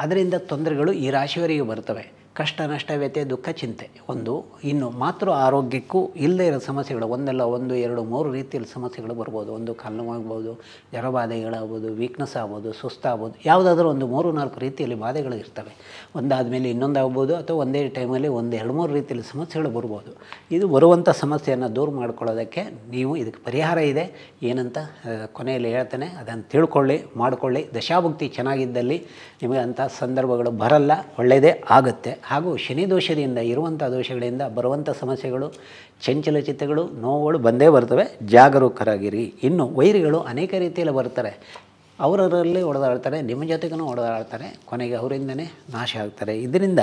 ಅದರಿಂದ ತೊಂದರೆಗಳು ಈ ರಾಶಿಯವರಿಗೆ ಬರ್ತವೆ ಕಷ್ಟ ನಷ್ಟ ವ್ಯತೆ ದುಃಖ ಚಿಂತೆ ಒಂದು ಇನ್ನು ಮಾತೃ ಆರೋಗ್ಯಕ್ಕೂ ಇಲ್ಲದೇ ಇರೋ ಸಮಸ್ಯೆಗಳು ಒಂದಲ್ಲ ಒಂದು ಎರಡು ಮೂರು ರೀತಿಯಲ್ಲಿ ಸಮಸ್ಯೆಗಳು ಬರ್ಬೋದು ಒಂದು ಕಾಲು ಆಗ್ಬೋದು ಜ್ವರಬಾಧೆಗಳಾಗ್ಬೋದು ವೀಕ್ನೆಸ್ ಆಗ್ಬೋದು ಸುಸ್ತಾಗ್ಬೋದು ಯಾವುದಾದ್ರೂ ಒಂದು ಮೂರು ನಾಲ್ಕು ರೀತಿಯಲ್ಲಿ ಬಾಧೆಗಳು ಇರ್ತವೆ ಒಂದಾದ ಮೇಲೆ ಇನ್ನೊಂದು ಆಗ್ಬೋದು ಅಥವಾ ಒಂದೇ ಟೈಮಲ್ಲಿ ಒಂದು ಎರಡು ಮೂರು ರೀತಿಯಲ್ಲಿ ಸಮಸ್ಯೆಗಳು ಬರ್ಬೋದು ಇದು ಬರುವಂಥ ಸಮಸ್ಯೆಯನ್ನು ದೂರ ಮಾಡ್ಕೊಳ್ಳೋದಕ್ಕೆ ನೀವು ಇದಕ್ಕೆ ಪರಿಹಾರ ಇದೆ ಏನಂತ ಕೊನೆಯಲ್ಲಿ ಹೇಳ್ತೇನೆ ಅದನ್ನು ತಿಳ್ಕೊಳ್ಳಿ ಮಾಡಿಕೊಳ್ಳಿ ದಶಾಭಕ್ತಿ ಚೆನ್ನಾಗಿದ್ದಲ್ಲಿ ನಿಮಗೆ ಅಂಥ ಸಂದರ್ಭಗಳು ಬರಲ್ಲ ಒಳ್ಳೆಯದೇ ಆಗುತ್ತೆ ಹಾಗೂ ಶನಿ ದೋಷದಿಂದ ಇರುವಂಥ ದೋಷಗಳಿಂದ ಬರುವಂಥ ಸಮಸ್ಯೆಗಳು ಚಂಚಲ ನೋವುಗಳು ಬಂದೇ ಬರ್ತವೆ ಜಾಗರೂಕರಾಗಿರಿ ಇನ್ನು ವೈರಿಗಳು ಅನೇಕ ರೀತಿಯಲ್ಲಿ ಬರ್ತಾರೆ ಅವರಲ್ಲಿ ಹೊಡೆದಾಡ್ತಾರೆ ನಿಮ್ಮ ಜೊತೆಗೂ ಹೊಡೆದಾಡ್ತಾರೆ ಕೊನೆಗೆ ಅವರಿಂದನೇ ನಾಶ ಆಗ್ತಾರೆ ಇದರಿಂದ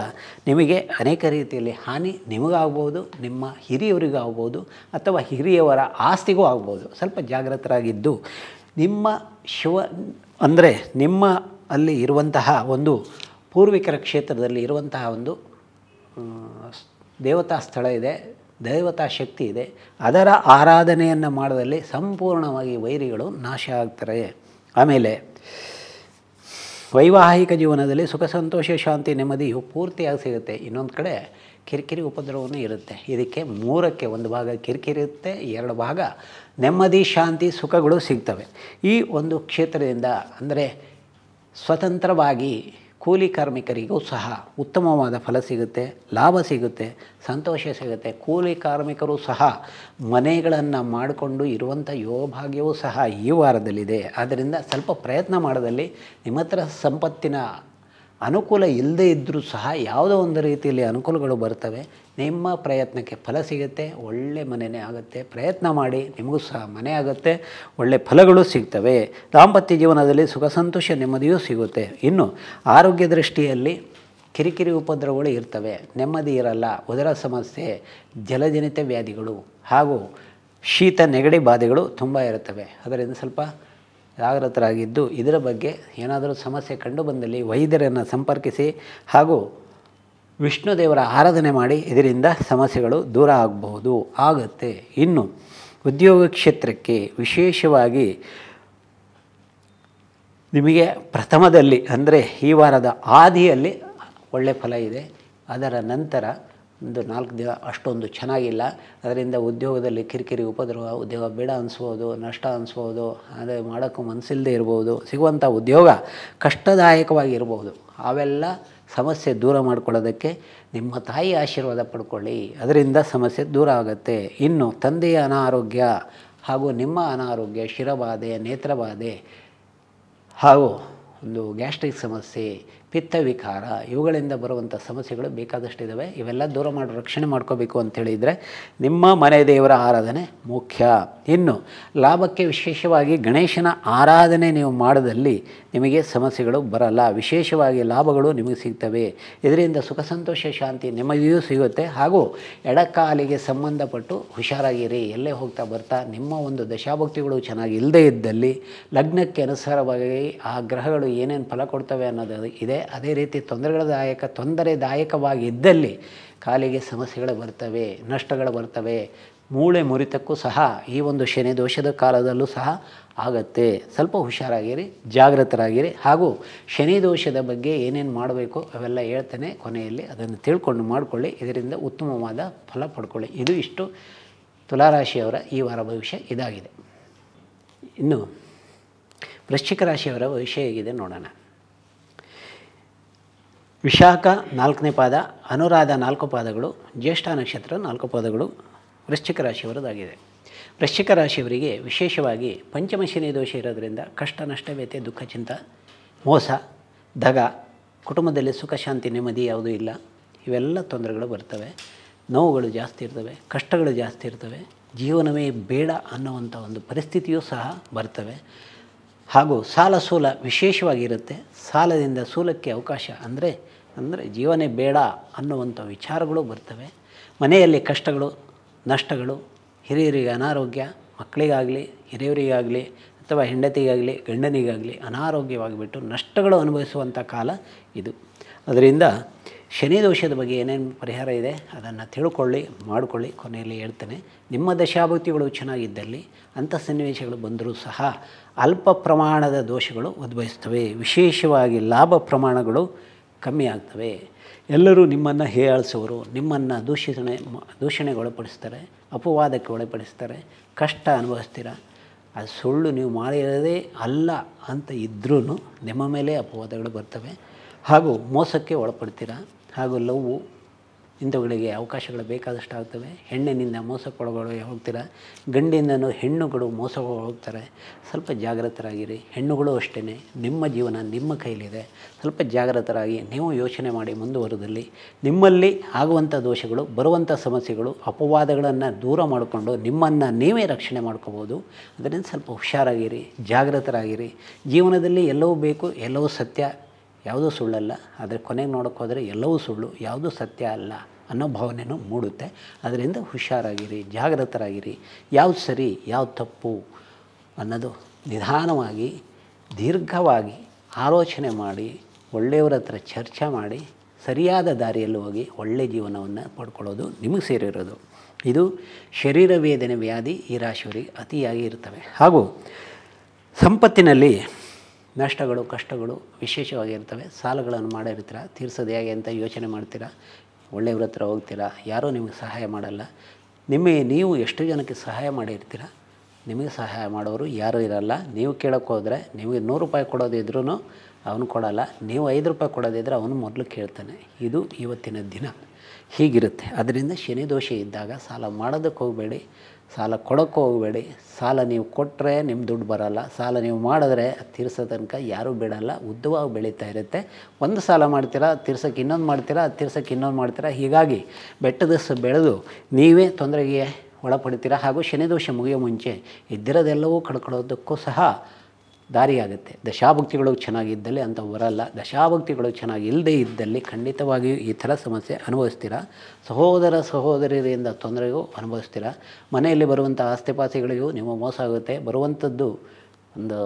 ನಿಮಗೆ ಅನೇಕ ರೀತಿಯಲ್ಲಿ ಹಾನಿ ನಿಮಗಾಗ್ಬೋದು ನಿಮ್ಮ ಹಿರಿಯವರಿಗೂ ಆಗ್ಬೋದು ಅಥವಾ ಹಿರಿಯವರ ಆಸ್ತಿಗೂ ಆಗ್ಬೋದು ಸ್ವಲ್ಪ ಜಾಗೃತರಾಗಿದ್ದು ನಿಮ್ಮ ಶಿವ ಅಂದರೆ ನಿಮ್ಮ ಅಲ್ಲಿ ಇರುವಂತಹ ಒಂದು ಪೂರ್ವಿಕರ ಕ್ಷೇತ್ರದಲ್ಲಿ ಇರುವಂತಹ ಒಂದು ದೇವತಾ ಸ್ಥಳ ಇದೆ ದೇವತಾ ಶಕ್ತಿ ಇದೆ ಅದರ ಆರಾಧನೆಯನ್ನು ಮಾಡುವಲ್ಲಿ ಸಂಪೂರ್ಣವಾಗಿ ವೈರಿಗಳು ನಾಶ ಆಗ್ತಾರೆ ಆಮೇಲೆ ವೈವಾಹಿಕ ಜೀವನದಲ್ಲಿ ಸುಖ ಸಂತೋಷ ಶಾಂತಿ ನೆಮ್ಮದಿಯು ಪೂರ್ತಿಯಾಗಿ ಸಿಗುತ್ತೆ ಇನ್ನೊಂದು ಕಡೆ ಕಿರಿಕಿರಿ ಉಪದ್ರವನೂ ಇರುತ್ತೆ ಇದಕ್ಕೆ ಮೂರಕ್ಕೆ ಒಂದು ಭಾಗ ಕಿರಿಕಿರಿ ಇರುತ್ತೆ ಎರಡು ಭಾಗ ನೆಮ್ಮದಿ ಶಾಂತಿ ಸುಖಗಳು ಸಿಗ್ತವೆ ಈ ಒಂದು ಕ್ಷೇತ್ರದಿಂದ ಅಂದರೆ ಸ್ವತಂತ್ರವಾಗಿ ಕೂಲಿ ಕಾರ್ಮಿಕರಿಗೂ ಸಹ ಉತ್ತಮವಾದ ಫಲ ಸಿಗುತ್ತೆ ಲಾಭ ಸಿಗುತ್ತೆ ಸಂತೋಷ ಸಿಗುತ್ತೆ ಕೂಲಿ ಕಾರ್ಮಿಕರು ಸಹ ಮನೆಗಳನ್ನು ಮಾಡಿಕೊಂಡು ಇರುವಂಥ ಯೋಗಭಾಗ್ಯವೂ ಸಹ ಈ ವಾರದಲ್ಲಿದೆ ಆದ್ದರಿಂದ ಸ್ವಲ್ಪ ಪ್ರಯತ್ನ ಮಾಡೋದಲ್ಲಿ ನಿಮ್ಮ ಹತ್ರ ಸಂಪತ್ತಿನ ಅನುಕೂಲ ಇಲ್ಲದೇ ಇದ್ದರೂ ಸಹ ಯಾವುದೋ ಒಂದು ರೀತಿಯಲ್ಲಿ ಅನುಕೂಲಗಳು ಬರ್ತವೆ ನಿಮ್ಮ ಪ್ರಯತ್ನಕ್ಕೆ ಫಲ ಸಿಗುತ್ತೆ ಒಳ್ಳೆ ಮನೆಯೇ ಆಗುತ್ತೆ ಪ್ರಯತ್ನ ಮಾಡಿ ನಿಮಗೂ ಸಹ ಮನೆ ಆಗುತ್ತೆ ಒಳ್ಳೆ ಫಲಗಳು ಸಿಗ್ತವೆ ದಾಂಪತ್ಯ ಜೀವನದಲ್ಲಿ ಸುಖ ಸಂತೋಷ ನೆಮ್ಮದಿಯೂ ಸಿಗುತ್ತೆ ಇನ್ನು ಆರೋಗ್ಯ ದೃಷ್ಟಿಯಲ್ಲಿ ಕಿರಿಕಿರಿ ಉಪದ್ರವಗಳು ಇರ್ತವೆ ನೆಮ್ಮದಿ ಇರಲ್ಲ ಉದರ ಸಮಸ್ಯೆ ಜಲಜನಿತ ವ್ಯಾಧಿಗಳು ಹಾಗೂ ಶೀತ ನೆಗಡಿ ಬಾಧೆಗಳು ತುಂಬ ಇರುತ್ತವೆ ಅದರಿಂದ ಸ್ವಲ್ಪ ಜಾಗೃತರಾಗಿದ್ದು ಇದರ ಬಗ್ಗೆ ಏನಾದರೂ ಸಮಸ್ಯೆ ಕಂಡುಬಂದಲ್ಲಿ ವೈದ್ಯರನ್ನು ಸಂಪರ್ಕಿಸಿ ಹಾಗೂ ವಿಷ್ಣು ದೇವರ ಆರಾಧನೆ ಮಾಡಿ ಇದರಿಂದ ಸಮಸ್ಯೆಗಳು ದೂರ ಆಗಬಹುದು ಆಗುತ್ತೆ ಇನ್ನು ಉದ್ಯೋಗ ಕ್ಷೇತ್ರಕ್ಕೆ ವಿಶೇಷವಾಗಿ ನಿಮಗೆ ಪ್ರಥಮದಲ್ಲಿ ಅಂದರೆ ಈ ವಾರದ ಆದಿಯಲ್ಲಿ ಒಳ್ಳೆಯ ಫಲ ಇದೆ ಅದರ ನಂತರ ಒಂದು ನಾಲ್ಕು ದಿನ ಅಷ್ಟೊಂದು ಚೆನ್ನಾಗಿಲ್ಲ ಅದರಿಂದ ಉದ್ಯೋಗದಲ್ಲಿ ಕಿರಿಕಿರಿ ಉಪದ್ರವ ಉದ್ಯೋಗ ಬೇಡ ಅನಿಸ್ಬೋದು ನಷ್ಟ ಅನಿಸ್ಬೋದು ಅದೇ ಮಾಡೋಕ್ಕೂ ಮನಸ್ಸಿಲ್ಲದೆ ಇರ್ಬೋದು ಸಿಗುವಂಥ ಉದ್ಯೋಗ ಕಷ್ಟದಾಯಕವಾಗಿರ್ಬೋದು ಅವೆಲ್ಲ ಸಮಸ್ಯೆ ದೂರ ಮಾಡಿಕೊಳ್ಳೋದಕ್ಕೆ ನಿಮ್ಮ ತಾಯಿ ಆಶೀರ್ವಾದ ಪಡ್ಕೊಳ್ಳಿ ಅದರಿಂದ ಸಮಸ್ಯೆ ದೂರ ಆಗುತ್ತೆ ಇನ್ನು ತಂದೆಯ ಅನಾರೋಗ್ಯ ಹಾಗೂ ನಿಮ್ಮ ಅನಾರೋಗ್ಯ ಶಿರಬಾಧೆ ನೇತ್ರಬಾಧೆ ಹಾಗೂ ಒಂದು ಗ್ಯಾಸ್ಟ್ರಿಕ್ ಸಮಸ್ಯೆ ಪಿತ್ತ ವಿಕಾರ ಇವುಗಳಿಂದ ಬರುವಂಥ ಸಮಸ್ಯೆಗಳು ಇದ್ದಾವೆ ಇವೆಲ್ಲ ದೂರ ಮಾಡಿ ರಕ್ಷಣೆ ಮಾಡ್ಕೋಬೇಕು ಅಂತೇಳಿದರೆ ನಿಮ್ಮ ಮನೆ ದೇವರ ಆರಾಧನೆ ಮುಖ್ಯ ಇನ್ನು ಲಾಭಕ್ಕೆ ವಿಶೇಷವಾಗಿ ಗಣೇಶನ ಆರಾಧನೆ ನೀವು ಮಾಡದಲ್ಲಿ ನಿಮಗೆ ಸಮಸ್ಯೆಗಳು ಬರಲ್ಲ ವಿಶೇಷವಾಗಿ ಲಾಭಗಳು ನಿಮಗೆ ಸಿಗ್ತವೆ ಇದರಿಂದ ಸುಖ ಸಂತೋಷ ಶಾಂತಿ ನೆಮ್ಮದಿಯೂ ಸಿಗುತ್ತೆ ಹಾಗೂ ಎಡಕಾಲಿಗೆ ಸಂಬಂಧಪಟ್ಟು ಹುಷಾರಾಗಿರಿ ಎಲ್ಲೇ ಹೋಗ್ತಾ ಬರ್ತಾ ನಿಮ್ಮ ಒಂದು ದಶಾಭಕ್ತಿಗಳು ಚೆನ್ನಾಗಿ ಇಲ್ಲದೇ ಇದ್ದಲ್ಲಿ ಲಗ್ನಕ್ಕೆ ಅನುಸಾರವಾಗಿ ಆ ಗ್ರಹಗಳು ಏನೇನು ಫಲ ಕೊಡ್ತವೆ ಅನ್ನೋದು ಇದೆ ಅದೇ ರೀತಿ ತೊಂದರೆಗಳದಾಯಕ ತೊಂದರೆದಾಯಕವಾಗಿದ್ದಲ್ಲಿ ಕಾಲಿಗೆ ಸಮಸ್ಯೆಗಳು ಬರ್ತವೆ ನಷ್ಟಗಳು ಬರ್ತವೆ ಮೂಳೆ ಮುರಿತಕ್ಕೂ ಸಹ ಈ ಒಂದು ಶನಿ ದೋಷದ ಕಾಲದಲ್ಲೂ ಸಹ ಆಗತ್ತೆ ಸ್ವಲ್ಪ ಹುಷಾರಾಗಿರಿ ಜಾಗೃತರಾಗಿರಿ ಹಾಗೂ ಶನಿ ದೋಷದ ಬಗ್ಗೆ ಏನೇನು ಮಾಡಬೇಕು ಅವೆಲ್ಲ ಹೇಳ್ತೇನೆ ಕೊನೆಯಲ್ಲಿ ಅದನ್ನು ತಿಳ್ಕೊಂಡು ಮಾಡಿಕೊಳ್ಳಿ ಇದರಿಂದ ಉತ್ತಮವಾದ ಫಲ ಪಡ್ಕೊಳ್ಳಿ ಇದು ಇಷ್ಟು ತುಲಾರಾಶಿಯವರ ಈ ವಾರ ಭವಿಷ್ಯ ಇದಾಗಿದೆ ಇನ್ನು ವೃಶ್ಚಿಕ ರಾಶಿಯವರ ಭವಿಷ್ಯ ಹೇಗಿದೆ ನೋಡೋಣ ವಿಶಾಖ ನಾಲ್ಕನೇ ಪಾದ ಅನುರಾಧ ನಾಲ್ಕು ಪಾದಗಳು ಜ್ಯೇಷ್ಠ ನಕ್ಷತ್ರ ನಾಲ್ಕು ಪಾದಗಳು ವೃಶ್ಚಿಕ ರಾಶಿಯವರದಾಗಿದೆ ವೃಶ್ಚಿಕ ರಾಶಿಯವರಿಗೆ ವಿಶೇಷವಾಗಿ ಪಂಚಮ ಶನಿ ದೋಷ ಇರೋದರಿಂದ ಕಷ್ಟ ನಷ್ಟ ವ್ಯತೆ ದುಃಖ ಚಿಂತ ಮೋಸ ದಗ ಕುಟುಂಬದಲ್ಲಿ ಸುಖ ಶಾಂತಿ ನೆಮ್ಮದಿ ಯಾವುದೂ ಇಲ್ಲ ಇವೆಲ್ಲ ತೊಂದರೆಗಳು ಬರ್ತವೆ ನೋವುಗಳು ಜಾಸ್ತಿ ಇರ್ತವೆ ಕಷ್ಟಗಳು ಜಾಸ್ತಿ ಇರ್ತವೆ ಜೀವನವೇ ಬೇಡ ಅನ್ನುವಂಥ ಒಂದು ಪರಿಸ್ಥಿತಿಯೂ ಸಹ ಬರ್ತವೆ ಹಾಗೂ ಸಾಲ ಸೂಲ ವಿಶೇಷವಾಗಿರುತ್ತೆ ಸಾಲದಿಂದ ಸೂಲಕ್ಕೆ ಅವಕಾಶ ಅಂದರೆ ಅಂದರೆ ಜೀವನೇ ಬೇಡ ಅನ್ನುವಂಥ ವಿಚಾರಗಳು ಬರ್ತವೆ ಮನೆಯಲ್ಲಿ ಕಷ್ಟಗಳು ನಷ್ಟಗಳು ಹಿರಿಯರಿಗೆ ಅನಾರೋಗ್ಯ ಮಕ್ಕಳಿಗಾಗಲಿ ಹಿರಿಯರಿಗಾಗಲಿ ಅಥವಾ ಹೆಂಡತಿಗಾಗಲಿ ಗಂಡನಿಗಾಗಲಿ ಅನಾರೋಗ್ಯವಾಗಿಬಿಟ್ಟು ನಷ್ಟಗಳು ಅನುಭವಿಸುವಂಥ ಕಾಲ ಇದು ಅದರಿಂದ ಶನಿ ದೋಷದ ಬಗ್ಗೆ ಏನೇನು ಪರಿಹಾರ ಇದೆ ಅದನ್ನು ತಿಳ್ಕೊಳ್ಳಿ ಮಾಡಿಕೊಳ್ಳಿ ಕೊನೆಯಲ್ಲಿ ಹೇಳ್ತೇನೆ ನಿಮ್ಮ ದಶಾಭಕ್ತಿಗಳು ಚೆನ್ನಾಗಿದ್ದಲ್ಲಿ ಅಂಥ ಸನ್ನಿವೇಶಗಳು ಬಂದರೂ ಸಹ ಅಲ್ಪ ಪ್ರಮಾಣದ ದೋಷಗಳು ಉದ್ಭವಿಸ್ತವೆ ವಿಶೇಷವಾಗಿ ಲಾಭ ಪ್ರಮಾಣಗಳು ಕಮ್ಮಿ ಆಗ್ತವೆ ಎಲ್ಲರೂ ನಿಮ್ಮನ್ನು ಹೇಳಿಸೋರು ನಿಮ್ಮನ್ನು ದೂಷಿಸಣೆ ದೂಷಣೆಗೆ ಒಳಪಡಿಸ್ತಾರೆ ಅಪವಾದಕ್ಕೆ ಒಳಪಡಿಸ್ತಾರೆ ಕಷ್ಟ ಅನುಭವಿಸ್ತೀರ ಆ ಸುಳ್ಳು ನೀವು ಮಾಡಿರೋದೇ ಅಲ್ಲ ಅಂತ ಇದ್ರೂ ನಿಮ್ಮ ಮೇಲೆ ಅಪವಾದಗಳು ಬರ್ತವೆ ಹಾಗೂ ಮೋಸಕ್ಕೆ ಒಳಪಡ್ತೀರ ಹಾಗೂ ಲವ್ವು ಇಂಥವುಗಳಿಗೆ ಅವಕಾಶಗಳು ಬೇಕಾದಷ್ಟು ಆಗ್ತವೆ ಹೆಣ್ಣಿನಿಂದ ಮೋಸಕ್ಕೊಳಗೊಳ ಹೋಗ್ತೀರ ಗಂಡಿಂದನೂ ಹೆಣ್ಣುಗಳು ಮೋಸ ಹೋಗ್ತಾರೆ ಸ್ವಲ್ಪ ಜಾಗೃತರಾಗಿರಿ ಹೆಣ್ಣುಗಳು ಅಷ್ಟೇ ನಿಮ್ಮ ಜೀವನ ನಿಮ್ಮ ಕೈಲಿದೆ ಸ್ವಲ್ಪ ಜಾಗೃತರಾಗಿ ನೀವು ಯೋಚನೆ ಮಾಡಿ ಮುಂದುವರೆದಲ್ಲಿ ನಿಮ್ಮಲ್ಲಿ ಆಗುವಂಥ ದೋಷಗಳು ಬರುವಂಥ ಸಮಸ್ಯೆಗಳು ಅಪವಾದಗಳನ್ನು ದೂರ ಮಾಡಿಕೊಂಡು ನಿಮ್ಮನ್ನು ನೀವೇ ರಕ್ಷಣೆ ಮಾಡ್ಕೋಬೋದು ಅದರಿಂದ ಸ್ವಲ್ಪ ಹುಷಾರಾಗಿರಿ ಜಾಗೃತರಾಗಿರಿ ಜೀವನದಲ್ಲಿ ಎಲ್ಲವೂ ಬೇಕು ಎಲ್ಲವೂ ಸತ್ಯ ಯಾವುದೂ ಸುಳ್ಳಲ್ಲ ಆದರೆ ಕೊನೆಗೆ ಹೋದರೆ ಎಲ್ಲವೂ ಸುಳ್ಳು ಯಾವುದೂ ಸತ್ಯ ಅಲ್ಲ ಅನ್ನೋ ಭಾವನೆಯೂ ಮೂಡುತ್ತೆ ಅದರಿಂದ ಹುಷಾರಾಗಿರಿ ಜಾಗೃತರಾಗಿರಿ ಯಾವ್ದು ಸರಿ ಯಾವ ತಪ್ಪು ಅನ್ನೋದು ನಿಧಾನವಾಗಿ ದೀರ್ಘವಾಗಿ ಆಲೋಚನೆ ಮಾಡಿ ಒಳ್ಳೆಯವರ ಹತ್ರ ಚರ್ಚೆ ಮಾಡಿ ಸರಿಯಾದ ದಾರಿಯಲ್ಲಿ ಹೋಗಿ ಒಳ್ಳೆಯ ಜೀವನವನ್ನು ಪಡ್ಕೊಳ್ಳೋದು ನಿಮಗೆ ಸೇರಿರೋದು ಇದು ಶರೀರ ವೇದನೆ ವ್ಯಾಧಿ ಈ ರಾಶಿಯವರಿಗೆ ಅತಿಯಾಗಿ ಇರ್ತವೆ ಹಾಗೂ ಸಂಪತ್ತಿನಲ್ಲಿ ನಷ್ಟಗಳು ಕಷ್ಟಗಳು ವಿಶೇಷವಾಗಿರ್ತವೆ ಸಾಲಗಳನ್ನು ಮಾಡಿರ್ತೀರ ತೀರ್ಸೋದು ಹೇಗೆ ಅಂತ ಯೋಚನೆ ಮಾಡ್ತೀರಾ ಒಳ್ಳೆಯವ್ರ ಹತ್ರ ಹೋಗ್ತೀರಾ ಯಾರೂ ನಿಮಗೆ ಸಹಾಯ ಮಾಡಲ್ಲ ನಿಮಗೆ ನೀವು ಎಷ್ಟು ಜನಕ್ಕೆ ಸಹಾಯ ಮಾಡಿರ್ತೀರ ನಿಮಗೆ ಸಹಾಯ ಮಾಡೋರು ಯಾರೂ ಇರಲ್ಲ ನೀವು ಕೇಳೋಕ್ಕೆ ಹೋದರೆ ನಿಮಗೆ ನೂರು ರೂಪಾಯಿ ಕೊಡೋದಿದ್ರೂ ಅವನು ಕೊಡಲ್ಲ ನೀವು ಐದು ರೂಪಾಯಿ ಕೊಡೋದಿದ್ರೆ ಅವನು ಮೊದಲು ಕೇಳ್ತಾನೆ ಇದು ಇವತ್ತಿನ ದಿನ ಹೀಗಿರುತ್ತೆ ಅದರಿಂದ ಶನಿ ದೋಷ ಇದ್ದಾಗ ಸಾಲ ಮಾಡೋದಕ್ಕೆ ಹೋಗಬೇಡಿ ಸಾಲ ಕೊಡೋಕ್ಕೆ ಹೋಗಬೇಡಿ ಸಾಲ ನೀವು ಕೊಟ್ಟರೆ ನಿಮ್ಮ ದುಡ್ಡು ಬರೋಲ್ಲ ಸಾಲ ನೀವು ಮಾಡಿದ್ರೆ ತೀರ್ಸೋ ತನಕ ಯಾರೂ ಬಿಡೋಲ್ಲ ಉದ್ದವಾಗಿ ಬೆಳೀತಾ ಇರುತ್ತೆ ಒಂದು ಸಾಲ ಮಾಡ್ತೀರಾ ತೀರ್ಸೋಕ್ಕೆ ಇನ್ನೊಂದು ಮಾಡ್ತೀರಾ ತೀರ್ಸೋಕ್ಕೆ ಇನ್ನೊಂದು ಮಾಡ್ತೀರಾ ಹೀಗಾಗಿ ಬೆಟ್ಟದ ಬೆಳೆದು ನೀವೇ ತೊಂದರೆಗೆ ಒಳಪಡ್ತೀರಾ ಹಾಗೂ ಶನಿದೋಷ ಮುಗಿಯೋ ಮುಂಚೆ ಇದ್ದಿರೋದೆಲ್ಲವೂ ಕಳ್ಕೊಳ್ಳೋದಕ್ಕೂ ಸಹ ದಾರಿಯಾಗುತ್ತೆ ದಶಾಭಕ್ತಿಗಳು ಚೆನ್ನಾಗಿದ್ದಲ್ಲಿ ಅಂತ ಬರಲ್ಲ ದಶಾಭಕ್ತಿಗಳು ಚೆನ್ನಾಗಿ ಇಲ್ಲದೇ ಇದ್ದಲ್ಲಿ ಖಂಡಿತವಾಗಿಯೂ ಈ ಥರ ಸಮಸ್ಯೆ ಅನುಭವಿಸ್ತೀರ ಸಹೋದರ ಸಹೋದರಿಯರಿಂದ ತೊಂದರೆಗೂ ಅನುಭವಿಸ್ತೀರ ಮನೆಯಲ್ಲಿ ಬರುವಂಥ ಆಸ್ತಿಪಾಸ್ತಿಗಳಿಗೂ ನಿಮ್ಮ ಮೋಸ ಆಗುತ್ತೆ ಬರುವಂಥದ್ದು ಒಂದು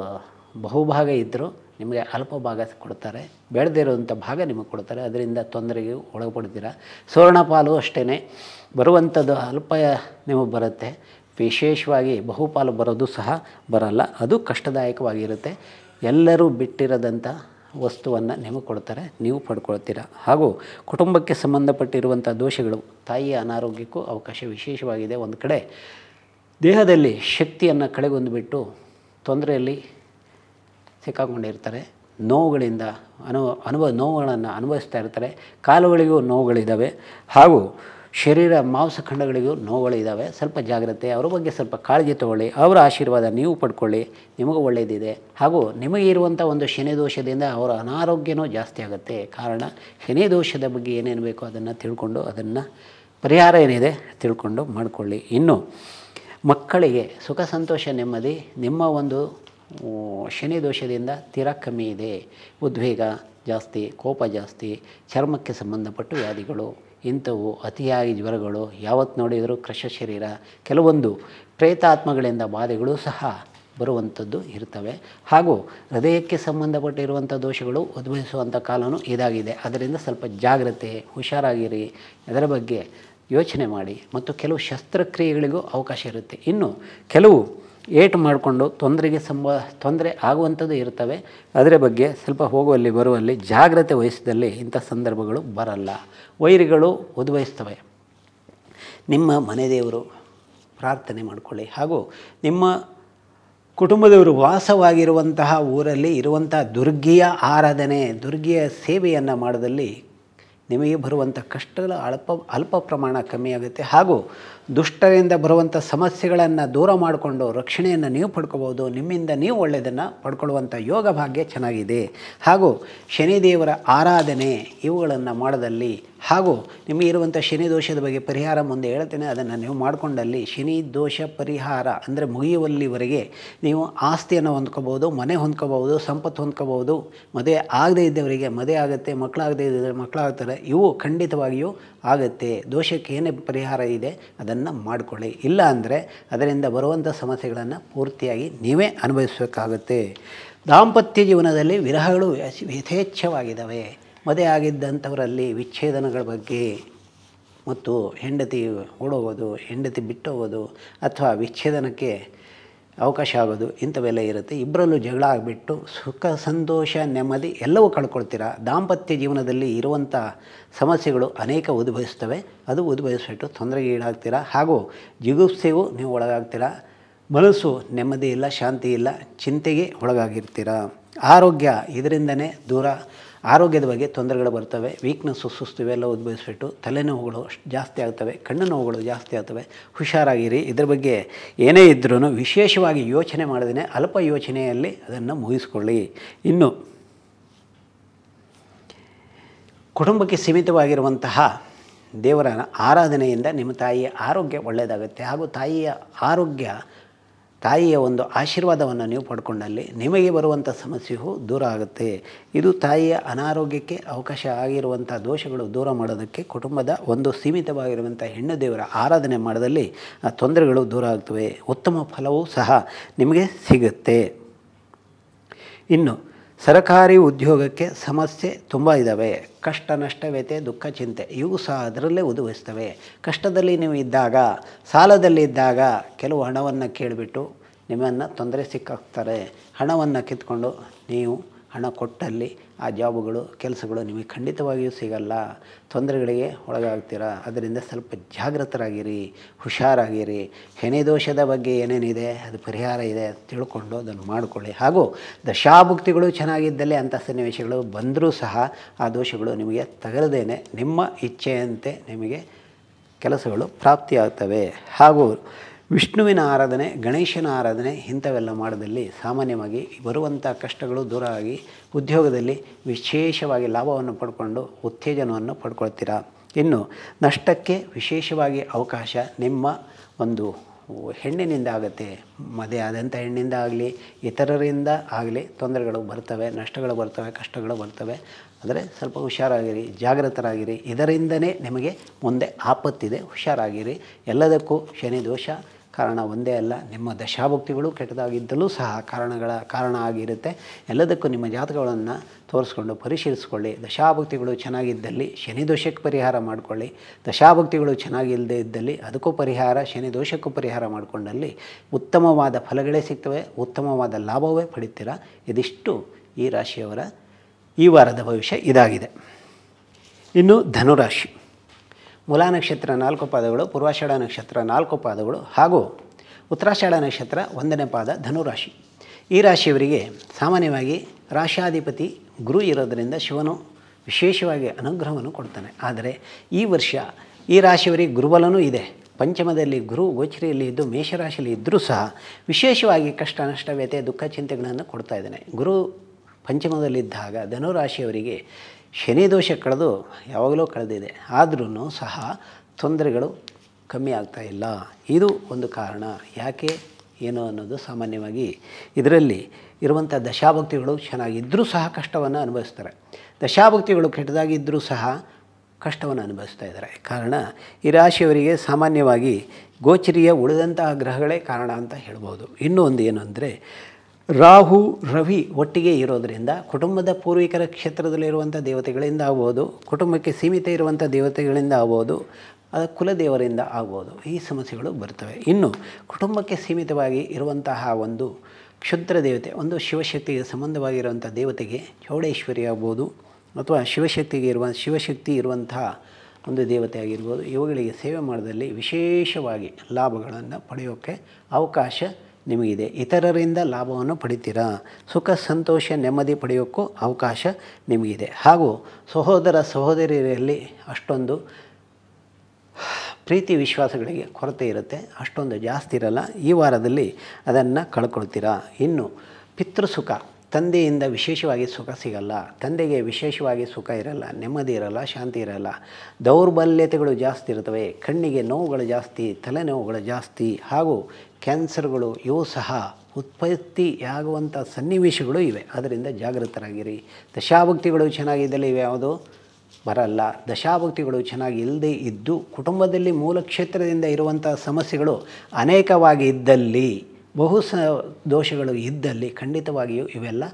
ಬಹುಭಾಗ ಇದ್ದರೂ ನಿಮಗೆ ಅಲ್ಪ ಭಾಗ ಕೊಡ್ತಾರೆ ಬೆಳೆದೇ ಇರುವಂಥ ಭಾಗ ನಿಮಗೆ ಕೊಡ್ತಾರೆ ಅದರಿಂದ ತೊಂದರೆಗೆ ಒಳಪಡ್ತೀರ ಸುವರ್ಣ ಪಾಲು ಅಷ್ಟೇ ಬರುವಂಥದ್ದು ಅಲ್ಪ ನಿಮಗೆ ಬರುತ್ತೆ ವಿಶೇಷವಾಗಿ ಬಹುಪಾಲು ಬರೋದು ಸಹ ಬರಲ್ಲ ಅದು ಕಷ್ಟದಾಯಕವಾಗಿರುತ್ತೆ ಎಲ್ಲರೂ ಬಿಟ್ಟಿರದಂಥ ವಸ್ತುವನ್ನು ನಿಮಗೆ ಕೊಡ್ತಾರೆ ನೀವು ಪಡ್ಕೊಳ್ತೀರ ಹಾಗೂ ಕುಟುಂಬಕ್ಕೆ ಸಂಬಂಧಪಟ್ಟಿರುವಂಥ ದೋಷಗಳು ತಾಯಿಯ ಅನಾರೋಗ್ಯಕ್ಕೂ ಅವಕಾಶ ವಿಶೇಷವಾಗಿದೆ ಒಂದು ಕಡೆ ದೇಹದಲ್ಲಿ ಶಕ್ತಿಯನ್ನು ಕಳೆಗೊಂದುಬಿಟ್ಟು ತೊಂದರೆಯಲ್ಲಿ ಸಿಕ್ಕಾಕೊಂಡಿರ್ತಾರೆ ನೋವುಗಳಿಂದ ಅನುಭವ ಅನುಭವ ನೋವುಗಳನ್ನು ಅನುಭವಿಸ್ತಾ ಇರ್ತಾರೆ ಕಾಲುಗಳಿಗೂ ನೋವುಗಳಿದ್ದಾವೆ ಹಾಗೂ ಶರೀರ ಮಾಂಸಖಂಡಗಳಿಗೂ ನೋವುಗಳಿದ್ದಾವೆ ಸ್ವಲ್ಪ ಜಾಗ್ರತೆ ಅವರ ಬಗ್ಗೆ ಸ್ವಲ್ಪ ಕಾಳಜಿ ತಗೊಳ್ಳಿ ಅವರ ಆಶೀರ್ವಾದ ನೀವು ಪಡ್ಕೊಳ್ಳಿ ನಿಮಗೂ ಒಳ್ಳೆಯದಿದೆ ಹಾಗೂ ನಿಮಗೆ ಇರುವಂಥ ಒಂದು ಶನಿ ದೋಷದಿಂದ ಅವರ ಅನಾರೋಗ್ಯನೂ ಜಾಸ್ತಿ ಆಗುತ್ತೆ ಕಾರಣ ಶನಿ ದೋಷದ ಬಗ್ಗೆ ಏನೇನು ಬೇಕೋ ಅದನ್ನು ತಿಳ್ಕೊಂಡು ಅದನ್ನು ಪರಿಹಾರ ಏನಿದೆ ತಿಳ್ಕೊಂಡು ಮಾಡಿಕೊಳ್ಳಿ ಇನ್ನು ಮಕ್ಕಳಿಗೆ ಸುಖ ಸಂತೋಷ ನೆಮ್ಮದಿ ನಿಮ್ಮ ಒಂದು ಶನಿ ದೋಷದಿಂದ ತೀರಾ ಕಮ್ಮಿ ಇದೆ ಉದ್ವೇಗ ಜಾಸ್ತಿ ಕೋಪ ಜಾಸ್ತಿ ಚರ್ಮಕ್ಕೆ ಸಂಬಂಧಪಟ್ಟು ವ್ಯಾಧಿಗಳು ಇಂಥವು ಅತಿಯಾಗಿ ಜ್ವರಗಳು ಯಾವತ್ತು ನೋಡಿದರೂ ಕೃಶ ಶರೀರ ಕೆಲವೊಂದು ಪ್ರೇತಾತ್ಮಗಳಿಂದ ಬಾಧೆಗಳು ಸಹ ಬರುವಂಥದ್ದು ಇರ್ತವೆ ಹಾಗೂ ಹೃದಯಕ್ಕೆ ಸಂಬಂಧಪಟ್ಟಿರುವಂಥ ದೋಷಗಳು ಉದ್ಭವಿಸುವಂಥ ಕಾಲವೂ ಇದಾಗಿದೆ ಅದರಿಂದ ಸ್ವಲ್ಪ ಜಾಗ್ರತೆ ಹುಷಾರಾಗಿರಿ ಅದರ ಬಗ್ಗೆ ಯೋಚನೆ ಮಾಡಿ ಮತ್ತು ಕೆಲವು ಶಸ್ತ್ರಕ್ರಿಯೆಗಳಿಗೂ ಅವಕಾಶ ಇರುತ್ತೆ ಇನ್ನು ಕೆಲವು ಏಟು ಮಾಡಿಕೊಂಡು ತೊಂದರೆಗೆ ಸಂಬ ತೊಂದರೆ ಆಗುವಂಥದ್ದು ಇರ್ತವೆ ಅದರ ಬಗ್ಗೆ ಸ್ವಲ್ಪ ಹೋಗುವಲ್ಲಿ ಬರುವಲ್ಲಿ ಜಾಗ್ರತೆ ವಹಿಸಿದಲ್ಲಿ ಇಂಥ ಸಂದರ್ಭಗಳು ಬರಲ್ಲ ವೈರಿಗಳು ಉದ್ವಹಿಸ್ತವೆ ನಿಮ್ಮ ಮನೆ ದೇವರು ಪ್ರಾರ್ಥನೆ ಮಾಡಿಕೊಳ್ಳಿ ಹಾಗೂ ನಿಮ್ಮ ಕುಟುಂಬದವರು ವಾಸವಾಗಿರುವಂತಹ ಊರಲ್ಲಿ ಇರುವಂಥ ದುರ್ಗಿಯ ಆರಾಧನೆ ದುರ್ಗಿಯ ಸೇವೆಯನ್ನು ಮಾಡೋದಲ್ಲಿ ನಿಮಗೆ ಬರುವಂಥ ಕಷ್ಟಗಳ ಅಲ್ಪ ಅಲ್ಪ ಪ್ರಮಾಣ ಕಮ್ಮಿಯಾಗುತ್ತೆ ಹಾಗೂ ದುಷ್ಟರಿಂದ ಬರುವಂಥ ಸಮಸ್ಯೆಗಳನ್ನು ದೂರ ಮಾಡಿಕೊಂಡು ರಕ್ಷಣೆಯನ್ನು ನೀವು ಪಡ್ಕೋಬೋದು ನಿಮ್ಮಿಂದ ನೀವು ಒಳ್ಳೆಯದನ್ನು ಪಡ್ಕೊಳ್ಳುವಂಥ ಯೋಗ ಭಾಗ್ಯ ಚೆನ್ನಾಗಿದೆ ಹಾಗೂ ಶನಿದೇವರ ಆರಾಧನೆ ಇವುಗಳನ್ನು ಮಾಡದಲ್ಲಿ ಹಾಗೂ ನಿಮಗೆ ಇರುವಂಥ ಶನಿ ದೋಷದ ಬಗ್ಗೆ ಪರಿಹಾರ ಮುಂದೆ ಹೇಳ್ತೇನೆ ಅದನ್ನು ನೀವು ಮಾಡಿಕೊಂಡಲ್ಲಿ ಶನಿ ದೋಷ ಪರಿಹಾರ ಅಂದರೆ ಮುಗಿಯುವಲ್ಲಿವರೆಗೆ ನೀವು ಆಸ್ತಿಯನ್ನು ಹೊಂದ್ಕೋಬೋದು ಮನೆ ಹೊಂದ್ಕೋಬೋದು ಸಂಪತ್ತು ಹೊಂದ್ಕೋಬೋದು ಮದುವೆ ಆಗದೇ ಇದ್ದವರಿಗೆ ಮದುವೆ ಆಗುತ್ತೆ ಮಕ್ಕಳಾಗದೇ ಇದ್ದರೆ ಮಕ್ಕಳಾಗ್ತಾರೆ ಇವು ಖಂಡಿತವಾಗಿಯೂ ಆಗುತ್ತೆ ದೋಷಕ್ಕೆ ಏನೇ ಪರಿಹಾರ ಇದೆ ಅದನ್ನು ಮಾಡಿಕೊಳ್ಳಿ ಇಲ್ಲ ಅಂದರೆ ಅದರಿಂದ ಬರುವಂಥ ಸಮಸ್ಯೆಗಳನ್ನು ಪೂರ್ತಿಯಾಗಿ ನೀವೇ ಅನುಭವಿಸಬೇಕಾಗುತ್ತೆ ದಾಂಪತ್ಯ ಜೀವನದಲ್ಲಿ ವಿರಹಗಳು ಯಥೇಚ್ಛವಾಗಿದ್ದಾವೆ ಮದುವೆ ಆಗಿದ್ದಂಥವರಲ್ಲಿ ವಿಚ್ಛೇದನಗಳ ಬಗ್ಗೆ ಮತ್ತು ಹೆಂಡತಿ ಓಡೋಗೋದು ಹೆಂಡತಿ ಬಿಟ್ಟೋಗೋದು ಅಥವಾ ವಿಚ್ಛೇದನಕ್ಕೆ ಅವಕಾಶ ಆಗೋದು ಇಂಥವೆಲ್ಲ ಇರುತ್ತೆ ಇಬ್ಬರಲ್ಲೂ ಜಗಳ ಆಗಿಬಿಟ್ಟು ಸುಖ ಸಂತೋಷ ನೆಮ್ಮದಿ ಎಲ್ಲವೂ ಕಳ್ಕೊಳ್ತೀರಾ ದಾಂಪತ್ಯ ಜೀವನದಲ್ಲಿ ಇರುವಂಥ ಸಮಸ್ಯೆಗಳು ಅನೇಕ ಉದ್ಭವಿಸ್ತವೆ ಅದು ಉದ್ಭವಿಸ್ಬಿಟ್ಟು ತೊಂದರೆಗೆ ಈಡಾಗ್ತೀರಾ ಹಾಗೂ ಜಿಗುಪ್ಸೆಗೂ ನೀವು ಒಳಗಾಗ್ತೀರಾ ಮನಸ್ಸು ನೆಮ್ಮದಿ ಇಲ್ಲ ಶಾಂತಿ ಇಲ್ಲ ಚಿಂತೆಗೆ ಒಳಗಾಗಿರ್ತೀರ ಆರೋಗ್ಯ ಇದರಿಂದನೇ ದೂರ ಆರೋಗ್ಯದ ಬಗ್ಗೆ ತೊಂದರೆಗಳು ಬರ್ತವೆ ವೀಕ್ನೆಸ್ಸು ಸುಸ್ತು ಇವೆಲ್ಲ ಉದ್ಭವಿಸ್ಬಿಟ್ಟು ತಲೆನೋವುಗಳು ಜಾಸ್ತಿ ಆಗ್ತವೆ ಕಣ್ಣು ನೋವುಗಳು ಜಾಸ್ತಿ ಆಗ್ತವೆ ಹುಷಾರಾಗಿರಿ ಇದ್ರ ಬಗ್ಗೆ ಏನೇ ಇದ್ರೂ ವಿಶೇಷವಾಗಿ ಯೋಚನೆ ಮಾಡದೇ ಅಲ್ಪ ಯೋಚನೆಯಲ್ಲಿ ಅದನ್ನು ಮುಗಿಸ್ಕೊಳ್ಳಿ ಇನ್ನು ಕುಟುಂಬಕ್ಕೆ ಸೀಮಿತವಾಗಿರುವಂತಹ ದೇವರ ಆರಾಧನೆಯಿಂದ ನಿಮ್ಮ ತಾಯಿಯ ಆರೋಗ್ಯ ಒಳ್ಳೆಯದಾಗುತ್ತೆ ಹಾಗೂ ತಾಯಿಯ ಆರೋಗ್ಯ ತಾಯಿಯ ಒಂದು ಆಶೀರ್ವಾದವನ್ನು ನೀವು ಪಡ್ಕೊಂಡಲ್ಲಿ ನಿಮಗೆ ಬರುವಂಥ ಸಮಸ್ಯೆಯೂ ದೂರ ಆಗುತ್ತೆ ಇದು ತಾಯಿಯ ಅನಾರೋಗ್ಯಕ್ಕೆ ಅವಕಾಶ ಆಗಿರುವಂಥ ದೋಷಗಳು ದೂರ ಮಾಡೋದಕ್ಕೆ ಕುಟುಂಬದ ಒಂದು ಸೀಮಿತವಾಗಿರುವಂಥ ಹೆಣ್ಣು ದೇವರ ಆರಾಧನೆ ಮಾಡಿದಲ್ಲಿ ಆ ತೊಂದರೆಗಳು ದೂರ ಆಗ್ತವೆ ಉತ್ತಮ ಫಲವೂ ಸಹ ನಿಮಗೆ ಸಿಗುತ್ತೆ ಇನ್ನು ಸರಕಾರಿ ಉದ್ಯೋಗಕ್ಕೆ ಸಮಸ್ಯೆ ತುಂಬ ಇದ್ದಾವೆ ಕಷ್ಟ ನಷ್ಟ ವ್ಯತೆ ದುಃಖ ಚಿಂತೆ ಇವು ಸಹ ಅದರಲ್ಲೇ ಉದುವಿಸ್ತವೆ ಕಷ್ಟದಲ್ಲಿ ನೀವು ಇದ್ದಾಗ ಸಾಲದಲ್ಲಿದ್ದಾಗ ಕೆಲವು ಹಣವನ್ನು ಕೇಳಿಬಿಟ್ಟು ನಿಮ್ಮನ್ನು ತೊಂದರೆ ಸಿಕ್ಕಾಕ್ತಾರೆ ಹಣವನ್ನು ಕಿತ್ಕೊಂಡು ನೀವು ಹಣ ಕೊಟ್ಟಲ್ಲಿ ಆ ಜಾಬುಗಳು ಕೆಲಸಗಳು ನಿಮಗೆ ಖಂಡಿತವಾಗಿಯೂ ಸಿಗಲ್ಲ ತೊಂದರೆಗಳಿಗೆ ಒಳಗಾಗ್ತೀರ ಅದರಿಂದ ಸ್ವಲ್ಪ ಜಾಗೃತರಾಗಿರಿ ಹುಷಾರಾಗಿರಿ ಹೆಣೆ ದೋಷದ ಬಗ್ಗೆ ಏನೇನಿದೆ ಅದು ಪರಿಹಾರ ಇದೆ ತಿಳ್ಕೊಂಡು ಅದನ್ನು ಮಾಡಿಕೊಳ್ಳಿ ಹಾಗೂ ದಶಾಭುಕ್ತಿಗಳು ಚೆನ್ನಾಗಿದ್ದಲ್ಲಿ ಅಂಥ ಸನ್ನಿವೇಶಗಳು ಬಂದರೂ ಸಹ ಆ ದೋಷಗಳು ನಿಮಗೆ ತಗಲದೇನೆ ನಿಮ್ಮ ಇಚ್ಛೆಯಂತೆ ನಿಮಗೆ ಕೆಲಸಗಳು ಪ್ರಾಪ್ತಿಯಾಗ್ತವೆ ಹಾಗೂ ವಿಷ್ಣುವಿನ ಆರಾಧನೆ ಗಣೇಶನ ಆರಾಧನೆ ಇಂಥವೆಲ್ಲ ಮಾಡೋದಲ್ಲಿ ಸಾಮಾನ್ಯವಾಗಿ ಬರುವಂಥ ಕಷ್ಟಗಳು ದೂರ ಆಗಿ ಉದ್ಯೋಗದಲ್ಲಿ ವಿಶೇಷವಾಗಿ ಲಾಭವನ್ನು ಪಡ್ಕೊಂಡು ಉತ್ತೇಜನವನ್ನು ಪಡ್ಕೊಳ್ತೀರಾ ಇನ್ನು ನಷ್ಟಕ್ಕೆ ವಿಶೇಷವಾಗಿ ಅವಕಾಶ ನಿಮ್ಮ ಒಂದು ಹೆಣ್ಣಿನಿಂದ ಆಗುತ್ತೆ ಮದುವೆ ಆದಂಥ ಹೆಣ್ಣಿಂದ ಆಗಲಿ ಇತರರಿಂದ ಆಗಲಿ ತೊಂದರೆಗಳು ಬರ್ತವೆ ನಷ್ಟಗಳು ಬರ್ತವೆ ಕಷ್ಟಗಳು ಬರ್ತವೆ ಆದರೆ ಸ್ವಲ್ಪ ಹುಷಾರಾಗಿರಿ ಜಾಗೃತರಾಗಿರಿ ಇದರಿಂದನೇ ನಿಮಗೆ ಮುಂದೆ ಆಪತ್ತಿದೆ ಹುಷಾರಾಗಿರಿ ಎಲ್ಲದಕ್ಕೂ ಶನಿ ದೋಷ ಕಾರಣ ಒಂದೇ ಅಲ್ಲ ನಿಮ್ಮ ದಶಾಭುಕ್ತಿಗಳು ಕೆಟ್ಟದಾಗಿದ್ದಲೂ ಸಹ ಕಾರಣಗಳ ಕಾರಣ ಆಗಿರುತ್ತೆ ಎಲ್ಲದಕ್ಕೂ ನಿಮ್ಮ ಜಾತಕಗಳನ್ನು ತೋರಿಸ್ಕೊಂಡು ಪರಿಶೀಲಿಸಿಕೊಳ್ಳಿ ದಶಾಭುಕ್ತಿಗಳು ಚೆನ್ನಾಗಿದ್ದಲ್ಲಿ ಶನಿ ದೋಷಕ್ಕೆ ಪರಿಹಾರ ಮಾಡಿಕೊಳ್ಳಿ ದಶಾಭುಕ್ತಿಗಳು ಚೆನ್ನಾಗಿಲ್ಲದೆ ಇದ್ದಲ್ಲಿ ಅದಕ್ಕೂ ಪರಿಹಾರ ಶನಿ ಪರಿಹಾರ ಮಾಡಿಕೊಂಡಲ್ಲಿ ಉತ್ತಮವಾದ ಫಲಗಳೇ ಸಿಗ್ತವೆ ಉತ್ತಮವಾದ ಲಾಭವೇ ಪಡಿತೀರ ಇದಿಷ್ಟು ಈ ರಾಶಿಯವರ ಈ ವಾರದ ಭವಿಷ್ಯ ಇದಾಗಿದೆ ಇನ್ನು ಧನುರಾಶಿ ಮುಲಾ ನಕ್ಷತ್ರ ನಾಲ್ಕು ಪಾದಗಳು ಪೂರ್ವಾಷಾಢ ನಕ್ಷತ್ರ ನಾಲ್ಕು ಪಾದಗಳು ಹಾಗೂ ಉತ್ತರಾಷಾಢ ನಕ್ಷತ್ರ ಒಂದನೇ ಪಾದ ಧನುರಾಶಿ ಈ ರಾಶಿಯವರಿಗೆ ಸಾಮಾನ್ಯವಾಗಿ ರಾಶಾಧಿಪತಿ ಗುರು ಇರೋದರಿಂದ ಶಿವನು ವಿಶೇಷವಾಗಿ ಅನುಗ್ರಹವನ್ನು ಕೊಡ್ತಾನೆ ಆದರೆ ಈ ವರ್ಷ ಈ ರಾಶಿಯವರಿಗೆ ಗುರುಬಲನೂ ಇದೆ ಪಂಚಮದಲ್ಲಿ ಗುರು ಗೋಚರಿಯಲ್ಲಿ ಇದ್ದು ಮೇಷರಾಶಿಯಲ್ಲಿ ಇದ್ದರೂ ಸಹ ವಿಶೇಷವಾಗಿ ಕಷ್ಟ ನಷ್ಟ ವ್ಯತೆ ದುಃಖ ಚಿಂತೆಗಳನ್ನು ಕೊಡ್ತಾ ಇದ್ದಾನೆ ಗುರು ಪಂಚಮದಲ್ಲಿದ್ದಾಗ ಧನುರಾಶಿಯವರಿಗೆ ಶನಿ ಕಳೆದು ಯಾವಾಗಲೂ ಕಳೆದಿದೆ ಆದ್ರೂ ಸಹ ತೊಂದರೆಗಳು ಕಮ್ಮಿ ಆಗ್ತಾ ಇಲ್ಲ ಇದು ಒಂದು ಕಾರಣ ಯಾಕೆ ಏನು ಅನ್ನೋದು ಸಾಮಾನ್ಯವಾಗಿ ಇದರಲ್ಲಿ ಇರುವಂಥ ದಶಾಭಕ್ತಿಗಳು ಚೆನ್ನಾಗಿದ್ದರೂ ಸಹ ಕಷ್ಟವನ್ನು ಅನುಭವಿಸ್ತಾರೆ ದಶಾಭಕ್ತಿಗಳು ಕೆಟ್ಟದಾಗಿದ್ದರೂ ಸಹ ಕಷ್ಟವನ್ನು ಅನುಭವಿಸ್ತಾ ಇದ್ದಾರೆ ಕಾರಣ ಈ ರಾಶಿಯವರಿಗೆ ಸಾಮಾನ್ಯವಾಗಿ ಗೋಚರಿಯ ಉಳಿದಂತಹ ಗ್ರಹಗಳೇ ಕಾರಣ ಅಂತ ಹೇಳ್ಬೋದು ಇನ್ನೂ ಒಂದು ಏನು ಅಂದರೆ ರಾಹು ರವಿ ಒಟ್ಟಿಗೆ ಇರೋದರಿಂದ ಕುಟುಂಬದ ಪೂರ್ವಿಕರ ಕ್ಷೇತ್ರದಲ್ಲಿರುವಂಥ ದೇವತೆಗಳಿಂದ ಆಗ್ಬೋದು ಕುಟುಂಬಕ್ಕೆ ಸೀಮಿತ ಇರುವಂಥ ದೇವತೆಗಳಿಂದ ಆಗ್ಬೋದು ಕುಲದೇವರಿಂದ ಆಗ್ಬೋದು ಈ ಸಮಸ್ಯೆಗಳು ಬರ್ತವೆ ಇನ್ನು ಕುಟುಂಬಕ್ಕೆ ಸೀಮಿತವಾಗಿ ಇರುವಂತಹ ಒಂದು ಕ್ಷುದ್ರ ದೇವತೆ ಒಂದು ಶಿವಶಕ್ತಿಗೆ ಸಂಬಂಧವಾಗಿರುವಂಥ ದೇವತೆಗೆ ಚೌಡೇಶ್ವರಿ ಆಗ್ಬೋದು ಅಥವಾ ಶಿವಶಕ್ತಿಗೆ ಇರುವ ಶಿವಶಕ್ತಿ ಇರುವಂತಹ ಒಂದು ದೇವತೆ ಆಗಿರ್ಬೋದು ಇವುಗಳಿಗೆ ಸೇವೆ ಮಾಡೋದಲ್ಲಿ ವಿಶೇಷವಾಗಿ ಲಾಭಗಳನ್ನು ಪಡೆಯೋಕ್ಕೆ ಅವಕಾಶ ನಿಮಗಿದೆ ಇತರರಿಂದ ಲಾಭವನ್ನು ಪಡಿತೀರಾ ಸುಖ ಸಂತೋಷ ನೆಮ್ಮದಿ ಪಡೆಯೋಕ್ಕೂ ಅವಕಾಶ ನಿಮಗಿದೆ ಹಾಗೂ ಸಹೋದರ ಸಹೋದರಿಯರಲ್ಲಿ ಅಷ್ಟೊಂದು ಪ್ರೀತಿ ವಿಶ್ವಾಸಗಳಿಗೆ ಕೊರತೆ ಇರುತ್ತೆ ಅಷ್ಟೊಂದು ಜಾಸ್ತಿ ಇರಲ್ಲ ಈ ವಾರದಲ್ಲಿ ಅದನ್ನು ಕಳ್ಕೊಳ್ತೀರಾ ಇನ್ನು ಪಿತೃಸುಖ ತಂದೆಯಿಂದ ವಿಶೇಷವಾಗಿ ಸುಖ ಸಿಗಲ್ಲ ತಂದೆಗೆ ವಿಶೇಷವಾಗಿ ಸುಖ ಇರಲ್ಲ ನೆಮ್ಮದಿ ಇರಲ್ಲ ಶಾಂತಿ ಇರಲ್ಲ ದೌರ್ಬಲ್ಯತೆಗಳು ಜಾಸ್ತಿ ಇರ್ತವೆ ಕಣ್ಣಿಗೆ ನೋವುಗಳು ಜಾಸ್ತಿ ತಲೆನೋವುಗಳು ಜಾಸ್ತಿ ಹಾಗೂ ಕ್ಯಾನ್ಸರ್ಗಳು ಇವು ಸಹ ಉತ್ಪತ್ತಿಯಾಗುವಂಥ ಸನ್ನಿವೇಶಗಳು ಇವೆ ಅದರಿಂದ ಜಾಗೃತರಾಗಿರಿ ದಶಾಭಕ್ತಿಗಳು ಚೆನ್ನಾಗಿದ್ದಲ್ಲಿ ಇವೆ ಯಾವುದು ಬರಲ್ಲ ದಶಾಭಕ್ತಿಗಳು ಚೆನ್ನಾಗಿ ಇಲ್ಲದೇ ಇದ್ದು ಕುಟುಂಬದಲ್ಲಿ ಮೂಲ ಕ್ಷೇತ್ರದಿಂದ ಇರುವಂಥ ಸಮಸ್ಯೆಗಳು ಅನೇಕವಾಗಿ ಇದ್ದಲ್ಲಿ ಬಹು ಸ ದೋಷಗಳು ಇದ್ದಲ್ಲಿ ಖಂಡಿತವಾಗಿಯೂ ಇವೆಲ್ಲ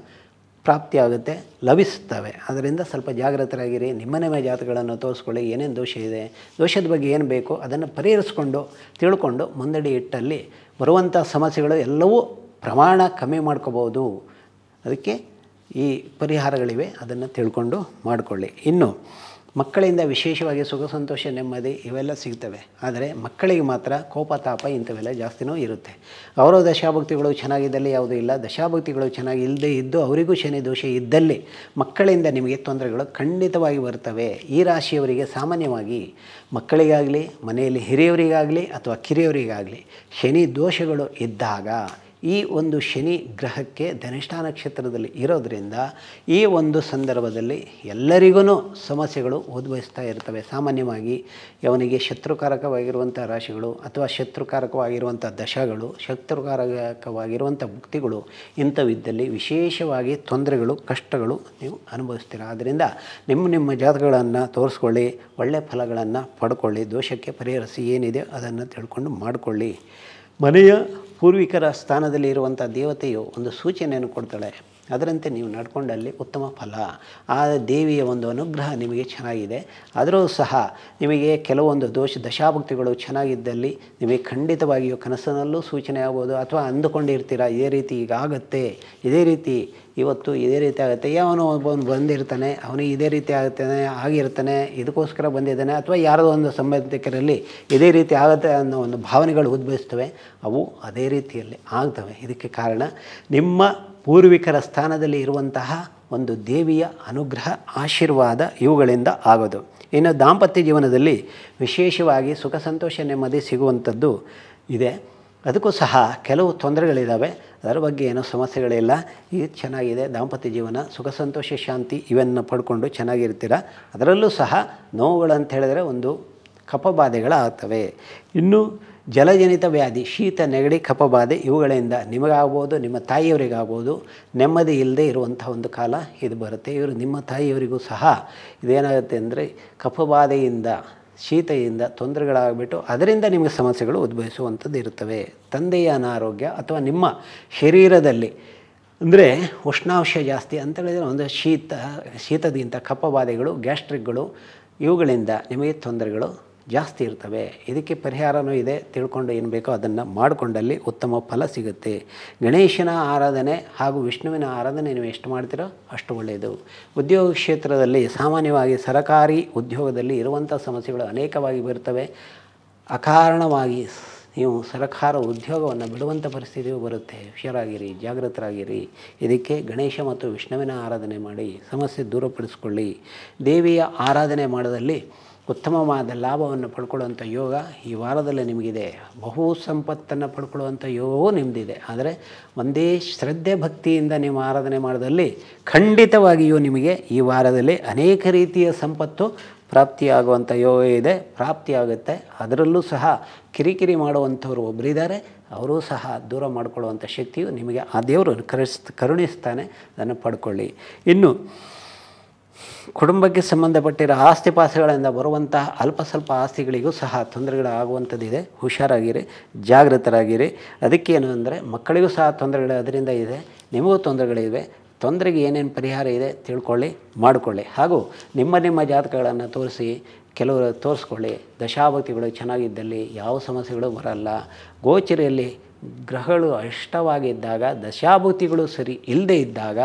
ಪ್ರಾಪ್ತಿಯಾಗುತ್ತೆ ಲಭಿಸುತ್ತವೆ ಅದರಿಂದ ಸ್ವಲ್ಪ ಜಾಗೃತರಾಗಿರಿ ನಿಮ್ಮ ಜಾತಗಳನ್ನು ತೋರಿಸ್ಕೊಳ್ಳಿ ಏನೇನು ದೋಷ ಇದೆ ದೋಷದ ಬಗ್ಗೆ ಏನು ಬೇಕೋ ಅದನ್ನು ಪರಿಹರಿಸ್ಕೊಂಡು ತಿಳ್ಕೊಂಡು ಮುಂದಡಿ ಇಟ್ಟಲ್ಲಿ ಬರುವಂಥ ಸಮಸ್ಯೆಗಳು ಎಲ್ಲವೂ ಪ್ರಮಾಣ ಕಮ್ಮಿ ಮಾಡ್ಕೋಬೋದು ಅದಕ್ಕೆ ಈ ಪರಿಹಾರಗಳಿವೆ ಅದನ್ನು ತಿಳ್ಕೊಂಡು ಮಾಡಿಕೊಳ್ಳಿ ಇನ್ನು ಮಕ್ಕಳಿಂದ ವಿಶೇಷವಾಗಿ ಸುಖ ಸಂತೋಷ ನೆಮ್ಮದಿ ಇವೆಲ್ಲ ಸಿಗ್ತವೆ ಆದರೆ ಮಕ್ಕಳಿಗೆ ಮಾತ್ರ ಕೋಪ ತಾಪ ಇಂಥವೆಲ್ಲ ಜಾಸ್ತಿನೂ ಇರುತ್ತೆ ಅವರ ದಶಾಭಕ್ತಿಗಳು ಚೆನ್ನಾಗಿದ್ದಲ್ಲಿ ಯಾವುದೂ ಇಲ್ಲ ದಶಾಭಕ್ತಿಗಳು ಚೆನ್ನಾಗಿ ಇಲ್ಲದೆ ಇದ್ದು ಅವರಿಗೂ ಶನಿ ದೋಷ ಇದ್ದಲ್ಲಿ ಮಕ್ಕಳಿಂದ ನಿಮಗೆ ತೊಂದರೆಗಳು ಖಂಡಿತವಾಗಿ ಬರ್ತವೆ ಈ ರಾಶಿಯವರಿಗೆ ಸಾಮಾನ್ಯವಾಗಿ ಮಕ್ಕಳಿಗಾಗಲಿ ಮನೆಯಲ್ಲಿ ಹಿರಿಯವರಿಗಾಗಲಿ ಅಥವಾ ಕಿರಿಯವರಿಗಾಗಲಿ ಶನಿ ದೋಷಗಳು ಇದ್ದಾಗ ಈ ಒಂದು ಶನಿ ಗ್ರಹಕ್ಕೆ ಧನಿಷ್ಠ ನಕ್ಷತ್ರದಲ್ಲಿ ಇರೋದರಿಂದ ಈ ಒಂದು ಸಂದರ್ಭದಲ್ಲಿ ಎಲ್ಲರಿಗೂ ಸಮಸ್ಯೆಗಳು ಉದ್ಭವಿಸ್ತಾ ಇರ್ತವೆ ಸಾಮಾನ್ಯವಾಗಿ ಅವನಿಗೆ ಶತ್ರುಕಾರಕವಾಗಿರುವಂಥ ರಾಶಿಗಳು ಅಥವಾ ಶತ್ರುಕಾರಕವಾಗಿರುವಂಥ ದಶಗಳು ಶತ್ರುಕಾರಕವಾಗಿರುವಂಥ ಭಕ್ತಿಗಳು ಇಂಥವಿದ್ದಲ್ಲಿ ವಿಶೇಷವಾಗಿ ತೊಂದರೆಗಳು ಕಷ್ಟಗಳು ನೀವು ಅನುಭವಿಸ್ತೀರ ಆದ್ದರಿಂದ ನಿಮ್ಮ ನಿಮ್ಮ ಜಾತಕಗಳನ್ನು ತೋರಿಸ್ಕೊಳ್ಳಿ ಒಳ್ಳೆಯ ಫಲಗಳನ್ನು ಪಡ್ಕೊಳ್ಳಿ ದೋಷಕ್ಕೆ ಪರಿಹರಿಸಿ ಏನಿದೆ ಅದನ್ನು ತಿಳ್ಕೊಂಡು ಮಾಡಿಕೊಳ್ಳಿ ಮನೆಯ ಪೂರ್ವಿಕರ ಸ್ಥಾನದಲ್ಲಿ ಇರುವಂಥ ದೇವತೆಯು ಒಂದು ಸೂಚನೆಯನ್ನು ಕೊಡ್ತಾಳೆ ಅದರಂತೆ ನೀವು ನಡ್ಕೊಂಡಲ್ಲಿ ಉತ್ತಮ ಫಲ ಆ ದೇವಿಯ ಒಂದು ಅನುಗ್ರಹ ನಿಮಗೆ ಚೆನ್ನಾಗಿದೆ ಆದರೂ ಸಹ ನಿಮಗೆ ಕೆಲವೊಂದು ದೋಷ ದಶಾಭಕ್ತಿಗಳು ಚೆನ್ನಾಗಿದ್ದಲ್ಲಿ ನಿಮಗೆ ಖಂಡಿತವಾಗಿಯೂ ಕನಸಿನಲ್ಲೂ ಸೂಚನೆ ಆಗ್ಬೋದು ಅಥವಾ ಅಂದುಕೊಂಡಿರ್ತೀರ ಇದೇ ರೀತಿ ಈಗಾಗತ್ತೆ ಇದೇ ರೀತಿ ಇವತ್ತು ಇದೇ ರೀತಿ ಆಗುತ್ತೆ ಅವನು ಒಬ್ಬನು ಬಂದಿರ್ತಾನೆ ಅವನಿಗೆ ಇದೇ ರೀತಿ ಆಗುತ್ತಾನೆ ಆಗಿರ್ತಾನೆ ಇದಕ್ಕೋಸ್ಕರ ಬಂದಿದ್ದಾನೆ ಅಥವಾ ಯಾರದೋ ಒಂದು ಸಂಬಂಧಿಕರಲ್ಲಿ ಇದೇ ರೀತಿ ಆಗುತ್ತೆ ಅನ್ನೋ ಒಂದು ಭಾವನೆಗಳು ಉದ್ಭವಿಸ್ತವೆ ಅವು ಅದೇ ರೀತಿಯಲ್ಲಿ ಆಗ್ತವೆ ಇದಕ್ಕೆ ಕಾರಣ ನಿಮ್ಮ ಪೂರ್ವಿಕರ ಸ್ಥಾನದಲ್ಲಿ ಇರುವಂತಹ ಒಂದು ದೇವಿಯ ಅನುಗ್ರಹ ಆಶೀರ್ವಾದ ಇವುಗಳಿಂದ ಆಗೋದು ಇನ್ನು ದಾಂಪತ್ಯ ಜೀವನದಲ್ಲಿ ವಿಶೇಷವಾಗಿ ಸುಖ ಸಂತೋಷ ನೆಮ್ಮದಿ ಸಿಗುವಂಥದ್ದು ಇದೆ ಅದಕ್ಕೂ ಸಹ ಕೆಲವು ತೊಂದರೆಗಳಿದ್ದಾವೆ ಅದರ ಬಗ್ಗೆ ಏನೋ ಸಮಸ್ಯೆಗಳಿಲ್ಲ ಇದು ಚೆನ್ನಾಗಿದೆ ದಾಂಪತ್ಯ ಜೀವನ ಸುಖ ಸಂತೋಷ ಶಾಂತಿ ಇವನ್ನು ಪಡ್ಕೊಂಡು ಚೆನ್ನಾಗಿರ್ತೀರ ಅದರಲ್ಲೂ ಸಹ ನೋವುಗಳಂತ ಹೇಳಿದರೆ ಒಂದು ಕಫಬಾಧೆಗಳಾಗ್ತವೆ ಇನ್ನು ಜಲಜನಿತ ವ್ಯಾಧಿ ಶೀತ ನೆಗಡಿ ಕಪಬಾಧೆ ಇವುಗಳಿಂದ ನಿಮಗಾಗ್ಬೋದು ನಿಮ್ಮ ತಾಯಿಯವರಿಗಾಗ್ಬೋದು ನೆಮ್ಮದಿ ಇಲ್ಲದೆ ಇರುವಂಥ ಒಂದು ಕಾಲ ಇದು ಬರುತ್ತೆ ಇವರು ನಿಮ್ಮ ತಾಯಿಯವರಿಗೂ ಸಹ ಇದೇನಾಗುತ್ತೆ ಅಂದರೆ ಕಪಬಾಧೆಯಿಂದ ಶೀತೆಯಿಂದ ತೊಂದರೆಗಳಾಗಿಬಿಟ್ಟು ಅದರಿಂದ ನಿಮಗೆ ಸಮಸ್ಯೆಗಳು ಉದ್ಭವಿಸುವಂಥದ್ದು ಇರುತ್ತವೆ ತಂದೆಯ ಅನಾರೋಗ್ಯ ಅಥವಾ ನಿಮ್ಮ ಶರೀರದಲ್ಲಿ ಅಂದರೆ ಉಷ್ಣಾಂಶ ಜಾಸ್ತಿ ಅಂತ ಹೇಳಿದರೆ ಒಂದು ಶೀತ ಶೀತದಿಂದ ಬಾಧೆಗಳು ಗ್ಯಾಸ್ಟ್ರಿಕ್ಗಳು ಇವುಗಳಿಂದ ನಿಮಗೆ ತೊಂದರೆಗಳು ಜಾಸ್ತಿ ಇರ್ತವೆ ಇದಕ್ಕೆ ಪರಿಹಾರವೂ ಇದೆ ತಿಳ್ಕೊಂಡು ಏನು ಬೇಕೋ ಅದನ್ನು ಮಾಡಿಕೊಂಡಲ್ಲಿ ಉತ್ತಮ ಫಲ ಸಿಗುತ್ತೆ ಗಣೇಶನ ಆರಾಧನೆ ಹಾಗೂ ವಿಷ್ಣುವಿನ ಆರಾಧನೆ ನೀವು ಎಷ್ಟು ಮಾಡ್ತೀರೋ ಅಷ್ಟು ಒಳ್ಳೆಯದು ಉದ್ಯೋಗ ಕ್ಷೇತ್ರದಲ್ಲಿ ಸಾಮಾನ್ಯವಾಗಿ ಸರಕಾರಿ ಉದ್ಯೋಗದಲ್ಲಿ ಇರುವಂಥ ಸಮಸ್ಯೆಗಳು ಅನೇಕವಾಗಿ ಬರ್ತವೆ ಅಕಾರಣವಾಗಿ ನೀವು ಸರಕಾರ ಉದ್ಯೋಗವನ್ನು ಬಿಡುವಂಥ ಪರಿಸ್ಥಿತಿಯೂ ಬರುತ್ತೆ ಹುಷಾರಾಗಿರಿ ಜಾಗೃತರಾಗಿರಿ ಇದಕ್ಕೆ ಗಣೇಶ ಮತ್ತು ವಿಷ್ಣುವಿನ ಆರಾಧನೆ ಮಾಡಿ ಸಮಸ್ಯೆ ದೂರಪಡಿಸಿಕೊಳ್ಳಿ ದೇವಿಯ ಆರಾಧನೆ ಮಾಡಿದಲ್ಲಿ ಉತ್ತಮವಾದ ಲಾಭವನ್ನು ಪಡ್ಕೊಳ್ಳುವಂಥ ಯೋಗ ಈ ವಾರದಲ್ಲಿ ನಿಮಗಿದೆ ಬಹು ಸಂಪತ್ತನ್ನು ಪಡ್ಕೊಳ್ಳುವಂಥ ಯೋಗವೂ ನಿಮ್ಮದಿದೆ ಆದರೆ ಒಂದೇ ಶ್ರದ್ಧೆ ಭಕ್ತಿಯಿಂದ ನೀವು ಆರಾಧನೆ ಮಾಡಿದಲ್ಲಿ ಖಂಡಿತವಾಗಿಯೂ ನಿಮಗೆ ಈ ವಾರದಲ್ಲಿ ಅನೇಕ ರೀತಿಯ ಸಂಪತ್ತು ಪ್ರಾಪ್ತಿಯಾಗುವಂಥ ಯೋಗ ಇದೆ ಪ್ರಾಪ್ತಿಯಾಗುತ್ತೆ ಅದರಲ್ಲೂ ಸಹ ಕಿರಿಕಿರಿ ಮಾಡುವಂಥವ್ರು ಒಬ್ಬರಿದ್ದಾರೆ ಅವರೂ ಸಹ ದೂರ ಮಾಡಿಕೊಳ್ಳುವಂಥ ಶಕ್ತಿಯು ನಿಮಗೆ ಆ ದೇವರು ಕರುಣಿಸ್ತಾನೆ ಅದನ್ನು ಪಡ್ಕೊಳ್ಳಿ ಇನ್ನು ಕುಟುಂಬಕ್ಕೆ ಸಂಬಂಧಪಟ್ಟಿರೋ ಆಸ್ತಿ ಪಾಸ್ತಿಗಳಿಂದ ಬರುವಂತಹ ಅಲ್ಪ ಸ್ವಲ್ಪ ಆಸ್ತಿಗಳಿಗೂ ಸಹ ತೊಂದರೆಗಳಾಗುವಂಥದ್ದಿದೆ ಹುಷಾರಾಗಿರಿ ಜಾಗೃತರಾಗಿರಿ ಅದಕ್ಕೇನು ಅಂದರೆ ಮಕ್ಕಳಿಗೂ ಸಹ ತೊಂದರೆಗಳು ಅದರಿಂದ ಇದೆ ನಿಮಗೂ ತೊಂದರೆಗಳಿವೆ ತೊಂದರೆಗೆ ಏನೇನು ಪರಿಹಾರ ಇದೆ ತಿಳ್ಕೊಳ್ಳಿ ಮಾಡಿಕೊಳ್ಳಿ ಹಾಗೂ ನಿಮ್ಮ ನಿಮ್ಮ ಜಾತಕಗಳನ್ನು ತೋರಿಸಿ ಕೆಲವರು ತೋರಿಸ್ಕೊಳ್ಳಿ ದಶಾಭಕ್ತಿಗಳು ಚೆನ್ನಾಗಿದ್ದಲ್ಲಿ ಯಾವ ಸಮಸ್ಯೆಗಳು ಬರಲ್ಲ ಗೋಚರಿಯಲ್ಲಿ ಗ್ರಹಗಳು ಅಷ್ಟವಾಗಿದ್ದಾಗ ದಶಾಭಕ್ತಿಗಳು ಸರಿ ಇಲ್ಲದೇ ಇದ್ದಾಗ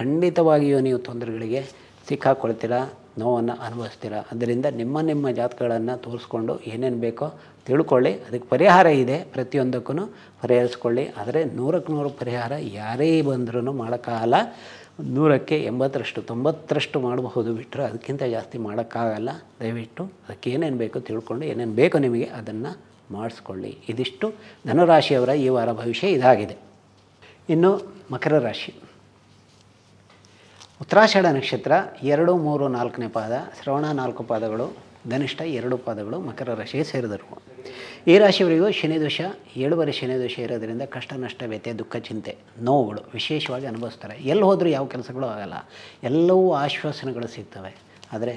ಖಂಡಿತವಾಗಿಯೂ ನೀವು ತೊಂದರೆಗಳಿಗೆ ಸಿಕ್ಕಾಕೊಳ್ತೀರಾ ನೋವನ್ನು ಅನುಭವಿಸ್ತೀರಾ ಅದರಿಂದ ನಿಮ್ಮ ನಿಮ್ಮ ಜಾತಕಗಳನ್ನು ತೋರಿಸ್ಕೊಂಡು ಏನೇನು ಬೇಕೋ ತಿಳ್ಕೊಳ್ಳಿ ಅದಕ್ಕೆ ಪರಿಹಾರ ಇದೆ ಪ್ರತಿಯೊಂದಕ್ಕೂ ಪರಿಹರಿಸ್ಕೊಳ್ಳಿ ಆದರೆ ನೂರಕ್ಕೆ ನೂರು ಪರಿಹಾರ ಯಾರೇ ಬಂದ್ರೂ ಮಾಡೋಕ್ಕಾಗಲ್ಲ ನೂರಕ್ಕೆ ಎಂಬತ್ತರಷ್ಟು ತೊಂಬತ್ತರಷ್ಟು ಮಾಡಬಹುದು ಬಿಟ್ಟರೆ ಅದಕ್ಕಿಂತ ಜಾಸ್ತಿ ಮಾಡೋಕ್ಕಾಗಲ್ಲ ದಯವಿಟ್ಟು ಅದಕ್ಕೆ ಏನೇನು ಬೇಕೋ ತಿಳ್ಕೊಂಡು ಏನೇನು ಬೇಕೋ ನಿಮಗೆ ಅದನ್ನು ಮಾಡಿಸ್ಕೊಳ್ಳಿ ಇದಿಷ್ಟು ಧನುರಾಶಿಯವರ ಈ ವಾರ ಭವಿಷ್ಯ ಇದಾಗಿದೆ ಇನ್ನು ಮಕರ ರಾಶಿ ಉತ್ತರಾಷಾಢ ನಕ್ಷತ್ರ ಎರಡು ಮೂರು ನಾಲ್ಕನೇ ಪಾದ ಶ್ರವಣ ನಾಲ್ಕು ಪಾದಗಳು ಧನಿಷ್ಠ ಎರಡು ಪಾದಗಳು ಮಕರ ರಾಶಿಗೆ ಸೇರಿದರು ಈ ರಾಶಿಯವರಿಗೂ ಶನಿದೋಷ ಏಳುವರೆ ಶನಿದೋಷ ಇರೋದರಿಂದ ಕಷ್ಟ ನಷ್ಟ ವ್ಯತ್ಯ ದುಃಖ ಚಿಂತೆ ನೋವುಗಳು ವಿಶೇಷವಾಗಿ ಅನುಭವಿಸ್ತಾರೆ ಎಲ್ಲಿ ಹೋದರೂ ಯಾವ ಕೆಲಸಗಳು ಆಗಲ್ಲ ಎಲ್ಲವೂ ಆಶ್ವಾಸನೆಗಳು ಸಿಗ್ತವೆ ಆದರೆ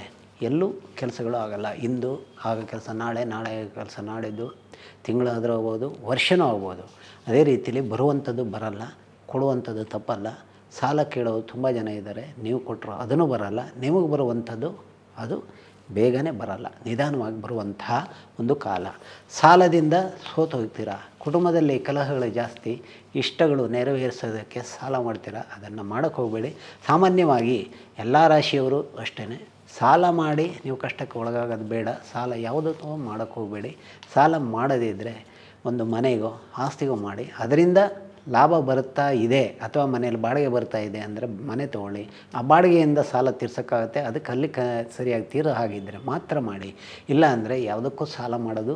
ಎಲ್ಲೂ ಕೆಲಸಗಳು ಆಗಲ್ಲ ಇಂದು ಆಗ ಕೆಲಸ ನಾಳೆ ನಾಳೆ ಕೆಲಸ ನಾಡಿದ್ದು ತಿಂಗಳಾದರೂ ಆಗ್ಬೋದು ವರ್ಷನೂ ಆಗ್ಬೋದು ಅದೇ ರೀತಿಯಲ್ಲಿ ಬರುವಂಥದ್ದು ಬರಲ್ಲ ಕೊಡುವಂಥದ್ದು ತಪ್ಪಲ್ಲ ಸಾಲ ಕೇಳೋರು ತುಂಬ ಜನ ಇದ್ದಾರೆ ನೀವು ಕೊಟ್ಟರು ಅದನ್ನು ಬರಲ್ಲ ನಿಮಗೆ ಬರುವಂಥದ್ದು ಅದು ಬೇಗನೆ ಬರಲ್ಲ ನಿಧಾನವಾಗಿ ಬರುವಂತಹ ಒಂದು ಕಾಲ ಸಾಲದಿಂದ ಸೋತು ಹೋಗ್ತೀರಾ ಕುಟುಂಬದಲ್ಲಿ ಕಲಹಗಳು ಜಾಸ್ತಿ ಇಷ್ಟಗಳು ನೆರವೇರಿಸೋದಕ್ಕೆ ಸಾಲ ಮಾಡ್ತೀರಾ ಅದನ್ನು ಮಾಡೋಕ್ಕೆ ಹೋಗಬೇಡಿ ಸಾಮಾನ್ಯವಾಗಿ ಎಲ್ಲ ರಾಶಿಯವರು ಅಷ್ಟೇ ಸಾಲ ಮಾಡಿ ನೀವು ಕಷ್ಟಕ್ಕೆ ಒಳಗಾಗೋದು ಬೇಡ ಸಾಲ ಯಾವುದಕ್ಕೂ ಮಾಡೋಕ್ಕೆ ಹೋಗಬೇಡಿ ಸಾಲ ಮಾಡದಿದ್ದರೆ ಒಂದು ಮನೆಗೋ ಆಸ್ತಿಗೋ ಮಾಡಿ ಅದರಿಂದ ಲಾಭ ಬರುತ್ತಾ ಇದೆ ಅಥವಾ ಮನೆಯಲ್ಲಿ ಬಾಡಿಗೆ ಬರ್ತಾ ಇದೆ ಅಂದರೆ ಮನೆ ತಗೊಳ್ಳಿ ಆ ಬಾಡಿಗೆಯಿಂದ ಸಾಲ ತೀರ್ಸೋಕ್ಕಾಗುತ್ತೆ ಅದಕ್ಕೆ ಅಲ್ಲಿ ಕ ಸರಿಯಾಗಿ ತೀರೋ ಹಾಗಿದ್ದರೆ ಮಾತ್ರ ಮಾಡಿ ಇಲ್ಲ ಅಂದರೆ ಯಾವುದಕ್ಕೂ ಸಾಲ ಮಾಡೋದು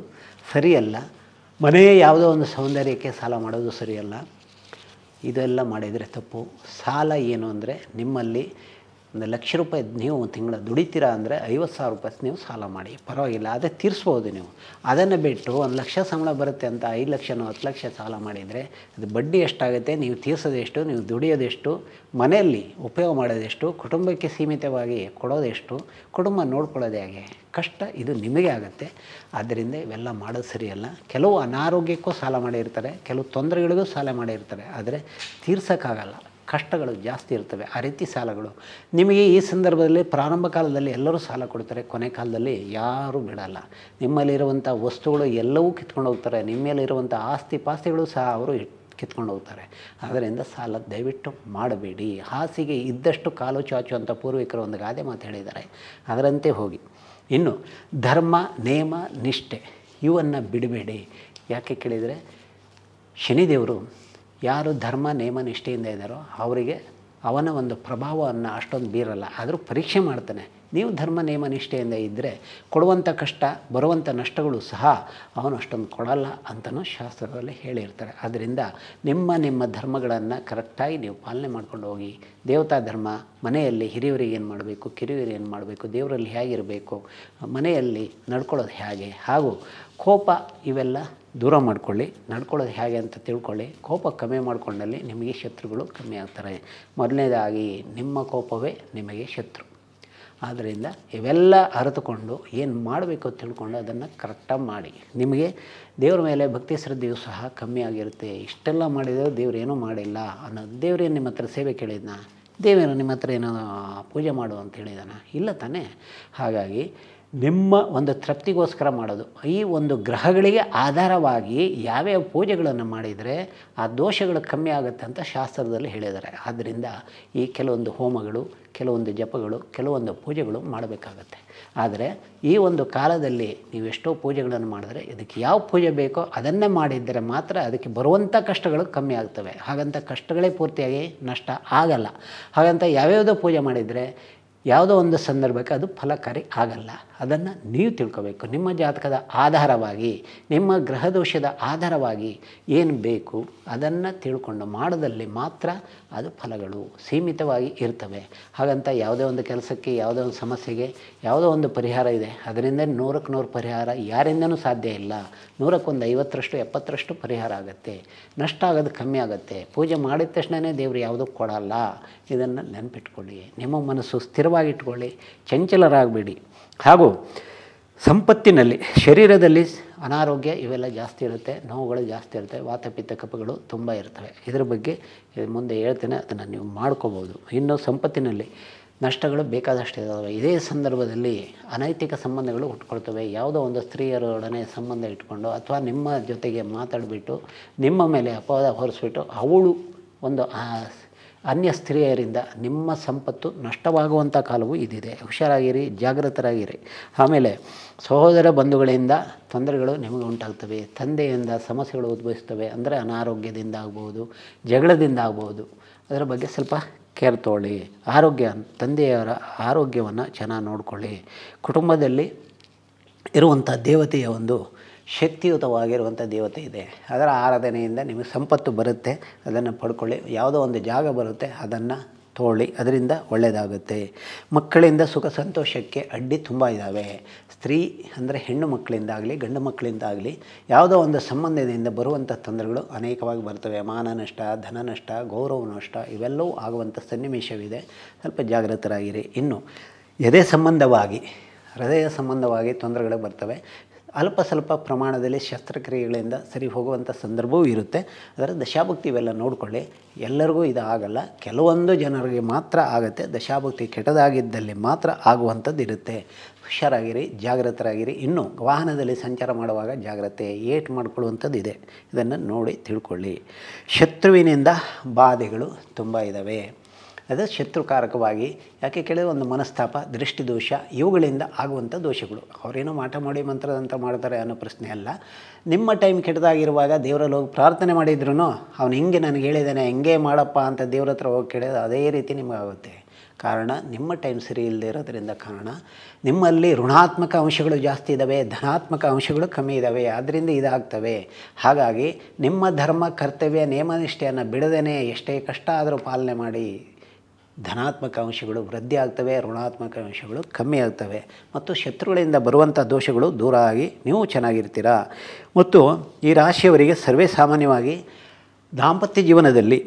ಸರಿಯಲ್ಲ ಮನೆ ಯಾವುದೋ ಒಂದು ಸೌಂದರ್ಯಕ್ಕೆ ಸಾಲ ಮಾಡೋದು ಸರಿಯಲ್ಲ ಇದೆಲ್ಲ ಮಾಡಿದರೆ ತಪ್ಪು ಸಾಲ ಏನು ಅಂದರೆ ನಿಮ್ಮಲ್ಲಿ ಒಂದು ಲಕ್ಷ ರೂಪಾಯಿ ನೀವು ತಿಂಗಳ ದುಡಿತೀರಾ ಅಂದರೆ ಐವತ್ತು ಸಾವಿರ ರೂಪಾಯಿ ನೀವು ಸಾಲ ಮಾಡಿ ಪರವಾಗಿಲ್ಲ ಅದೇ ತೀರಿಸ್ಬೋದು ನೀವು ಅದನ್ನು ಬಿಟ್ಟು ಒಂದು ಲಕ್ಷ ಸಂಬಳ ಬರುತ್ತೆ ಅಂತ ಐದು ಲಕ್ಷನೋ ಹತ್ತು ಲಕ್ಷ ಸಾಲ ಮಾಡಿದರೆ ಅದು ಬಡ್ಡಿ ಎಷ್ಟಾಗುತ್ತೆ ನೀವು ತೀರ್ಸೋದೆಷ್ಟು ನೀವು ದುಡಿಯೋದೆಷ್ಟು ಮನೆಯಲ್ಲಿ ಉಪಯೋಗ ಮಾಡೋದೆಷ್ಟು ಕುಟುಂಬಕ್ಕೆ ಸೀಮಿತವಾಗಿ ಕೊಡೋದೆಷ್ಟು ಕುಟುಂಬ ನೋಡ್ಕೊಳ್ಳೋದು ಹೇಗೆ ಕಷ್ಟ ಇದು ನಿಮಗೆ ಆಗುತ್ತೆ ಆದ್ದರಿಂದ ಇವೆಲ್ಲ ಮಾಡೋದು ಸರಿಯಲ್ಲ ಕೆಲವು ಅನಾರೋಗ್ಯಕ್ಕೂ ಸಾಲ ಮಾಡಿರ್ತಾರೆ ಕೆಲವು ತೊಂದರೆಗಳಿಗೂ ಸಾಲ ಮಾಡಿರ್ತಾರೆ ಆದರೆ ತೀರ್ಸೋಕ್ಕಾಗಲ್ಲ ಕಷ್ಟಗಳು ಜಾಸ್ತಿ ಇರ್ತವೆ ಆ ರೀತಿ ಸಾಲಗಳು ನಿಮಗೆ ಈ ಸಂದರ್ಭದಲ್ಲಿ ಪ್ರಾರಂಭ ಕಾಲದಲ್ಲಿ ಎಲ್ಲರೂ ಸಾಲ ಕೊಡ್ತಾರೆ ಕೊನೆ ಕಾಲದಲ್ಲಿ ಯಾರೂ ಬಿಡಲ್ಲ ನಿಮ್ಮಲ್ಲಿರುವಂಥ ವಸ್ತುಗಳು ಎಲ್ಲವೂ ಕಿತ್ಕೊಂಡು ಹೋಗ್ತಾರೆ ನಿಮ್ಮಲ್ಲಿರುವಂಥ ಆಸ್ತಿ ಪಾಸ್ತಿಗಳು ಸಹ ಅವರು ಕಿತ್ಕೊಂಡು ಹೋಗ್ತಾರೆ ಆದ್ದರಿಂದ ಸಾಲ ದಯವಿಟ್ಟು ಮಾಡಬೇಡಿ ಹಾಸಿಗೆ ಇದ್ದಷ್ಟು ಕಾಲು ಚಾಚು ಅಂತ ಪೂರ್ವಿಕರು ಒಂದು ಗಾದೆ ಮಾತು ಹೇಳಿದ್ದಾರೆ ಅದರಂತೆ ಹೋಗಿ ಇನ್ನು ಧರ್ಮ ನೇಮ ನಿಷ್ಠೆ ಇವನ್ನು ಬಿಡಬೇಡಿ ಯಾಕೆ ಕೇಳಿದರೆ ಶನಿದೇವರು ಯಾರು ಧರ್ಮ ನೇಮ ನಿಷ್ಠೆಯಿಂದ ಇದ್ದಾರೋ ಅವರಿಗೆ ಅವನ ಒಂದು ಪ್ರಭಾವವನ್ನು ಅಷ್ಟೊಂದು ಬೀರಲ್ಲ ಆದರೂ ಪರೀಕ್ಷೆ ಮಾಡ್ತಾನೆ ನೀವು ಧರ್ಮ ನೇಮ ನಿಷ್ಠೆಯಿಂದ ಇದ್ದರೆ ಕೊಡುವಂಥ ಕಷ್ಟ ಬರುವಂಥ ನಷ್ಟಗಳು ಸಹ ಅವನು ಅಷ್ಟೊಂದು ಕೊಡಲ್ಲ ಅಂತಲೂ ಶಾಸ್ತ್ರಗಳಲ್ಲಿ ಹೇಳಿರ್ತಾರೆ ಆದ್ದರಿಂದ ನಿಮ್ಮ ನಿಮ್ಮ ಧರ್ಮಗಳನ್ನು ಕರೆಕ್ಟಾಗಿ ನೀವು ಪಾಲನೆ ಮಾಡ್ಕೊಂಡು ಹೋಗಿ ದೇವತಾ ಧರ್ಮ ಮನೆಯಲ್ಲಿ ಹಿರಿಯರಿಗೆ ಏನು ಮಾಡಬೇಕು ಕಿರಿಯರಿಗೆ ಏನು ಮಾಡಬೇಕು ದೇವರಲ್ಲಿ ಹೇಗಿರಬೇಕು ಮನೆಯಲ್ಲಿ ನಡ್ಕೊಳ್ಳೋದು ಹೇಗೆ ಹಾಗೂ ಕೋಪ ಇವೆಲ್ಲ ದೂರ ಮಾಡಿಕೊಳ್ಳಿ ನಡ್ಕೊಳ್ಳೋದು ಹೇಗೆ ಅಂತ ತಿಳ್ಕೊಳ್ಳಿ ಕೋಪ ಕಮ್ಮಿ ಮಾಡಿಕೊಂಡಲ್ಲಿ ನಿಮಗೆ ಶತ್ರುಗಳು ಕಮ್ಮಿ ಆಗ್ತಾರೆ ಮೊದಲನೇದಾಗಿ ನಿಮ್ಮ ಕೋಪವೇ ನಿಮಗೆ ಶತ್ರು ಆದ್ದರಿಂದ ಇವೆಲ್ಲ ಅರಿತುಕೊಂಡು ಏನು ಮಾಡಬೇಕು ತಿಳ್ಕೊಂಡು ಅದನ್ನು ಕರೆಕ್ಟಾಗಿ ಮಾಡಿ ನಿಮಗೆ ದೇವ್ರ ಮೇಲೆ ಭಕ್ತಿ ಶ್ರದ್ಧೆಯು ಸಹ ಕಮ್ಮಿ ಆಗಿರುತ್ತೆ ಇಷ್ಟೆಲ್ಲ ಮಾಡಿದರೆ ದೇವ್ರೇನೂ ಮಾಡಿಲ್ಲ ಅನ್ನೋದು ದೇವ್ರೇನು ನಿಮ್ಮ ಹತ್ರ ಸೇವೆ ಕೇಳಿದ್ನ ದೇವೇನು ನಿಮ್ಮ ಹತ್ರ ಏನೋ ಪೂಜೆ ಮಾಡು ಅಂತ ಹೇಳಿದಾನ ಇಲ್ಲ ತಾನೇ ಹಾಗಾಗಿ ನಿಮ್ಮ ಒಂದು ತೃಪ್ತಿಗೋಸ್ಕರ ಮಾಡೋದು ಈ ಒಂದು ಗ್ರಹಗಳಿಗೆ ಆಧಾರವಾಗಿ ಯಾವ್ಯಾವ ಪೂಜೆಗಳನ್ನು ಮಾಡಿದರೆ ಆ ದೋಷಗಳು ಕಮ್ಮಿ ಆಗುತ್ತೆ ಅಂತ ಶಾಸ್ತ್ರದಲ್ಲಿ ಹೇಳಿದ್ದಾರೆ ಆದ್ದರಿಂದ ಈ ಕೆಲವೊಂದು ಹೋಮಗಳು ಕೆಲವೊಂದು ಜಪಗಳು ಕೆಲವೊಂದು ಪೂಜೆಗಳು ಮಾಡಬೇಕಾಗತ್ತೆ ಆದರೆ ಈ ಒಂದು ಕಾಲದಲ್ಲಿ ನೀವು ಎಷ್ಟೋ ಪೂಜೆಗಳನ್ನು ಮಾಡಿದರೆ ಇದಕ್ಕೆ ಯಾವ ಪೂಜೆ ಬೇಕೋ ಅದನ್ನೇ ಮಾಡಿದರೆ ಮಾತ್ರ ಅದಕ್ಕೆ ಬರುವಂಥ ಕಷ್ಟಗಳು ಕಮ್ಮಿ ಆಗ್ತವೆ ಹಾಗಂತ ಕಷ್ಟಗಳೇ ಪೂರ್ತಿಯಾಗಿ ನಷ್ಟ ಆಗಲ್ಲ ಹಾಗಂತ ಯಾವ್ಯಾವುದೋ ಪೂಜೆ ಮಾಡಿದರೆ ಯಾವುದೋ ಒಂದು ಸಂದರ್ಭಕ್ಕೆ ಅದು ಫಲಕಾರಿ ಆಗಲ್ಲ ಅದನ್ನು ನೀವು ತಿಳ್ಕೋಬೇಕು ನಿಮ್ಮ ಜಾತಕದ ಆಧಾರವಾಗಿ ನಿಮ್ಮ ಗ್ರಹದೋಷದ ಆಧಾರವಾಗಿ ಏನು ಬೇಕು ಅದನ್ನು ತಿಳ್ಕೊಂಡು ಮಾಡೋದಲ್ಲಿ ಮಾತ್ರ ಅದು ಫಲಗಳು ಸೀಮಿತವಾಗಿ ಇರ್ತವೆ ಹಾಗಂತ ಯಾವುದೇ ಒಂದು ಕೆಲಸಕ್ಕೆ ಯಾವುದೇ ಒಂದು ಸಮಸ್ಯೆಗೆ ಯಾವುದೋ ಒಂದು ಪರಿಹಾರ ಇದೆ ಅದರಿಂದ ನೂರಕ್ಕೆ ನೂರು ಪರಿಹಾರ ಯಾರಿಂದನೂ ಸಾಧ್ಯ ಇಲ್ಲ ನೂರಕ್ಕೊಂದು ಐವತ್ತರಷ್ಟು ಎಪ್ಪತ್ತರಷ್ಟು ಪರಿಹಾರ ಆಗುತ್ತೆ ನಷ್ಟ ಆಗೋದು ಕಮ್ಮಿ ಆಗುತ್ತೆ ಪೂಜೆ ಮಾಡಿದ ತಕ್ಷಣವೇ ದೇವರು ಯಾವುದೂ ಕೊಡಲ್ಲ ಇದನ್ನು ನೆನಪಿಟ್ಕೊಳ್ಳಿ ನಿಮ್ಮ ಮನಸ್ಸು ಸ್ಥಿರವಾಗಿಟ್ಕೊಳ್ಳಿ ಚಂಚಲರಾಗಬೇಡಿ ಹಾಗೂ ಸಂಪತ್ತಿನಲ್ಲಿ ಶರೀರದಲ್ಲಿ ಅನಾರೋಗ್ಯ ಇವೆಲ್ಲ ಜಾಸ್ತಿ ಇರುತ್ತೆ ನೋವುಗಳು ಜಾಸ್ತಿ ಇರುತ್ತೆ ವಾತಪಿತ್ತ ಕಪಗಳು ತುಂಬ ಇರ್ತವೆ ಇದರ ಬಗ್ಗೆ ಮುಂದೆ ಹೇಳ್ತೇನೆ ಅದನ್ನು ನೀವು ಮಾಡ್ಕೋಬೋದು ಇನ್ನು ಸಂಪತ್ತಿನಲ್ಲಿ ನಷ್ಟಗಳು ಬೇಕಾದಷ್ಟು ಇದ್ದಾವೆ ಇದೇ ಸಂದರ್ಭದಲ್ಲಿ ಅನೈತಿಕ ಸಂಬಂಧಗಳು ಹುಟ್ಕೊಳ್ತವೆ ಯಾವುದೋ ಒಂದು ಸ್ತ್ರೀಯರೊಡನೆ ಸಂಬಂಧ ಇಟ್ಕೊಂಡು ಅಥವಾ ನಿಮ್ಮ ಜೊತೆಗೆ ಮಾತಾಡಿಬಿಟ್ಟು ನಿಮ್ಮ ಮೇಲೆ ಅಪವಾದ ಹೊರಿಸ್ಬಿಟ್ಟು ಅವಳು ಒಂದು ಅನ್ಯ ಸ್ತ್ರೀಯರಿಂದ ನಿಮ್ಮ ಸಂಪತ್ತು ನಷ್ಟವಾಗುವಂಥ ಕಾಲವೂ ಇದಿದೆ ಹುಷಾರಾಗಿರಿ ಜಾಗೃತರಾಗಿರಿ ಆಮೇಲೆ ಸಹೋದರ ಬಂಧುಗಳಿಂದ ತೊಂದರೆಗಳು ನಿಮಗೆ ಉಂಟಾಗ್ತವೆ ತಂದೆಯಿಂದ ಸಮಸ್ಯೆಗಳು ಉದ್ಭವಿಸ್ತವೆ ಅಂದರೆ ಅನಾರೋಗ್ಯದಿಂದ ಆಗ್ಬೋದು ಜಗಳದಿಂದ ಆಗ್ಬೋದು ಅದರ ಬಗ್ಗೆ ಸ್ವಲ್ಪ ಕೇರ್ ತಗೊಳ್ಳಿ ಆರೋಗ್ಯ ತಂದೆಯವರ ಆರೋಗ್ಯವನ್ನು ಚೆನ್ನಾಗಿ ನೋಡಿಕೊಳ್ಳಿ ಕುಟುಂಬದಲ್ಲಿ ಇರುವಂಥ ದೇವತೆಯ ಒಂದು ಶಕ್ತಿಯುತವಾಗಿರುವಂಥ ದೇವತೆ ಇದೆ ಅದರ ಆರಾಧನೆಯಿಂದ ನಿಮಗೆ ಸಂಪತ್ತು ಬರುತ್ತೆ ಅದನ್ನು ಪಡ್ಕೊಳ್ಳಿ ಯಾವುದೋ ಒಂದು ಜಾಗ ಬರುತ್ತೆ ಅದನ್ನು ತೋಳಿ ಅದರಿಂದ ಒಳ್ಳೆಯದಾಗುತ್ತೆ ಮಕ್ಕಳಿಂದ ಸುಖ ಸಂತೋಷಕ್ಕೆ ಅಡ್ಡಿ ತುಂಬ ಇದ್ದಾವೆ ಸ್ತ್ರೀ ಅಂದರೆ ಹೆಣ್ಣು ಮಕ್ಕಳಿಂದಾಗಲಿ ಗಂಡು ಮಕ್ಕಳಿಂದಾಗಲಿ ಯಾವುದೋ ಒಂದು ಸಂಬಂಧದಿಂದ ಬರುವಂಥ ತೊಂದರೆಗಳು ಅನೇಕವಾಗಿ ಬರ್ತವೆ ಮಾನ ನಷ್ಟ ಧನ ನಷ್ಟ ಗೌರವ ನಷ್ಟ ಇವೆಲ್ಲವೂ ಆಗುವಂಥ ಸನ್ನಿವೇಶವಿದೆ ಸ್ವಲ್ಪ ಜಾಗೃತರಾಗಿರಿ ಇನ್ನು ಎದೆ ಸಂಬಂಧವಾಗಿ ಹೃದಯ ಸಂಬಂಧವಾಗಿ ತೊಂದರೆಗಳು ಬರ್ತವೆ ಅಲ್ಪ ಸ್ವಲ್ಪ ಪ್ರಮಾಣದಲ್ಲಿ ಶಸ್ತ್ರಕ್ರಿಯೆಗಳಿಂದ ಸರಿ ಹೋಗುವಂಥ ಸಂದರ್ಭವೂ ಇರುತ್ತೆ ಅದರ ದಶಾಭಕ್ತಿ ಇವೆಲ್ಲ ನೋಡಿಕೊಳ್ಳಿ ಎಲ್ಲರಿಗೂ ಇದು ಆಗಲ್ಲ ಕೆಲವೊಂದು ಜನರಿಗೆ ಮಾತ್ರ ಆಗುತ್ತೆ ದಶಾಭಕ್ತಿ ಕೆಟ್ಟದಾಗಿದ್ದಲ್ಲಿ ಮಾತ್ರ ಆಗುವಂಥದ್ದು ಇರುತ್ತೆ ಹುಷಾರಾಗಿರಿ ಜಾಗೃತರಾಗಿರಿ ಇನ್ನು ವಾಹನದಲ್ಲಿ ಸಂಚಾರ ಮಾಡುವಾಗ ಜಾಗ್ರತೆ ಏಟ್ ಮಾಡಿಕೊಳ್ಳುವಂಥದ್ದು ಇದೆ ಇದನ್ನು ನೋಡಿ ತಿಳ್ಕೊಳ್ಳಿ ಶತ್ರುವಿನಿಂದ ಬಾಧೆಗಳು ತುಂಬ ಇದ್ದಾವೆ ಅದು ಶತ್ರುಕಾರಕವಾಗಿ ಯಾಕೆ ಕೇಳಿದ್ರೆ ಒಂದು ಮನಸ್ತಾಪ ದೃಷ್ಟಿದೋಷ ಇವುಗಳಿಂದ ಆಗುವಂಥ ದೋಷಗಳು ಅವರೇನೋ ಮಾಟ ಮಾಡಿ ಮಂತ್ರದಂತ ಮಾಡ್ತಾರೆ ಅನ್ನೋ ಪ್ರಶ್ನೆ ಅಲ್ಲ ನಿಮ್ಮ ಟೈಮ್ ಕೆಟ್ಟದಾಗಿರುವಾಗ ದೇವರಲ್ಲಿ ಹೋಗಿ ಪ್ರಾರ್ಥನೆ ಮಾಡಿದ್ರು ಅವನು ಹಿಂಗೆ ನನಗೆ ಹೇಳಿದ್ದಾನೆ ಹೆಂಗೆ ಮಾಡಪ್ಪ ಅಂತ ದೇವ್ರ ಹತ್ರ ಹೋಗಿ ಕೇಳಿದ್ರೆ ಅದೇ ರೀತಿ ನಿಮಗಾಗುತ್ತೆ ಕಾರಣ ನಿಮ್ಮ ಟೈಮ್ ಸರಿ ಇಲ್ಲದೆ ಇರೋದರಿಂದ ಕಾರಣ ನಿಮ್ಮಲ್ಲಿ ಋಣಾತ್ಮಕ ಅಂಶಗಳು ಜಾಸ್ತಿ ಇದ್ದಾವೆ ಧನಾತ್ಮಕ ಅಂಶಗಳು ಕಮ್ಮಿ ಇದ್ದಾವೆ ಆದ್ದರಿಂದ ಇದಾಗ್ತವೆ ಹಾಗಾಗಿ ನಿಮ್ಮ ಧರ್ಮ ಕರ್ತವ್ಯ ನಿಯಮನಿಷ್ಠೆಯನ್ನು ಬಿಡದೇ ಎಷ್ಟೇ ಕಷ್ಟ ಆದರೂ ಪಾಲನೆ ಮಾಡಿ ಧನಾತ್ಮಕ ಅಂಶಗಳು ವೃದ್ಧಿ ಆಗ್ತವೆ ಋಣಾತ್ಮಕ ಅಂಶಗಳು ಕಮ್ಮಿ ಆಗ್ತವೆ ಮತ್ತು ಶತ್ರುಗಳಿಂದ ಬರುವಂಥ ದೋಷಗಳು ದೂರ ಆಗಿ ನೀವು ಚೆನ್ನಾಗಿರ್ತೀರಾ ಮತ್ತು ಈ ರಾಶಿಯವರಿಗೆ ಸರ್ವೇ ಸಾಮಾನ್ಯವಾಗಿ ದಾಂಪತ್ಯ ಜೀವನದಲ್ಲಿ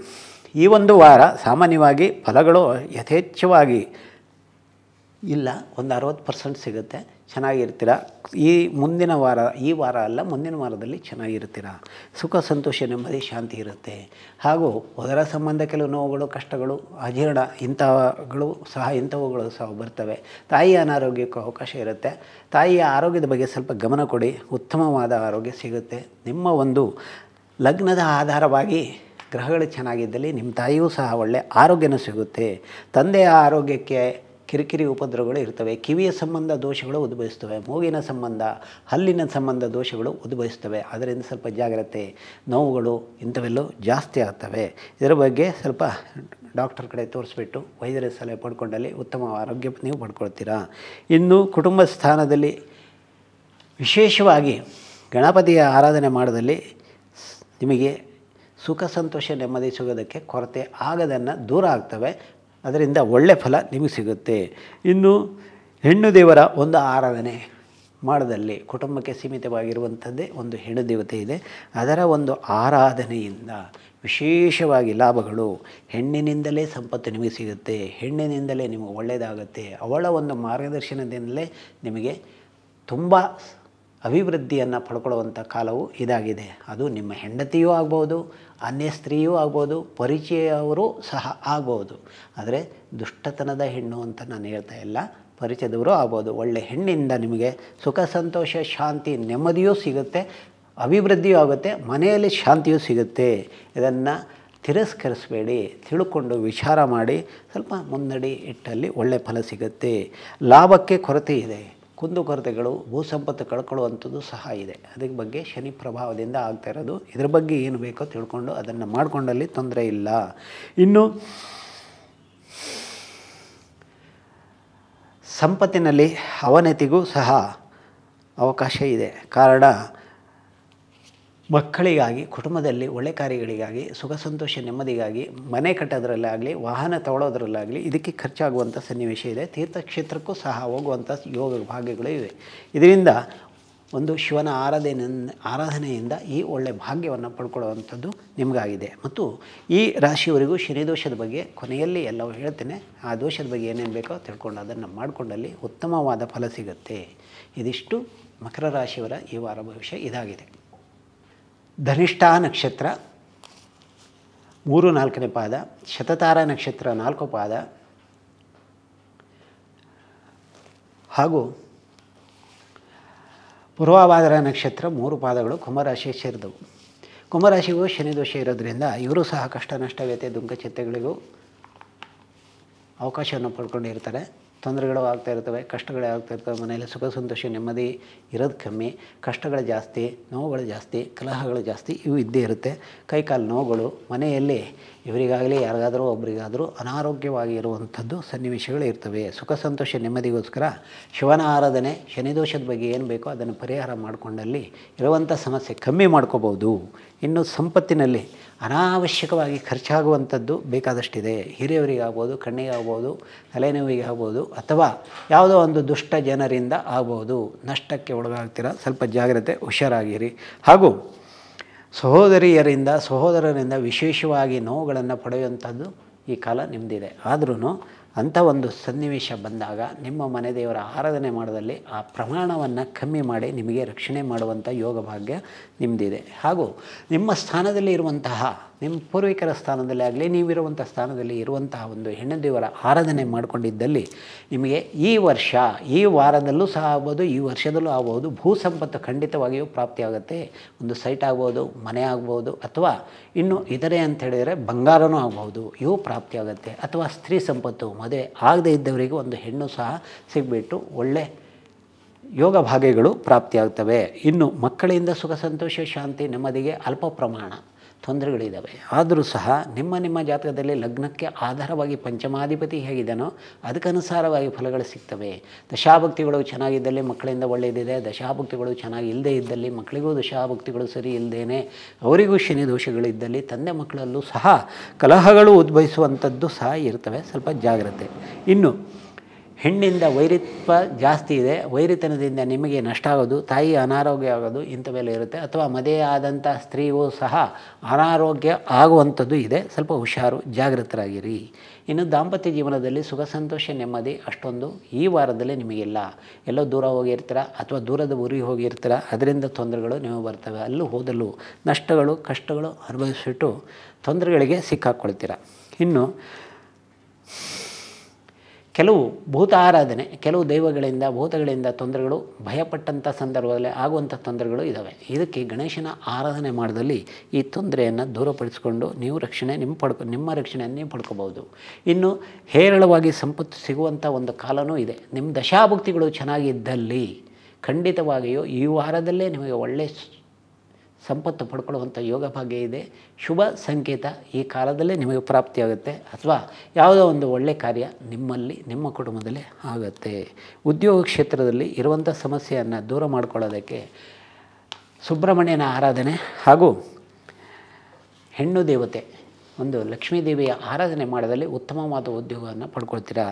ಈ ಒಂದು ವಾರ ಸಾಮಾನ್ಯವಾಗಿ ಫಲಗಳು ಯಥೇಚ್ಛವಾಗಿ ಇಲ್ಲ ಒಂದು ಅರವತ್ತು ಪರ್ಸೆಂಟ್ ಸಿಗುತ್ತೆ ಚೆನ್ನಾಗಿರ್ತೀರ ಈ ಮುಂದಿನ ವಾರ ಈ ವಾರ ಅಲ್ಲ ಮುಂದಿನ ವಾರದಲ್ಲಿ ಚೆನ್ನಾಗಿರ್ತೀರ ಸುಖ ಸಂತೋಷ ನೆಮ್ಮದಿ ಶಾಂತಿ ಇರುತ್ತೆ ಹಾಗೂ ಅದರ ಸಂಬಂಧ ಕೆಲವು ನೋವುಗಳು ಕಷ್ಟಗಳು ಅಜೀರ್ಣ ಇಂಥವುಗಳು ಸಹ ಇಂಥವುಗಳು ಸಹ ಬರ್ತವೆ ತಾಯಿಯ ಅನಾರೋಗ್ಯಕ್ಕೂ ಅವಕಾಶ ಇರುತ್ತೆ ತಾಯಿಯ ಆರೋಗ್ಯದ ಬಗ್ಗೆ ಸ್ವಲ್ಪ ಗಮನ ಕೊಡಿ ಉತ್ತಮವಾದ ಆರೋಗ್ಯ ಸಿಗುತ್ತೆ ನಿಮ್ಮ ಒಂದು ಲಗ್ನದ ಆಧಾರವಾಗಿ ಗ್ರಹಗಳು ಚೆನ್ನಾಗಿದ್ದಲ್ಲಿ ನಿಮ್ಮ ತಾಯಿಯೂ ಸಹ ಒಳ್ಳೆಯ ಆರೋಗ್ಯನೂ ಸಿಗುತ್ತೆ ತಂದೆಯ ಆರೋಗ್ಯಕ್ಕೆ ಕಿರಿಕಿರಿ ಉಪದ್ರವಗಳು ಇರ್ತವೆ ಕಿವಿಯ ಸಂಬಂಧ ದೋಷಗಳು ಉದ್ಭವಿಸ್ತವೆ ಮೂಗಿನ ಸಂಬಂಧ ಹಲ್ಲಿನ ಸಂಬಂಧ ದೋಷಗಳು ಉದ್ಭವಿಸ್ತವೆ ಅದರಿಂದ ಸ್ವಲ್ಪ ಜಾಗ್ರತೆ ನೋವುಗಳು ಇಂಥವೆಲ್ಲೂ ಜಾಸ್ತಿ ಆಗ್ತವೆ ಇದರ ಬಗ್ಗೆ ಸ್ವಲ್ಪ ಡಾಕ್ಟರ್ ಕಡೆ ತೋರಿಸ್ಬಿಟ್ಟು ವೈದ್ಯರ ಸಲಹೆ ಪಡ್ಕೊಂಡಲ್ಲಿ ಉತ್ತಮ ಆರೋಗ್ಯ ನೀವು ಪಡ್ಕೊಳ್ತೀರಾ ಇನ್ನು ಕುಟುಂಬ ಸ್ಥಾನದಲ್ಲಿ ವಿಶೇಷವಾಗಿ ಗಣಪತಿಯ ಆರಾಧನೆ ಮಾಡೋದಲ್ಲಿ ನಿಮಗೆ ಸುಖ ಸಂತೋಷ ನೆಮ್ಮದಿ ಸಿಗೋದಕ್ಕೆ ಕೊರತೆ ಆಗದನ್ನು ದೂರ ಆಗ್ತವೆ ಅದರಿಂದ ಒಳ್ಳೆಯ ಫಲ ನಿಮಗೆ ಸಿಗುತ್ತೆ ಇನ್ನು ಹೆಣ್ಣು ದೇವರ ಒಂದು ಆರಾಧನೆ ಮಾಡದಲ್ಲಿ ಕುಟುಂಬಕ್ಕೆ ಸೀಮಿತವಾಗಿರುವಂಥದ್ದೇ ಒಂದು ಹೆಣ್ಣು ದೇವತೆ ಇದೆ ಅದರ ಒಂದು ಆರಾಧನೆಯಿಂದ ವಿಶೇಷವಾಗಿ ಲಾಭಗಳು ಹೆಣ್ಣಿನಿಂದಲೇ ಸಂಪತ್ತು ನಿಮಗೆ ಸಿಗುತ್ತೆ ಹೆಣ್ಣಿನಿಂದಲೇ ನಿಮಗೆ ಒಳ್ಳೆಯದಾಗುತ್ತೆ ಅವಳ ಒಂದು ಮಾರ್ಗದರ್ಶನದಿಂದಲೇ ನಿಮಗೆ ತುಂಬ ಅಭಿವೃದ್ಧಿಯನ್ನು ಪಡ್ಕೊಳ್ಳುವಂಥ ಕಾಲವು ಇದಾಗಿದೆ ಅದು ನಿಮ್ಮ ಹೆಂಡತಿಯೂ ಆಗ್ಬೋದು ಅನ್ಯ ಸ್ತ್ರೀಯೂ ಆಗ್ಬೋದು ಪರಿಚಯವರು ಸಹ ಆಗ್ಬೋದು ಆದರೆ ದುಷ್ಟತನದ ಹೆಣ್ಣು ಅಂತ ನಾನು ಹೇಳ್ತಾ ಇಲ್ಲ ಪರಿಚಯದವರು ಆಗ್ಬೋದು ಒಳ್ಳೆ ಹೆಣ್ಣಿಂದ ನಿಮಗೆ ಸುಖ ಸಂತೋಷ ಶಾಂತಿ ನೆಮ್ಮದಿಯೂ ಸಿಗುತ್ತೆ ಅಭಿವೃದ್ಧಿಯೂ ಆಗುತ್ತೆ ಮನೆಯಲ್ಲಿ ಶಾಂತಿಯೂ ಸಿಗುತ್ತೆ ಇದನ್ನು ತಿರಸ್ಕರಿಸಬೇಡಿ ತಿಳ್ಕೊಂಡು ವಿಚಾರ ಮಾಡಿ ಸ್ವಲ್ಪ ಮುನ್ನಡಿ ಇಟ್ಟಲ್ಲಿ ಒಳ್ಳೆಯ ಫಲ ಸಿಗುತ್ತೆ ಲಾಭಕ್ಕೆ ಕೊರತೆ ಇದೆ ಕುಂದುಕೊರತೆಗಳು ಭೂಸಂಪತ್ತು ಕಳ್ಕೊಳ್ಳುವಂಥದ್ದು ಸಹ ಇದೆ ಅದಕ್ಕೆ ಬಗ್ಗೆ ಶನಿ ಪ್ರಭಾವದಿಂದ ಆಗ್ತಾ ಇರೋದು ಇದ್ರ ಬಗ್ಗೆ ಏನು ಬೇಕೋ ತಿಳ್ಕೊಂಡು ಅದನ್ನು ಮಾಡಿಕೊಂಡಲ್ಲಿ ತೊಂದರೆ ಇಲ್ಲ ಇನ್ನು ಸಂಪತ್ತಿನಲ್ಲಿ ಅವನತಿಗೂ ಸಹ ಅವಕಾಶ ಇದೆ ಕಾರಣ ಮಕ್ಕಳಿಗಾಗಿ ಕುಟುಂಬದಲ್ಲಿ ಒಳ್ಳೆ ಕಾರ್ಯಗಳಿಗಾಗಿ ಸುಖ ಸಂತೋಷ ನೆಮ್ಮದಿಗಾಗಿ ಮನೆ ಕಟ್ಟೋದ್ರಲ್ಲಾಗಲಿ ವಾಹನ ತಗೊಳ್ಳೋದ್ರಲ್ಲಾಗಲಿ ಇದಕ್ಕೆ ಖರ್ಚಾಗುವಂಥ ಸನ್ನಿವೇಶ ಇದೆ ತೀರ್ಥಕ್ಷೇತ್ರಕ್ಕೂ ಸಹ ಹೋಗುವಂಥ ಯೋಗ ಭಾಗ್ಯಗಳು ಇವೆ ಇದರಿಂದ ಒಂದು ಶಿವನ ಆರಾಧನೆ ಆರಾಧನೆಯಿಂದ ಈ ಒಳ್ಳೆಯ ಭಾಗ್ಯವನ್ನು ಪಡ್ಕೊಳ್ಳುವಂಥದ್ದು ನಿಮಗಾಗಿದೆ ಮತ್ತು ಈ ರಾಶಿಯವರಿಗೂ ಶನಿದೋಷದ ಬಗ್ಗೆ ಕೊನೆಯಲ್ಲಿ ಎಲ್ಲವೂ ಹೇಳ್ತೇನೆ ಆ ದೋಷದ ಬಗ್ಗೆ ಏನೇನು ಬೇಕೋ ತಿಳ್ಕೊಂಡು ಅದನ್ನು ಮಾಡಿಕೊಂಡಲ್ಲಿ ಉತ್ತಮವಾದ ಫಲ ಸಿಗುತ್ತೆ ಇದಿಷ್ಟು ಮಕರ ರಾಶಿಯವರ ಈ ವಾರ ಭವಿಷ್ಯ ಇದಾಗಿದೆ ಧನಿಷ್ಠಾ ನಕ್ಷತ್ರ ಮೂರು ನಾಲ್ಕನೇ ಪಾದ ಶತತಾರ ನಕ್ಷತ್ರ ನಾಲ್ಕು ಪಾದ ಹಾಗೂ ಪೂರ್ವಾಭಾದರ ನಕ್ಷತ್ರ ಮೂರು ಪಾದಗಳು ಕುಂಭರಾಶಿ ಸೇರಿದವು ಕುಂಭರಾಶಿಗೂ ಶನಿದೋಷ ಇರೋದರಿಂದ ಇವರು ಸಹ ಕಷ್ಟ ನಷ್ಟವ್ಯತೆ ವ್ಯತೆ ಅವಕಾಶವನ್ನು ಪಡ್ಕೊಂಡಿರ್ತಾರೆ ತೊಂದರೆಗಳು ಆಗ್ತಾ ಇರ್ತವೆ ಕಷ್ಟಗಳೇ ಆಗ್ತಾ ಇರ್ತವೆ ಮನೆಯಲ್ಲಿ ಸುಖ ಸಂತೋಷ ನೆಮ್ಮದಿ ಇರೋದು ಕಮ್ಮಿ ಕಷ್ಟಗಳು ಜಾಸ್ತಿ ನೋವುಗಳು ಜಾಸ್ತಿ ಕಲಹಗಳು ಜಾಸ್ತಿ ಇವು ಇದ್ದೇ ಇರುತ್ತೆ ಕೈಕಾಲು ನೋವುಗಳು ಮನೆಯಲ್ಲಿ ಇವರಿಗಾಗಲಿ ಯಾರಿಗಾದರೂ ಒಬ್ಬರಿಗಾದರೂ ಅನಾರೋಗ್ಯವಾಗಿ ಇರುವಂಥದ್ದು ಸನ್ನಿವೇಶಗಳು ಇರ್ತವೆ ಸುಖ ಸಂತೋಷ ನೆಮ್ಮದಿಗೋಸ್ಕರ ಶಿವನ ಆರಾಧನೆ ಶನಿದೋಷದ ಬಗ್ಗೆ ಏನು ಬೇಕೋ ಅದನ್ನು ಪರಿಹಾರ ಮಾಡಿಕೊಂಡಲ್ಲಿ ಇರುವಂಥ ಸಮಸ್ಯೆ ಕಮ್ಮಿ ಮಾಡ್ಕೋಬೋದು ಇನ್ನು ಸಂಪತ್ತಿನಲ್ಲಿ ಅನಾವಶ್ಯಕವಾಗಿ ಖರ್ಚಾಗುವಂಥದ್ದು ಬೇಕಾದಷ್ಟಿದೆ ಹಿರಿಯವರಿಗಾಗ್ಬೋದು ಆಗ್ಬೋದು ತಲೆನೋವಿಗೆ ಆಗ್ಬೋದು ಅಥವಾ ಯಾವುದೋ ಒಂದು ದುಷ್ಟ ಜನರಿಂದ ಆಗ್ಬೋದು ನಷ್ಟಕ್ಕೆ ಒಳಗಾಗ್ತೀರ ಸ್ವಲ್ಪ ಜಾಗ್ರತೆ ಹುಷಾರಾಗಿರಿ ಹಾಗೂ ಸಹೋದರಿಯರಿಂದ ಸಹೋದರರಿಂದ ವಿಶೇಷವಾಗಿ ನೋವುಗಳನ್ನು ಪಡೆಯುವಂಥದ್ದು ಈ ಕಾಲ ನಿಮ್ಮದಿದೆ ಆದ್ರೂ ಅಂಥ ಒಂದು ಸನ್ನಿವೇಶ ಬಂದಾಗ ನಿಮ್ಮ ಮನೆ ದೇವರ ಆರಾಧನೆ ಮಾಡೋದಲ್ಲಿ ಆ ಪ್ರಮಾಣವನ್ನು ಕಮ್ಮಿ ಮಾಡಿ ನಿಮಗೆ ರಕ್ಷಣೆ ಮಾಡುವಂಥ ಯೋಗ ಭಾಗ್ಯ ನಿಮ್ಮದಿದೆ ಹಾಗೂ ನಿಮ್ಮ ಸ್ಥಾನದಲ್ಲಿ ಇರುವಂತಹ ನಿಮ್ಮ ಪೂರ್ವಿಕರ ಸ್ಥಾನದಲ್ಲಿ ಆಗಲಿ ನೀವಿರುವಂಥ ಸ್ಥಾನದಲ್ಲಿ ಇರುವಂತಹ ಒಂದು ಹೆಣ್ಣು ದೇವರ ಆರಾಧನೆ ಮಾಡಿಕೊಂಡಿದ್ದಲ್ಲಿ ನಿಮಗೆ ಈ ವರ್ಷ ಈ ವಾರದಲ್ಲೂ ಸಹ ಆಗ್ಬೋದು ಈ ವರ್ಷದಲ್ಲೂ ಆಗ್ಬೋದು ಭೂ ಸಂಪತ್ತು ಖಂಡಿತವಾಗಿಯೂ ಪ್ರಾಪ್ತಿಯಾಗುತ್ತೆ ಒಂದು ಸೈಟ್ ಆಗ್ಬೋದು ಮನೆ ಆಗ್ಬೋದು ಅಥವಾ ಇನ್ನು ಇತರೆ ಅಂತ ಹೇಳಿದರೆ ಬಂಗಾರನೂ ಆಗ್ಬೋದು ಇವು ಪ್ರಾಪ್ತಿಯಾಗುತ್ತೆ ಅಥವಾ ಸ್ತ್ರೀ ಸಂಪತ್ತು ಮದುವೆ ಆಗದೇ ಇದ್ದವರಿಗೆ ಒಂದು ಹೆಣ್ಣು ಸಹ ಸಿಗ್ಬಿಟ್ಟು ಒಳ್ಳೆ ಯೋಗ ಭಾಗ್ಯಗಳು ಪ್ರಾಪ್ತಿಯಾಗ್ತವೆ ಇನ್ನು ಮಕ್ಕಳಿಂದ ಸುಖ ಸಂತೋಷ ಶಾಂತಿ ನೆಮ್ಮದಿಗೆ ಅಲ್ಪ ಪ್ರಮಾಣ ತೊಂದರೆಗಳಿದ್ದಾವೆ ಆದರೂ ಸಹ ನಿಮ್ಮ ನಿಮ್ಮ ಜಾತಕದಲ್ಲಿ ಲಗ್ನಕ್ಕೆ ಆಧಾರವಾಗಿ ಪಂಚಮಾಧಿಪತಿ ಹೇಗಿದ್ದಾನೋ ಅದಕ್ಕನುಸಾರವಾಗಿ ಫಲಗಳು ಸಿಗ್ತವೆ ದಶಾಭಕ್ತಿಗಳು ಚೆನ್ನಾಗಿದ್ದಲ್ಲಿ ಮಕ್ಕಳಿಂದ ಒಳ್ಳೆಯದಿದೆ ದಶಾಭಕ್ತಿಗಳು ಚೆನ್ನಾಗಿ ಇಲ್ಲದೇ ಇದ್ದಲ್ಲಿ ಮಕ್ಕಳಿಗೂ ದಶಾಭಕ್ತಿಗಳು ಸರಿ ಇಲ್ಲದೇನೆ ಅವರಿಗೂ ಶನಿ ದೋಷಗಳಿದ್ದಲ್ಲಿ ತಂದೆ ಮಕ್ಕಳಲ್ಲೂ ಸಹ ಕಲಹಗಳು ಉದ್ಭವಿಸುವಂಥದ್ದು ಸಹ ಇರ್ತವೆ ಸ್ವಲ್ಪ ಜಾಗ್ರತೆ ಇನ್ನು ಹೆಣ್ಣಿಂದ ವೈರಿತ್ವ ಜಾಸ್ತಿ ಇದೆ ವೈರಿತನದಿಂದ ನಿಮಗೆ ನಷ್ಟ ಆಗೋದು ತಾಯಿ ಅನಾರೋಗ್ಯ ಆಗೋದು ಇಂಥವೆಲ್ಲ ಇರುತ್ತೆ ಅಥವಾ ಮದುವೆ ಆದಂಥ ಸ್ತ್ರೀಯೂ ಸಹ ಅನಾರೋಗ್ಯ ಆಗುವಂಥದ್ದು ಇದೆ ಸ್ವಲ್ಪ ಹುಷಾರು ಜಾಗೃತರಾಗಿರಿ ಇನ್ನು ದಾಂಪತ್ಯ ಜೀವನದಲ್ಲಿ ಸುಖ ಸಂತೋಷ ನೆಮ್ಮದಿ ಅಷ್ಟೊಂದು ಈ ವಾರದಲ್ಲಿ ನಿಮಗಿಲ್ಲ ಎಲ್ಲೋ ದೂರ ಹೋಗಿರ್ತೀರ ಅಥವಾ ದೂರದ ಊರಿಗೆ ಹೋಗಿರ್ತೀರ ಅದರಿಂದ ತೊಂದರೆಗಳು ನಿಮಗೆ ಬರ್ತವೆ ಅಲ್ಲೂ ಹೋದಲ್ಲೂ ನಷ್ಟಗಳು ಕಷ್ಟಗಳು ಅನುಭವಿಸಿಬಿಟ್ಟು ತೊಂದರೆಗಳಿಗೆ ಸಿಕ್ಕಾಕ್ಕೊಳ್ತೀರ ಇನ್ನು ಕೆಲವು ಭೂತ ಆರಾಧನೆ ಕೆಲವು ದೈವಗಳಿಂದ ಭೂತಗಳಿಂದ ತೊಂದರೆಗಳು ಭಯಪಟ್ಟಂಥ ಸಂದರ್ಭದಲ್ಲಿ ಆಗುವಂಥ ತೊಂದರೆಗಳು ಇದ್ದಾವೆ ಇದಕ್ಕೆ ಗಣೇಶನ ಆರಾಧನೆ ಮಾಡಿದಲ್ಲಿ ಈ ತೊಂದರೆಯನ್ನು ದೂರಪಡಿಸಿಕೊಂಡು ನೀವು ರಕ್ಷಣೆ ನಿಮ್ಮ ಪಡ್ಕೊ ನಿಮ್ಮ ರಕ್ಷಣೆಯನ್ನು ನೀವು ಪಡ್ಕೋಬೋದು ಇನ್ನು ಹೇರಳವಾಗಿ ಸಂಪತ್ತು ಸಿಗುವಂಥ ಒಂದು ಕಾಲವೂ ಇದೆ ನಿಮ್ಮ ದಶಾಭಕ್ತಿಗಳು ಚೆನ್ನಾಗಿದ್ದಲ್ಲಿ ಖಂಡಿತವಾಗಿಯೂ ಈ ವಾರದಲ್ಲೇ ನಿಮಗೆ ಒಳ್ಳೆಯ ಸಂಪತ್ತು ಪಡ್ಕೊಳ್ಳುವಂಥ ಯೋಗ ಭಾಗ್ಯ ಇದೆ ಶುಭ ಸಂಕೇತ ಈ ಕಾಲದಲ್ಲೇ ನಿಮಗೆ ಪ್ರಾಪ್ತಿಯಾಗುತ್ತೆ ಅಥವಾ ಯಾವುದೋ ಒಂದು ಒಳ್ಳೆ ಕಾರ್ಯ ನಿಮ್ಮಲ್ಲಿ ನಿಮ್ಮ ಕುಟುಂಬದಲ್ಲಿ ಆಗುತ್ತೆ ಉದ್ಯೋಗ ಕ್ಷೇತ್ರದಲ್ಲಿ ಇರುವಂಥ ಸಮಸ್ಯೆಯನ್ನು ದೂರ ಮಾಡಿಕೊಳ್ಳೋದಕ್ಕೆ ಸುಬ್ರಹ್ಮಣ್ಯನ ಆರಾಧನೆ ಹಾಗೂ ಹೆಣ್ಣು ದೇವತೆ ಒಂದು ಲಕ್ಷ್ಮೀ ದೇವಿಯ ಆರಾಧನೆ ಮಾಡಿದಲ್ಲಿ ಉತ್ತಮವಾದ ಉದ್ಯೋಗವನ್ನು ಪಡ್ಕೊಳ್ತೀರಾ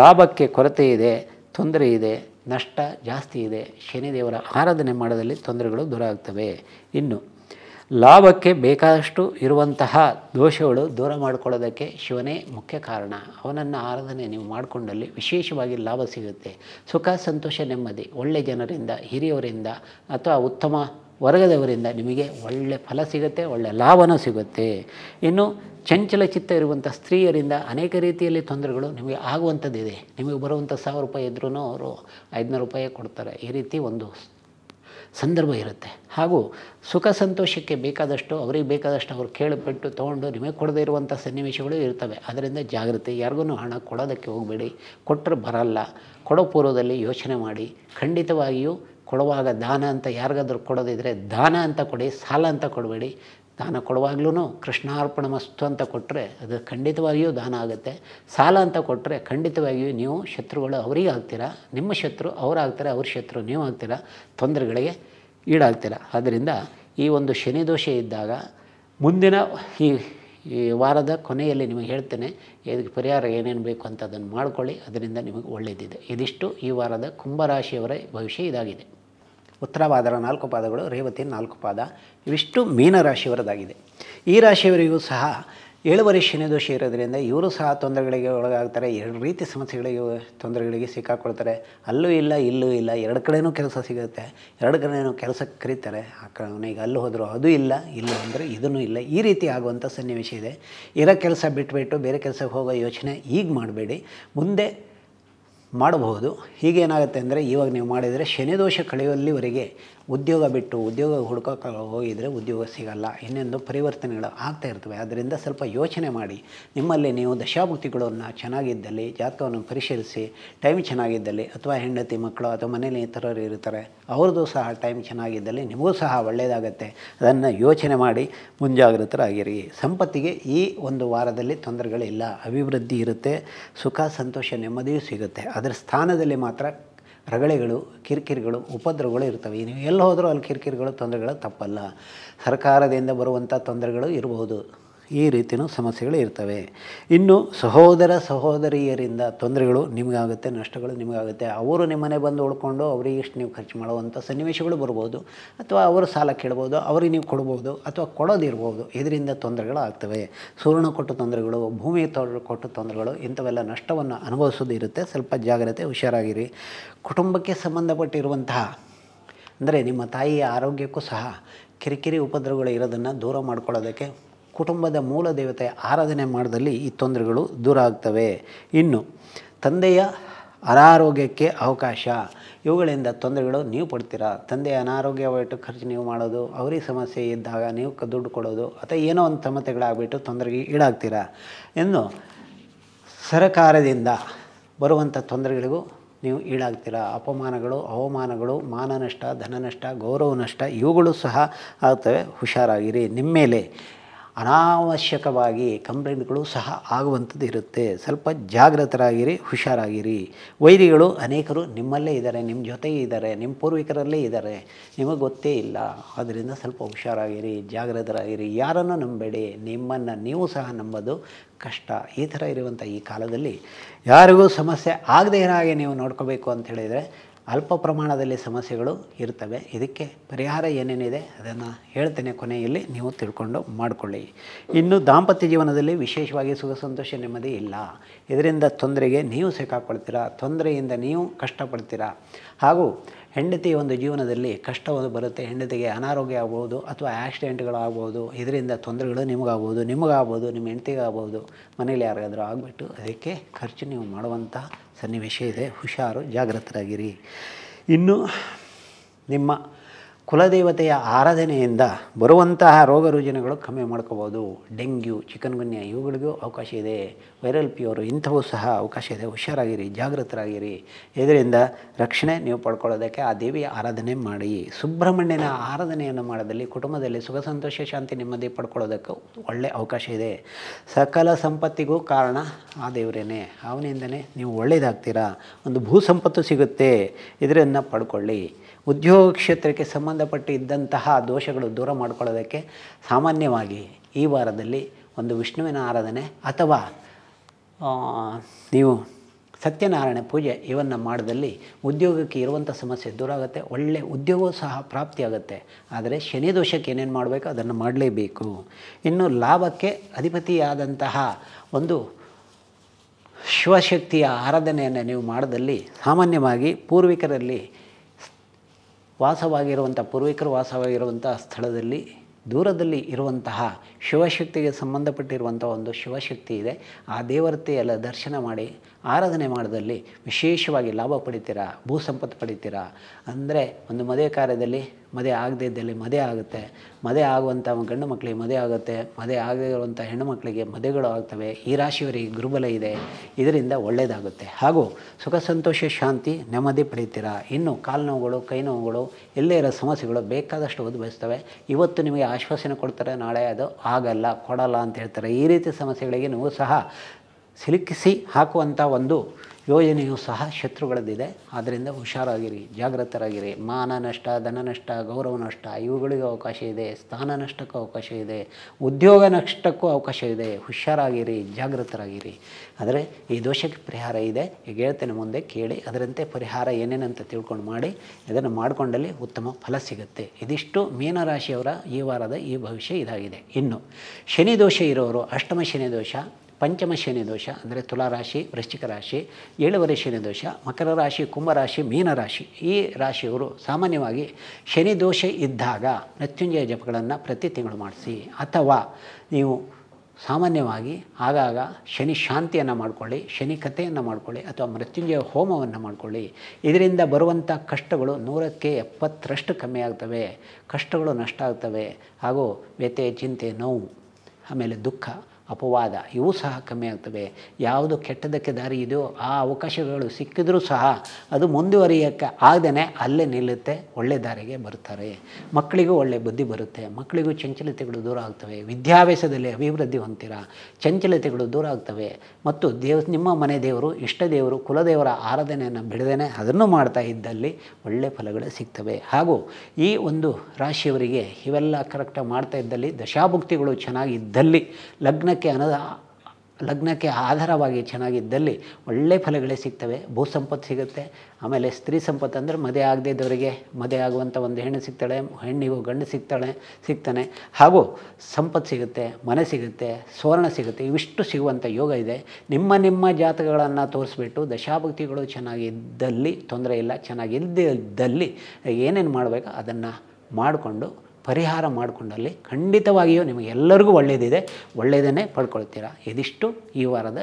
ಲಾಭಕ್ಕೆ ಕೊರತೆ ಇದೆ ತೊಂದರೆ ಇದೆ ನಷ್ಟ ಜಾಸ್ತಿ ಇದೆ ಶನಿದೇವರ ಆರಾಧನೆ ಮಾಡೋದಲ್ಲಿ ತೊಂದರೆಗಳು ದೂರ ಆಗ್ತವೆ ಇನ್ನು ಲಾಭಕ್ಕೆ ಬೇಕಾದಷ್ಟು ಇರುವಂತಹ ದೋಷಗಳು ದೂರ ಮಾಡಿಕೊಳ್ಳೋದಕ್ಕೆ ಶಿವನೇ ಮುಖ್ಯ ಕಾರಣ ಅವನನ್ನು ಆರಾಧನೆ ನೀವು ಮಾಡಿಕೊಂಡಲ್ಲಿ ವಿಶೇಷವಾಗಿ ಲಾಭ ಸಿಗುತ್ತೆ ಸುಖ ಸಂತೋಷ ನೆಮ್ಮದಿ ಒಳ್ಳೆಯ ಜನರಿಂದ ಹಿರಿಯವರಿಂದ ಅಥವಾ ಉತ್ತಮ ವರ್ಗದವರಿಂದ ನಿಮಗೆ ಒಳ್ಳೆ ಫಲ ಸಿಗುತ್ತೆ ಒಳ್ಳೆಯ ಲಾಭನೂ ಸಿಗುತ್ತೆ ಇನ್ನು ಚಂಚಲ ಚಿತ್ತ ಇರುವಂಥ ಸ್ತ್ರೀಯರಿಂದ ಅನೇಕ ರೀತಿಯಲ್ಲಿ ತೊಂದರೆಗಳು ನಿಮಗೆ ಆಗುವಂಥದ್ದಿದೆ ನಿಮಗೆ ಬರುವಂಥ ಸಾವಿರ ರೂಪಾಯಿ ಇದ್ರೂ ಅವರು ಐದುನೂರು ರೂಪಾಯಿ ಕೊಡ್ತಾರೆ ಈ ರೀತಿ ಒಂದು ಸಂದರ್ಭ ಇರುತ್ತೆ ಹಾಗೂ ಸುಖ ಸಂತೋಷಕ್ಕೆ ಬೇಕಾದಷ್ಟು ಅವ್ರಿಗೆ ಬೇಕಾದಷ್ಟು ಅವ್ರು ಕೇಳಿಬಿಟ್ಟು ತೊಗೊಂಡು ನಿಮಗೆ ಕೊಡದೇ ಇರುವಂಥ ಸನ್ನಿವೇಶಗಳು ಇರ್ತವೆ ಅದರಿಂದ ಜಾಗೃತಿ ಯಾರಿಗೂ ಹಣ ಕೊಡೋದಕ್ಕೆ ಹೋಗಬೇಡಿ ಕೊಟ್ಟರೆ ಬರಲ್ಲ ಕೊಡೋ ಪೂರ್ವದಲ್ಲಿ ಯೋಚನೆ ಮಾಡಿ ಖಂಡಿತವಾಗಿಯೂ ಕೊಡುವಾಗ ದಾನ ಅಂತ ಯಾರಿಗಾದ್ರೂ ಕೊಡೋದಿದ್ದರೆ ದಾನ ಅಂತ ಕೊಡಿ ಸಾಲ ಅಂತ ಕೊಡಬೇಡಿ ದಾನ ಕೊಡುವಾಗ್ಲೂ ಕೃಷ್ಣಾರ್ಪಣ ಮಸ್ತು ಅಂತ ಕೊಟ್ಟರೆ ಅದು ಖಂಡಿತವಾಗಿಯೂ ದಾನ ಆಗುತ್ತೆ ಸಾಲ ಅಂತ ಕೊಟ್ಟರೆ ಖಂಡಿತವಾಗಿಯೂ ನೀವು ಶತ್ರುಗಳು ಅವರಿಗೆ ಆಗ್ತೀರಾ ನಿಮ್ಮ ಶತ್ರು ಅವರಾಗ್ತಾರೆ ಅವ್ರ ಶತ್ರು ನೀವು ಆಗ್ತೀರಾ ತೊಂದರೆಗಳಿಗೆ ಈಡಾಗ್ತೀರ ಆದ್ದರಿಂದ ಈ ಒಂದು ಶನಿದೋಷ ಇದ್ದಾಗ ಮುಂದಿನ ಈ ಈ ವಾರದ ಕೊನೆಯಲ್ಲಿ ನಿಮಗೆ ಹೇಳ್ತೇನೆ ಇದಕ್ಕೆ ಪರಿಹಾರ ಏನೇನು ಬೇಕು ಅಂತ ಅದನ್ನು ಮಾಡ್ಕೊಳ್ಳಿ ಅದರಿಂದ ನಿಮಗೆ ಒಳ್ಳೆಯದಿದೆ ಇದಿಷ್ಟು ಈ ವಾರದ ಕುಂಭರಾಶಿಯವರ ಭವಿಷ್ಯ ಇದಾಗಿದೆ ಉತ್ತರವಾದರ ನಾಲ್ಕು ಪಾದಗಳು ರೇವತಿ ನಾಲ್ಕು ಪಾದ ಇವಿಷ್ಟು ಮೀನರಾಶಿಯವರದಾಗಿದೆ ಈ ರಾಶಿಯವರಿಗೂ ಸಹ ಏಳುವರೆ ದೋಷ ಇರೋದರಿಂದ ಇವರು ಸಹ ತೊಂದರೆಗಳಿಗೆ ಒಳಗಾಗ್ತಾರೆ ಎರಡು ರೀತಿ ಸಮಸ್ಯೆಗಳಿಗೆ ತೊಂದರೆಗಳಿಗೆ ಸಿಕ್ಕಾಕೊಳ್ತಾರೆ ಅಲ್ಲೂ ಇಲ್ಲ ಇಲ್ಲೂ ಇಲ್ಲ ಎರಡು ಕಡೆಯೂ ಕೆಲಸ ಸಿಗುತ್ತೆ ಎರಡು ಕಡೆಯೂ ಕೆಲಸಕ್ಕೆ ಕರೀತಾರೆ ಆ ಈಗ ಅಲ್ಲೂ ಹೋದರೂ ಅದು ಇಲ್ಲ ಇಲ್ಲ ಅಂದರೆ ಇದೂ ಇಲ್ಲ ಈ ರೀತಿ ಆಗುವಂಥ ಸನ್ನಿವೇಶ ಇದೆ ಇರೋ ಕೆಲಸ ಬಿಟ್ಬಿಟ್ಟು ಬೇರೆ ಕೆಲಸಕ್ಕೆ ಹೋಗೋ ಯೋಚನೆ ಈಗ ಮಾಡಬೇಡಿ ಮುಂದೆ ಮಾಡಬಹುದು ಹೀಗೇನಾಗುತ್ತೆ ಅಂದರೆ ಇವಾಗ ನೀವು ಮಾಡಿದರೆ ಶನಿದೋಷ ಕಳೆಯುವಲ್ಲಿವರೆಗೆ ಉದ್ಯೋಗ ಬಿಟ್ಟು ಉದ್ಯೋಗ ಹುಡುಕಕ್ಕೆ ಹೋಗಿದರೆ ಉದ್ಯೋಗ ಸಿಗಲ್ಲ ಇನ್ನೊಂದು ಪರಿವರ್ತನೆಗಳು ಆಗ್ತಾ ಇರ್ತವೆ ಅದರಿಂದ ಸ್ವಲ್ಪ ಯೋಚನೆ ಮಾಡಿ ನಿಮ್ಮಲ್ಲಿ ನೀವು ದಶಾಭಕ್ತಿಗಳನ್ನು ಚೆನ್ನಾಗಿದ್ದಲ್ಲಿ ಜಾತಕವನ್ನು ಪರಿಶೀಲಿಸಿ ಟೈಮ್ ಚೆನ್ನಾಗಿದ್ದಲ್ಲಿ ಅಥವಾ ಹೆಂಡತಿ ಮಕ್ಕಳು ಅಥವಾ ಮನೇಲಿ ಇತರರು ಇರ್ತಾರೆ ಅವ್ರದ್ದು ಸಹ ಟೈಮ್ ಚೆನ್ನಾಗಿದ್ದಲ್ಲಿ ನಿಮಗೂ ಸಹ ಒಳ್ಳೆಯದಾಗತ್ತೆ ಅದನ್ನು ಯೋಚನೆ ಮಾಡಿ ಮುಂಜಾಗ್ರತರಾಗಿರಿ ಸಂಪತ್ತಿಗೆ ಈ ಒಂದು ವಾರದಲ್ಲಿ ತೊಂದರೆಗಳಿಲ್ಲ ಅಭಿವೃದ್ಧಿ ಇರುತ್ತೆ ಸುಖ ಸಂತೋಷ ನೆಮ್ಮದಿಯೂ ಸಿಗುತ್ತೆ ಅದರ ಸ್ಥಾನದಲ್ಲಿ ಮಾತ್ರ ರಗಳೆಗಳು ಕಿರಿಕಿರಿಗಳು ಉಪದ್ರವಗಳು ಇರ್ತವೆ ನೀವು ಎಲ್ಲಿ ಹೋದರೂ ಅಲ್ಲಿ ಕಿರಿಕಿರಿಗಳು ತೊಂದರೆಗಳು ತಪ್ಪಲ್ಲ ಸರ್ಕಾರದಿಂದ ಬರುವಂಥ ತೊಂದರೆಗಳು ಇರಬಹುದು ಈ ರೀತಿಯೂ ಸಮಸ್ಯೆಗಳು ಇರ್ತವೆ ಇನ್ನು ಸಹೋದರ ಸಹೋದರಿಯರಿಂದ ತೊಂದರೆಗಳು ನಿಮಗಾಗುತ್ತೆ ನಷ್ಟಗಳು ನಿಮಗಾಗುತ್ತೆ ಅವರು ನಿಮ್ಮನೆ ಬಂದು ಉಳ್ಕೊಂಡು ಅವರಿಗೆ ಇಷ್ಟು ನೀವು ಖರ್ಚು ಮಾಡುವಂಥ ಸನ್ನಿವೇಶಗಳು ಬರ್ಬೋದು ಅಥವಾ ಅವರು ಸಾಲ ಕೇಳ್ಬೋದು ಅವರಿಗೆ ನೀವು ಕೊಡ್ಬೋದು ಅಥವಾ ಕೊಡೋದಿರ್ಬೋದು ಇದರಿಂದ ತೊಂದರೆಗಳು ಆಗ್ತವೆ ಸುವರ್ಣ ಕೊಟ್ಟು ತೊಂದರೆಗಳು ಭೂಮಿ ಕೊಟ್ಟು ತೊಂದರೆಗಳು ಇಂಥವೆಲ್ಲ ನಷ್ಟವನ್ನು ಅನುಭವಿಸೋದು ಇರುತ್ತೆ ಸ್ವಲ್ಪ ಜಾಗ್ರತೆ ಹುಷಾರಾಗಿರಿ ಕುಟುಂಬಕ್ಕೆ ಸಂಬಂಧಪಟ್ಟಿರುವಂತಹ ಅಂದರೆ ನಿಮ್ಮ ತಾಯಿಯ ಆರೋಗ್ಯಕ್ಕೂ ಸಹ ಕಿರಿಕಿರಿ ಉಪದ್ರವಗಳು ಇರೋದನ್ನು ದೂರ ಮಾಡ್ಕೊಳ್ಳೋದಕ್ಕೆ ಕುಟುಂಬದ ಮೂಲ ದೇವತೆ ಆರಾಧನೆ ಮಾಡಿದಲ್ಲಿ ಈ ತೊಂದರೆಗಳು ದೂರ ಆಗ್ತವೆ ಇನ್ನು ತಂದೆಯ ಅನಾರೋಗ್ಯಕ್ಕೆ ಅವಕಾಶ ಇವುಗಳಿಂದ ತೊಂದರೆಗಳು ನೀವು ಪಡ್ತೀರಾ ತಂದೆಯ ಅನಾರೋಗ್ಯವಾಗಿಟ್ಟು ಖರ್ಚು ನೀವು ಮಾಡೋದು ಅವರಿಗೆ ಸಮಸ್ಯೆ ಇದ್ದಾಗ ನೀವು ದುಡ್ಡು ಕೊಡೋದು ಅಥವಾ ಏನೋ ಒಂದು ಸಮಸ್ಯೆಗಳಾಗ್ಬಿಟ್ಟು ತೊಂದರೆಗೆ ಈಡಾಗ್ತೀರಾ ಇನ್ನು ಸರಕಾರದಿಂದ ಬರುವಂಥ ತೊಂದರೆಗಳಿಗೂ ನೀವು ಈಡಾಗ್ತೀರಾ ಅಪಮಾನಗಳು ಅವಮಾನಗಳು ಮಾನನಷ್ಟ ಧನನಷ್ಟ ಗೌರವ ನಷ್ಟ ಇವುಗಳು ಸಹ ಆಗ್ತವೆ ಹುಷಾರಾಗಿರಿ ನಿಮ್ಮೇಲೆ ಅನಾವಶ್ಯಕವಾಗಿ ಕಂಪ್ಲೇಂಟ್ಗಳು ಸಹ ಆಗುವಂಥದ್ದು ಇರುತ್ತೆ ಸ್ವಲ್ಪ ಜಾಗೃತರಾಗಿರಿ ಹುಷಾರಾಗಿರಿ ವೈರಿಗಳು ಅನೇಕರು ನಿಮ್ಮಲ್ಲೇ ಇದ್ದಾರೆ ನಿಮ್ಮ ಜೊತೆ ಇದ್ದಾರೆ ನಿಮ್ಮ ಪೂರ್ವಿಕರಲ್ಲೇ ಇದ್ದಾರೆ ನಿಮಗೆ ಗೊತ್ತೇ ಇಲ್ಲ ಆದ್ದರಿಂದ ಸ್ವಲ್ಪ ಹುಷಾರಾಗಿರಿ ಜಾಗೃತರಾಗಿರಿ ಯಾರನ್ನು ನಂಬೇಡಿ ನಿಮ್ಮನ್ನು ನೀವು ಸಹ ನಂಬೋದು ಕಷ್ಟ ಈ ಥರ ಇರುವಂಥ ಈ ಕಾಲದಲ್ಲಿ ಯಾರಿಗೂ ಸಮಸ್ಯೆ ಆಗದೇ ಇರೋ ಹಾಗೆ ನೀವು ನೋಡ್ಕೋಬೇಕು ಅಂತ ಹೇಳಿದರೆ ಅಲ್ಪ ಪ್ರಮಾಣದಲ್ಲಿ ಸಮಸ್ಯೆಗಳು ಇರ್ತವೆ ಇದಕ್ಕೆ ಪರಿಹಾರ ಏನೇನಿದೆ ಅದನ್ನು ಹೇಳ್ತೇನೆ ಕೊನೆಯಲ್ಲಿ ನೀವು ತಿಳ್ಕೊಂಡು ಮಾಡಿಕೊಳ್ಳಿ ಇನ್ನು ದಾಂಪತ್ಯ ಜೀವನದಲ್ಲಿ ವಿಶೇಷವಾಗಿ ಸುಖ ಸಂತೋಷ ನೆಮ್ಮದಿ ಇಲ್ಲ ಇದರಿಂದ ತೊಂದರೆಗೆ ನೀವು ಸಿಕ್ಕಾಕೊಳ್ತೀರಾ ತೊಂದರೆಯಿಂದ ನೀವು ಕಷ್ಟಪಡ್ತೀರಾ ಹಾಗೂ ಹೆಂಡತಿಯ ಒಂದು ಜೀವನದಲ್ಲಿ ಕಷ್ಟವನ್ನು ಬರುತ್ತೆ ಹೆಂಡತಿಗೆ ಅನಾರೋಗ್ಯ ಆಗ್ಬೋದು ಅಥವಾ ಆ್ಯಕ್ಸಿಡೆಂಟ್ಗಳಾಗ್ಬೋದು ಇದರಿಂದ ತೊಂದರೆಗಳು ನಿಮಗಾಗ್ಬೋದು ನಿಮಗಾಗ್ಬೋದು ನಿಮ್ಮ ಹೆಂಡತಿಗಾಗ್ಬೋದು ಮನೇಲಿ ಯಾರಿಗಾದರೂ ಆಗಿಬಿಟ್ಟು ಅದಕ್ಕೆ ಖರ್ಚು ನೀವು ಮಾಡುವಂಥ ಸನ್ನಿವೇಶ ಇದೆ ಹುಷಾರು ಜಾಗೃತರಾಗಿರಿ ಇನ್ನು ನಿಮ್ಮ ಕುಲದೇವತೆಯ ಆರಾಧನೆಯಿಂದ ಬರುವಂತಹ ರೋಗ ರುಜಿನಗಳು ಕಮ್ಮಿ ಮಾಡ್ಕೋಬೋದು ಡೆಂಗ್ಯೂ ಚಿಕನ್ಗುನ್ಯಾ ಇವುಗಳಿಗೂ ಅವಕಾಶ ಇದೆ ವೈರಲ್ ಪ್ಯೂರು ಇಂಥವೂ ಸಹ ಅವಕಾಶ ಇದೆ ಹುಷಾರಾಗಿರಿ ಜಾಗೃತರಾಗಿರಿ ಇದರಿಂದ ರಕ್ಷಣೆ ನೀವು ಪಡ್ಕೊಳ್ಳೋದಕ್ಕೆ ಆ ದೇವಿಯ ಆರಾಧನೆ ಮಾಡಿ ಸುಬ್ರಹ್ಮಣ್ಯನ ಆರಾಧನೆಯನ್ನು ಮಾಡೋದಲ್ಲಿ ಕುಟುಂಬದಲ್ಲಿ ಸುಖ ಸಂತೋಷ ಶಾಂತಿ ನೆಮ್ಮದಿ ಪಡ್ಕೊಳ್ಳೋದಕ್ಕೆ ಒಳ್ಳೆಯ ಅವಕಾಶ ಇದೆ ಸಕಲ ಸಂಪತ್ತಿಗೂ ಕಾರಣ ಆ ದೇವರೇನೆ ಅವನಿಂದನೇ ನೀವು ಒಳ್ಳೆಯದಾಗ್ತೀರಾ ಒಂದು ಭೂ ಸಂಪತ್ತು ಸಿಗುತ್ತೆ ಇದರಿಂದ ಪಡ್ಕೊಳ್ಳಿ ಉದ್ಯೋಗ ಕ್ಷೇತ್ರಕ್ಕೆ ಸಂಬಂಧಪಟ್ಟಿದ್ದಂತಹ ದೋಷಗಳು ದೂರ ಮಾಡಿಕೊಳ್ಳೋದಕ್ಕೆ ಸಾಮಾನ್ಯವಾಗಿ ಈ ವಾರದಲ್ಲಿ ಒಂದು ವಿಷ್ಣುವಿನ ಆರಾಧನೆ ಅಥವಾ ನೀವು ಸತ್ಯನಾರಾಯಣ ಪೂಜೆ ಇವನ್ನು ಮಾಡಿದಲ್ಲಿ ಉದ್ಯೋಗಕ್ಕೆ ಇರುವಂಥ ಸಮಸ್ಯೆ ದೂರ ಆಗುತ್ತೆ ಒಳ್ಳೆಯ ಉದ್ಯೋಗವೂ ಸಹ ಪ್ರಾಪ್ತಿಯಾಗುತ್ತೆ ಆದರೆ ಶನಿ ದೋಷಕ್ಕೆ ಏನೇನು ಮಾಡಬೇಕು ಅದನ್ನು ಮಾಡಲೇಬೇಕು ಇನ್ನು ಲಾಭಕ್ಕೆ ಅಧಿಪತಿಯಾದಂತಹ ಒಂದು ಶಿವಶಕ್ತಿಯ ಆರಾಧನೆಯನ್ನು ನೀವು ಮಾಡಿದಲ್ಲಿ ಸಾಮಾನ್ಯವಾಗಿ ಪೂರ್ವಿಕರಲ್ಲಿ ವಾಸವಾಗಿರುವಂಥ ಪೂರ್ವಿಕರು ವಾಸವಾಗಿರುವಂಥ ಸ್ಥಳದಲ್ಲಿ ದೂರದಲ್ಲಿ ಇರುವಂತಹ ಶಿವಶಕ್ತಿಗೆ ಸಂಬಂಧಪಟ್ಟಿರುವಂಥ ಒಂದು ಶಿವಶಕ್ತಿ ಇದೆ ಆ ದೇವರತೆಯೆಲ್ಲ ದರ್ಶನ ಮಾಡಿ ಆರಾಧನೆ ಮಾಡೋದಲ್ಲಿ ವಿಶೇಷವಾಗಿ ಲಾಭ ಪಡಿತೀರಾ ಭೂ ಸಂಪತ್ತು ಪಡಿತೀರಾ ಅಂದರೆ ಒಂದು ಮದುವೆ ಕಾರ್ಯದಲ್ಲಿ ಮದುವೆ ಆಗದೇ ಇದ್ದಲ್ಲಿ ಮದುವೆ ಆಗುತ್ತೆ ಮದುವೆ ಆಗುವಂಥ ಗಂಡು ಮಕ್ಕಳಿಗೆ ಮದುವೆ ಆಗುತ್ತೆ ಮದುವೆ ಆಗದೇ ಹೆಣ್ಣು ಮಕ್ಕಳಿಗೆ ಮದುವೆಗಳು ಆಗ್ತವೆ ಈ ರಾಶಿಯವರಿಗೆ ಗುರುಬಲ ಇದೆ ಇದರಿಂದ ಒಳ್ಳೆಯದಾಗುತ್ತೆ ಹಾಗೂ ಸುಖ ಸಂತೋಷ ಶಾಂತಿ ನೆಮ್ಮದಿ ಪಡಿತೀರಾ ಇನ್ನು ಕಾಲು ನೋವುಗಳು ಕೈ ನೋವುಗಳು ಎಲ್ಲೇ ಇರೋ ಸಮಸ್ಯೆಗಳು ಬೇಕಾದಷ್ಟು ಉದ್ಭವಿಸ್ತವೆ ಇವತ್ತು ನಿಮಗೆ ಆಶ್ವಾಸನೆ ಕೊಡ್ತಾರೆ ನಾಳೆ ಅದು ಆಗಲ್ಲ ಕೊಡಲ್ಲ ಅಂತ ಹೇಳ್ತಾರೆ ಈ ರೀತಿ ಸಮಸ್ಯೆಗಳಿಗೆ ನೀವು ಸಹ ಸಿಲುಕಿಸಿ ಹಾಕುವಂಥ ಒಂದು ಯೋಜನೆಯು ಸಹ ಶತ್ರುಗಳದ್ದಿದೆ ಆದ್ದರಿಂದ ಹುಷಾರಾಗಿರಿ ಜಾಗೃತರಾಗಿರಿ ಮಾನ ನಷ್ಟ ಧನ ನಷ್ಟ ಗೌರವ ನಷ್ಟ ಇವುಗಳಿಗೂ ಅವಕಾಶ ಇದೆ ಸ್ಥಾನ ನಷ್ಟಕ್ಕೂ ಅವಕಾಶ ಇದೆ ಉದ್ಯೋಗ ನಷ್ಟಕ್ಕೂ ಅವಕಾಶ ಇದೆ ಹುಷಾರಾಗಿರಿ ಜಾಗೃತರಾಗಿರಿ ಆದರೆ ಈ ದೋಷಕ್ಕೆ ಪರಿಹಾರ ಇದೆ ಈಗ ಹೇಳ್ತೇನೆ ಮುಂದೆ ಕೇಳಿ ಅದರಂತೆ ಪರಿಹಾರ ಏನೇನಂತ ತಿಳ್ಕೊಂಡು ಮಾಡಿ ಇದನ್ನು ಮಾಡಿಕೊಂಡಲ್ಲಿ ಉತ್ತಮ ಫಲ ಸಿಗುತ್ತೆ ಇದಿಷ್ಟು ಮೀನರಾಶಿಯವರ ಈ ವಾರದ ಈ ಭವಿಷ್ಯ ಇದಾಗಿದೆ ಇನ್ನು ಶನಿ ದೋಷ ಇರೋರು ಅಷ್ಟಮ ಶನಿ ದೋಷ ಪಂಚಮ ಶನಿ ದೋಷ ಅಂದರೆ ತುಲಾರಾಶಿ ವೃಶ್ಚಿಕ ರಾಶಿ ಏಳುವರೆ ಶನಿ ದೋಷ ಮಕರ ರಾಶಿ ಕುಂಭರಾಶಿ ಮೀನರಾಶಿ ಈ ರಾಶಿಯವರು ಸಾಮಾನ್ಯವಾಗಿ ಶನಿ ದೋಷ ಇದ್ದಾಗ ಮೃತ್ಯುಂಜಯ ಜಪಗಳನ್ನು ಪ್ರತಿ ತಿಂಗಳು ಮಾಡಿಸಿ ಅಥವಾ ನೀವು ಸಾಮಾನ್ಯವಾಗಿ ಆಗಾಗ ಶನಿ ಶಾಂತಿಯನ್ನು ಮಾಡಿಕೊಳ್ಳಿ ಶನಿ ಕಥೆಯನ್ನು ಮಾಡಿಕೊಳ್ಳಿ ಅಥವಾ ಮೃತ್ಯುಂಜಯ ಹೋಮವನ್ನು ಮಾಡಿಕೊಳ್ಳಿ ಇದರಿಂದ ಬರುವಂಥ ಕಷ್ಟಗಳು ನೂರಕ್ಕೆ ಎಪ್ಪತ್ತರಷ್ಟು ಕಮ್ಮಿ ಆಗ್ತವೆ ಕಷ್ಟಗಳು ನಷ್ಟ ಆಗ್ತವೆ ಹಾಗೂ ವ್ಯತೆ ಚಿಂತೆ ನೋವು ಆಮೇಲೆ ದುಃಖ ಅಪವಾದ ಇವು ಸಹ ಕಮ್ಮಿ ಆಗ್ತವೆ ಯಾವುದು ಕೆಟ್ಟದಕ್ಕೆ ದಾರಿ ಇದೆಯೋ ಆ ಅವಕಾಶಗಳು ಸಿಕ್ಕಿದ್ರೂ ಸಹ ಅದು ಮುಂದುವರಿಯೋಕ್ಕೆ ಆಗದೇ ಅಲ್ಲೇ ನಿಲ್ಲುತ್ತೆ ಒಳ್ಳೆ ದಾರಿಗೆ ಬರ್ತಾರೆ ಮಕ್ಕಳಿಗೂ ಒಳ್ಳೆ ಬುದ್ಧಿ ಬರುತ್ತೆ ಮಕ್ಕಳಿಗೂ ಚಂಚಲತೆಗಳು ದೂರ ಆಗ್ತವೆ ವಿದ್ಯಾಭ್ಯಾಸದಲ್ಲಿ ಅಭಿವೃದ್ಧಿ ಹೊಂದಿರ ಚಂಚಲತೆಗಳು ದೂರ ಆಗ್ತವೆ ಮತ್ತು ದೇವ್ ನಿಮ್ಮ ಮನೆ ದೇವರು ಇಷ್ಟ ದೇವರು ಕುಲದೇವರ ಆರಾಧನೆಯನ್ನು ಬಿಡದೇನೆ ಅದನ್ನು ಮಾಡ್ತಾ ಇದ್ದಲ್ಲಿ ಒಳ್ಳೆ ಫಲಗಳು ಸಿಗ್ತವೆ ಹಾಗೂ ಈ ಒಂದು ರಾಶಿಯವರಿಗೆ ಇವೆಲ್ಲ ಕರೆಕ್ಟಾಗಿ ಮಾಡ್ತಾ ಇದ್ದಲ್ಲಿ ದಶಾಭುಕ್ತಿಗಳು ಚೆನ್ನಾಗಿದ್ದಲ್ಲಿ ಲಗ್ನಕ್ಕೆ ಲಗ್ನಕ್ಕೆ ಅನದ ಲಗ್ನಕ್ಕೆ ಆಧಾರವಾಗಿ ಚೆನ್ನಾಗಿದ್ದಲ್ಲಿ ಒಳ್ಳೆ ಫಲಗಳೇ ಸಿಗ್ತವೆ ಭೂ ಸಂಪತ್ತು ಸಿಗುತ್ತೆ ಆಮೇಲೆ ಸ್ತ್ರೀ ಸಂಪತ್ತು ಅಂದರೆ ಮದುವೆ ಆಗದೇ ಇದ್ದವರಿಗೆ ಮದುವೆ ಆಗುವಂಥ ಒಂದು ಹೆಣ್ಣು ಸಿಗ್ತಾಳೆ ಹೆಣ್ಣಿಗೂ ಗಂಡು ಸಿಗ್ತಾಳೆ ಸಿಗ್ತಾನೆ ಹಾಗೂ ಸಂಪತ್ತು ಸಿಗುತ್ತೆ ಮನೆ ಸಿಗುತ್ತೆ ಸುವರ್ಣ ಸಿಗುತ್ತೆ ಇವಿಷ್ಟು ಸಿಗುವಂಥ ಯೋಗ ಇದೆ ನಿಮ್ಮ ನಿಮ್ಮ ಜಾತಕಗಳನ್ನು ತೋರಿಸ್ಬಿಟ್ಟು ದಶಾಭಕ್ತಿಗಳು ಚೆನ್ನಾಗಿದ್ದಲ್ಲಿ ತೊಂದರೆ ಇಲ್ಲ ಇದ್ದಲ್ಲಿ ಏನೇನು ಮಾಡಬೇಕು ಅದನ್ನು ಮಾಡಿಕೊಂಡು ಪರಿಹಾರ ಮಾಡಿಕೊಂಡಲ್ಲಿ ಖಂಡಿತವಾಗಿಯೂ ನಿಮಗೆಲ್ಲರಿಗೂ ಒಳ್ಳೆಯದಿದೆ ಒಳ್ಳೆಯದನ್ನೇ ಪಡ್ಕೊಳ್ತೀರಾ ಇದಿಷ್ಟು ಈ ವಾರದ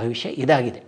ಭವಿಷ್ಯ ಇದಾಗಿದೆ